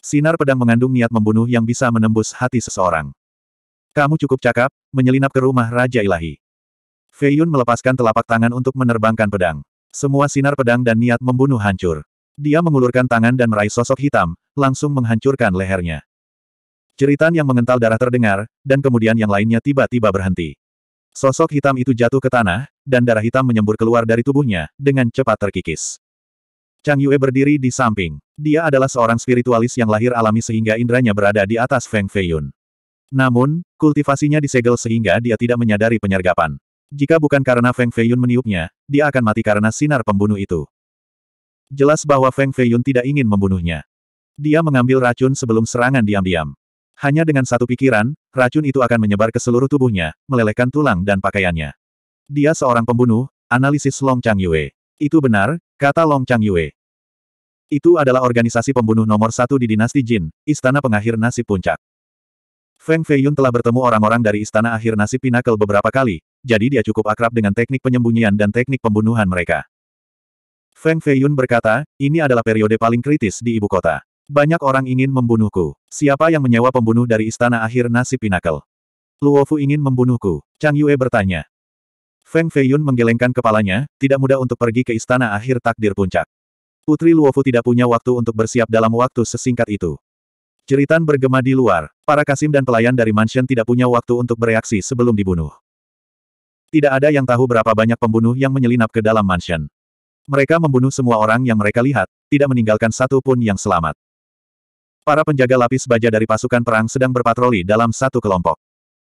Sinar pedang mengandung niat membunuh yang bisa menembus hati seseorang. Kamu cukup cakap, menyelinap ke rumah Raja Ilahi. Fei Yun melepaskan telapak tangan untuk menerbangkan pedang. Semua sinar pedang dan niat membunuh hancur. Dia mengulurkan tangan dan meraih sosok hitam, langsung menghancurkan lehernya. Ceritan yang mengental darah terdengar, dan kemudian yang lainnya tiba-tiba berhenti. Sosok hitam itu jatuh ke tanah, dan darah hitam menyembur keluar dari tubuhnya, dengan cepat terkikis. Chang Yue berdiri di samping. Dia adalah seorang spiritualis yang lahir alami sehingga indranya berada di atas Feng Feiyun. Namun, kultivasinya disegel sehingga dia tidak menyadari penyergapan. Jika bukan karena Feng Feiyun meniupnya, dia akan mati karena sinar pembunuh itu. Jelas bahwa Feng Feiyun tidak ingin membunuhnya. Dia mengambil racun sebelum serangan diam-diam. Hanya dengan satu pikiran, racun itu akan menyebar ke seluruh tubuhnya, melelehkan tulang dan pakaiannya. Dia seorang pembunuh, analisis Long Chang Yue. Itu benar, kata Long Chang Yue. Itu adalah organisasi pembunuh nomor satu di dinasti Jin, Istana Pengakhir Nasib Puncak. Feng Feiyun telah bertemu orang-orang dari Istana Akhir Nasib Pinnacle beberapa kali, jadi dia cukup akrab dengan teknik penyembunyian dan teknik pembunuhan mereka. Feng Feiyun berkata, ini adalah periode paling kritis di ibu kota. Banyak orang ingin membunuhku. Siapa yang menyewa pembunuh dari istana akhir nasib Pinnacle? Luofu ingin membunuhku. Chang Yue bertanya. Feng Feiyun menggelengkan kepalanya, tidak mudah untuk pergi ke istana akhir takdir puncak. Putri Luofu tidak punya waktu untuk bersiap dalam waktu sesingkat itu. Jeritan bergema di luar, para kasim dan pelayan dari mansion tidak punya waktu untuk bereaksi sebelum dibunuh. Tidak ada yang tahu berapa banyak pembunuh yang menyelinap ke dalam mansion. Mereka membunuh semua orang yang mereka lihat, tidak meninggalkan satu pun yang selamat. Para penjaga lapis baja dari pasukan perang sedang berpatroli dalam satu kelompok.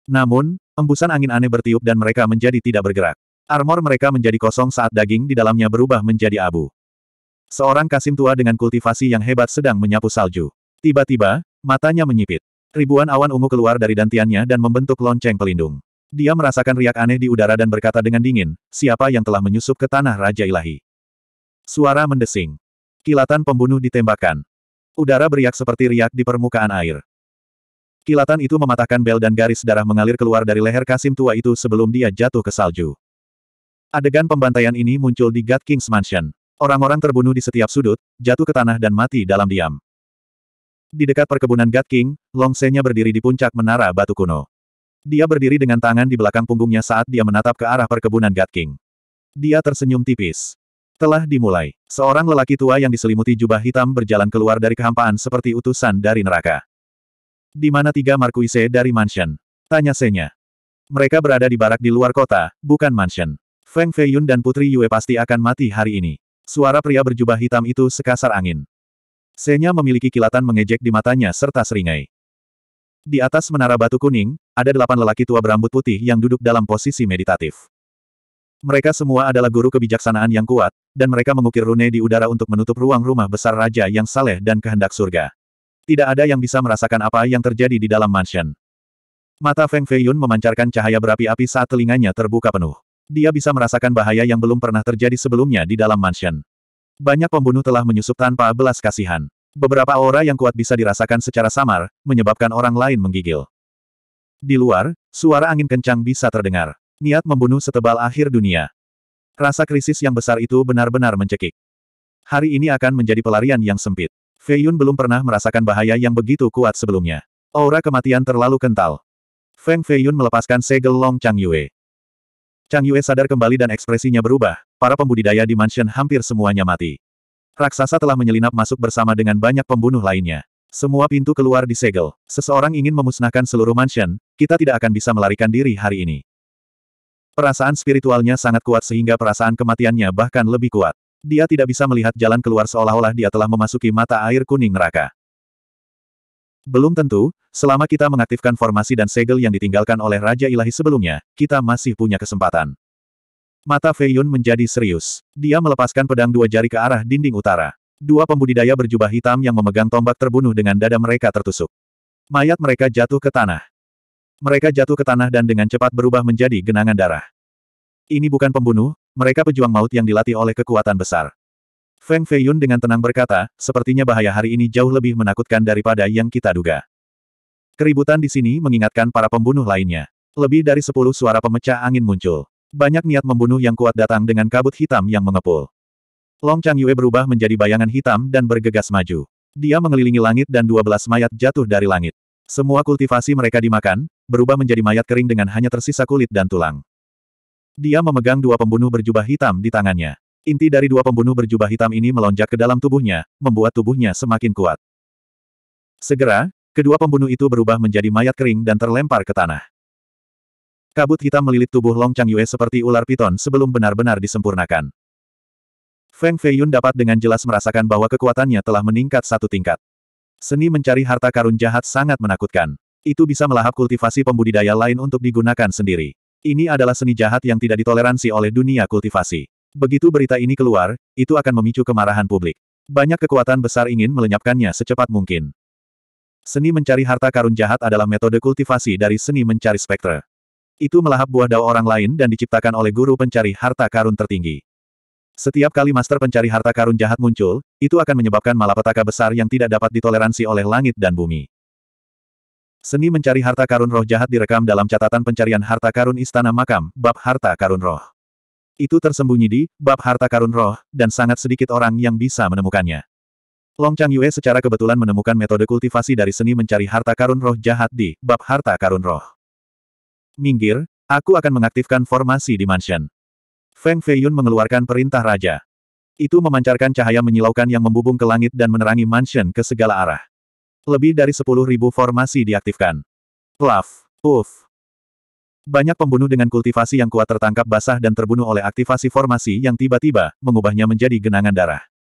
Namun, embusan angin aneh bertiup dan mereka menjadi tidak bergerak. Armor mereka menjadi kosong saat daging di dalamnya berubah menjadi abu. Seorang kasim tua dengan kultivasi yang hebat sedang menyapu salju. Tiba-tiba, matanya menyipit. Ribuan awan ungu keluar dari dantiannya dan membentuk lonceng pelindung. Dia merasakan riak aneh di udara dan berkata dengan dingin, siapa yang telah menyusup ke tanah Raja Ilahi? Suara mendesing. Kilatan pembunuh ditembakkan. Udara beriak seperti riak di permukaan air. Kilatan itu mematahkan bel dan garis darah mengalir keluar dari leher Kasim tua itu sebelum dia jatuh ke salju. Adegan pembantaian ini muncul di God King's Mansion. Orang-orang terbunuh di setiap sudut, jatuh ke tanah dan mati dalam diam. Di dekat perkebunan God King, Long Se-nya berdiri di puncak menara batu kuno. Dia berdiri dengan tangan di belakang punggungnya saat dia menatap ke arah perkebunan God King. Dia tersenyum tipis. Telah dimulai. Seorang lelaki tua yang diselimuti jubah hitam berjalan keluar dari kehampaan seperti utusan dari neraka. Di mana tiga Markuise dari mansion? Tanya Senya. Mereka berada di barak di luar kota, bukan mansion. Feng Feiyun dan Putri Yue pasti akan mati hari ini. Suara pria berjubah hitam itu sekasar angin. Senya memiliki kilatan mengejek di matanya serta seringai. Di atas menara batu kuning, ada delapan lelaki tua berambut putih yang duduk dalam posisi meditatif. Mereka semua adalah guru kebijaksanaan yang kuat, dan mereka mengukir rune di udara untuk menutup ruang rumah besar raja yang saleh dan kehendak surga. Tidak ada yang bisa merasakan apa yang terjadi di dalam mansion. Mata Feng Feiyun memancarkan cahaya berapi-api saat telinganya terbuka penuh. Dia bisa merasakan bahaya yang belum pernah terjadi sebelumnya di dalam mansion. Banyak pembunuh telah menyusup tanpa belas kasihan. Beberapa aura yang kuat bisa dirasakan secara samar, menyebabkan orang lain menggigil. Di luar, suara angin kencang bisa terdengar. Niat membunuh setebal akhir dunia. Rasa krisis yang besar itu benar-benar mencekik. Hari ini akan menjadi pelarian yang sempit. Fei Yun belum pernah merasakan bahaya yang begitu kuat sebelumnya. Aura kematian terlalu kental. Feng Fei Yun melepaskan segel Long Chang Yue. Chang Yue sadar kembali dan ekspresinya berubah, para pembudidaya di mansion hampir semuanya mati. Raksasa telah menyelinap masuk bersama dengan banyak pembunuh lainnya. Semua pintu keluar disegel. Seseorang ingin memusnahkan seluruh mansion, kita tidak akan bisa melarikan diri hari ini. Perasaan spiritualnya sangat kuat sehingga perasaan kematiannya bahkan lebih kuat. Dia tidak bisa melihat jalan keluar seolah-olah dia telah memasuki mata air kuning neraka. Belum tentu, selama kita mengaktifkan formasi dan segel yang ditinggalkan oleh Raja Ilahi sebelumnya, kita masih punya kesempatan. Mata Feiyun menjadi serius. Dia melepaskan pedang dua jari ke arah dinding utara. Dua pembudidaya berjubah hitam yang memegang tombak terbunuh dengan dada mereka tertusuk. Mayat mereka jatuh ke tanah. Mereka jatuh ke tanah dan dengan cepat berubah menjadi genangan darah. Ini bukan pembunuh, mereka pejuang maut yang dilatih oleh kekuatan besar. Feng Feiyun dengan tenang berkata, sepertinya bahaya hari ini jauh lebih menakutkan daripada yang kita duga. Keributan di sini mengingatkan para pembunuh lainnya. Lebih dari sepuluh suara pemecah angin muncul. Banyak niat membunuh yang kuat datang dengan kabut hitam yang mengepul. Long Chang Yue berubah menjadi bayangan hitam dan bergegas maju. Dia mengelilingi langit dan dua belas mayat jatuh dari langit. Semua kultivasi mereka dimakan, berubah menjadi mayat kering dengan hanya tersisa kulit dan tulang. Dia memegang dua pembunuh berjubah hitam di tangannya. Inti dari dua pembunuh berjubah hitam ini melonjak ke dalam tubuhnya, membuat tubuhnya semakin kuat. Segera, kedua pembunuh itu berubah menjadi mayat kering dan terlempar ke tanah. Kabut hitam melilit tubuh Long Chang Yue seperti ular piton sebelum benar-benar disempurnakan. Feng Feiyun dapat dengan jelas merasakan bahwa kekuatannya telah meningkat satu tingkat. Seni mencari harta karun jahat sangat menakutkan. Itu bisa melahap kultivasi pembudidaya lain untuk digunakan sendiri. Ini adalah seni jahat yang tidak ditoleransi oleh dunia kultivasi. Begitu berita ini keluar, itu akan memicu kemarahan publik. Banyak kekuatan besar ingin melenyapkannya secepat mungkin. Seni mencari harta karun jahat adalah metode kultivasi dari seni mencari spektra. Itu melahap buah dao orang lain dan diciptakan oleh guru pencari harta karun tertinggi. Setiap kali master pencari harta karun jahat muncul, itu akan menyebabkan malapetaka besar yang tidak dapat ditoleransi oleh langit dan bumi. Seni mencari harta karun roh jahat direkam dalam catatan pencarian harta karun Istana Makam, bab harta karun roh. Itu tersembunyi di bab harta karun roh, dan sangat sedikit orang yang bisa menemukannya. Long Chang Yue secara kebetulan menemukan metode kultivasi dari seni mencari harta karun roh jahat di bab harta karun roh. Minggir, aku akan mengaktifkan formasi di mansion. Feng Feiyun mengeluarkan perintah raja. Itu memancarkan cahaya menyilaukan yang membubung ke langit dan menerangi mansion ke segala arah. Lebih dari sepuluh ribu formasi diaktifkan. Plaf, uff. Banyak pembunuh dengan kultivasi yang kuat tertangkap basah dan terbunuh oleh aktivasi formasi yang tiba-tiba mengubahnya menjadi genangan darah.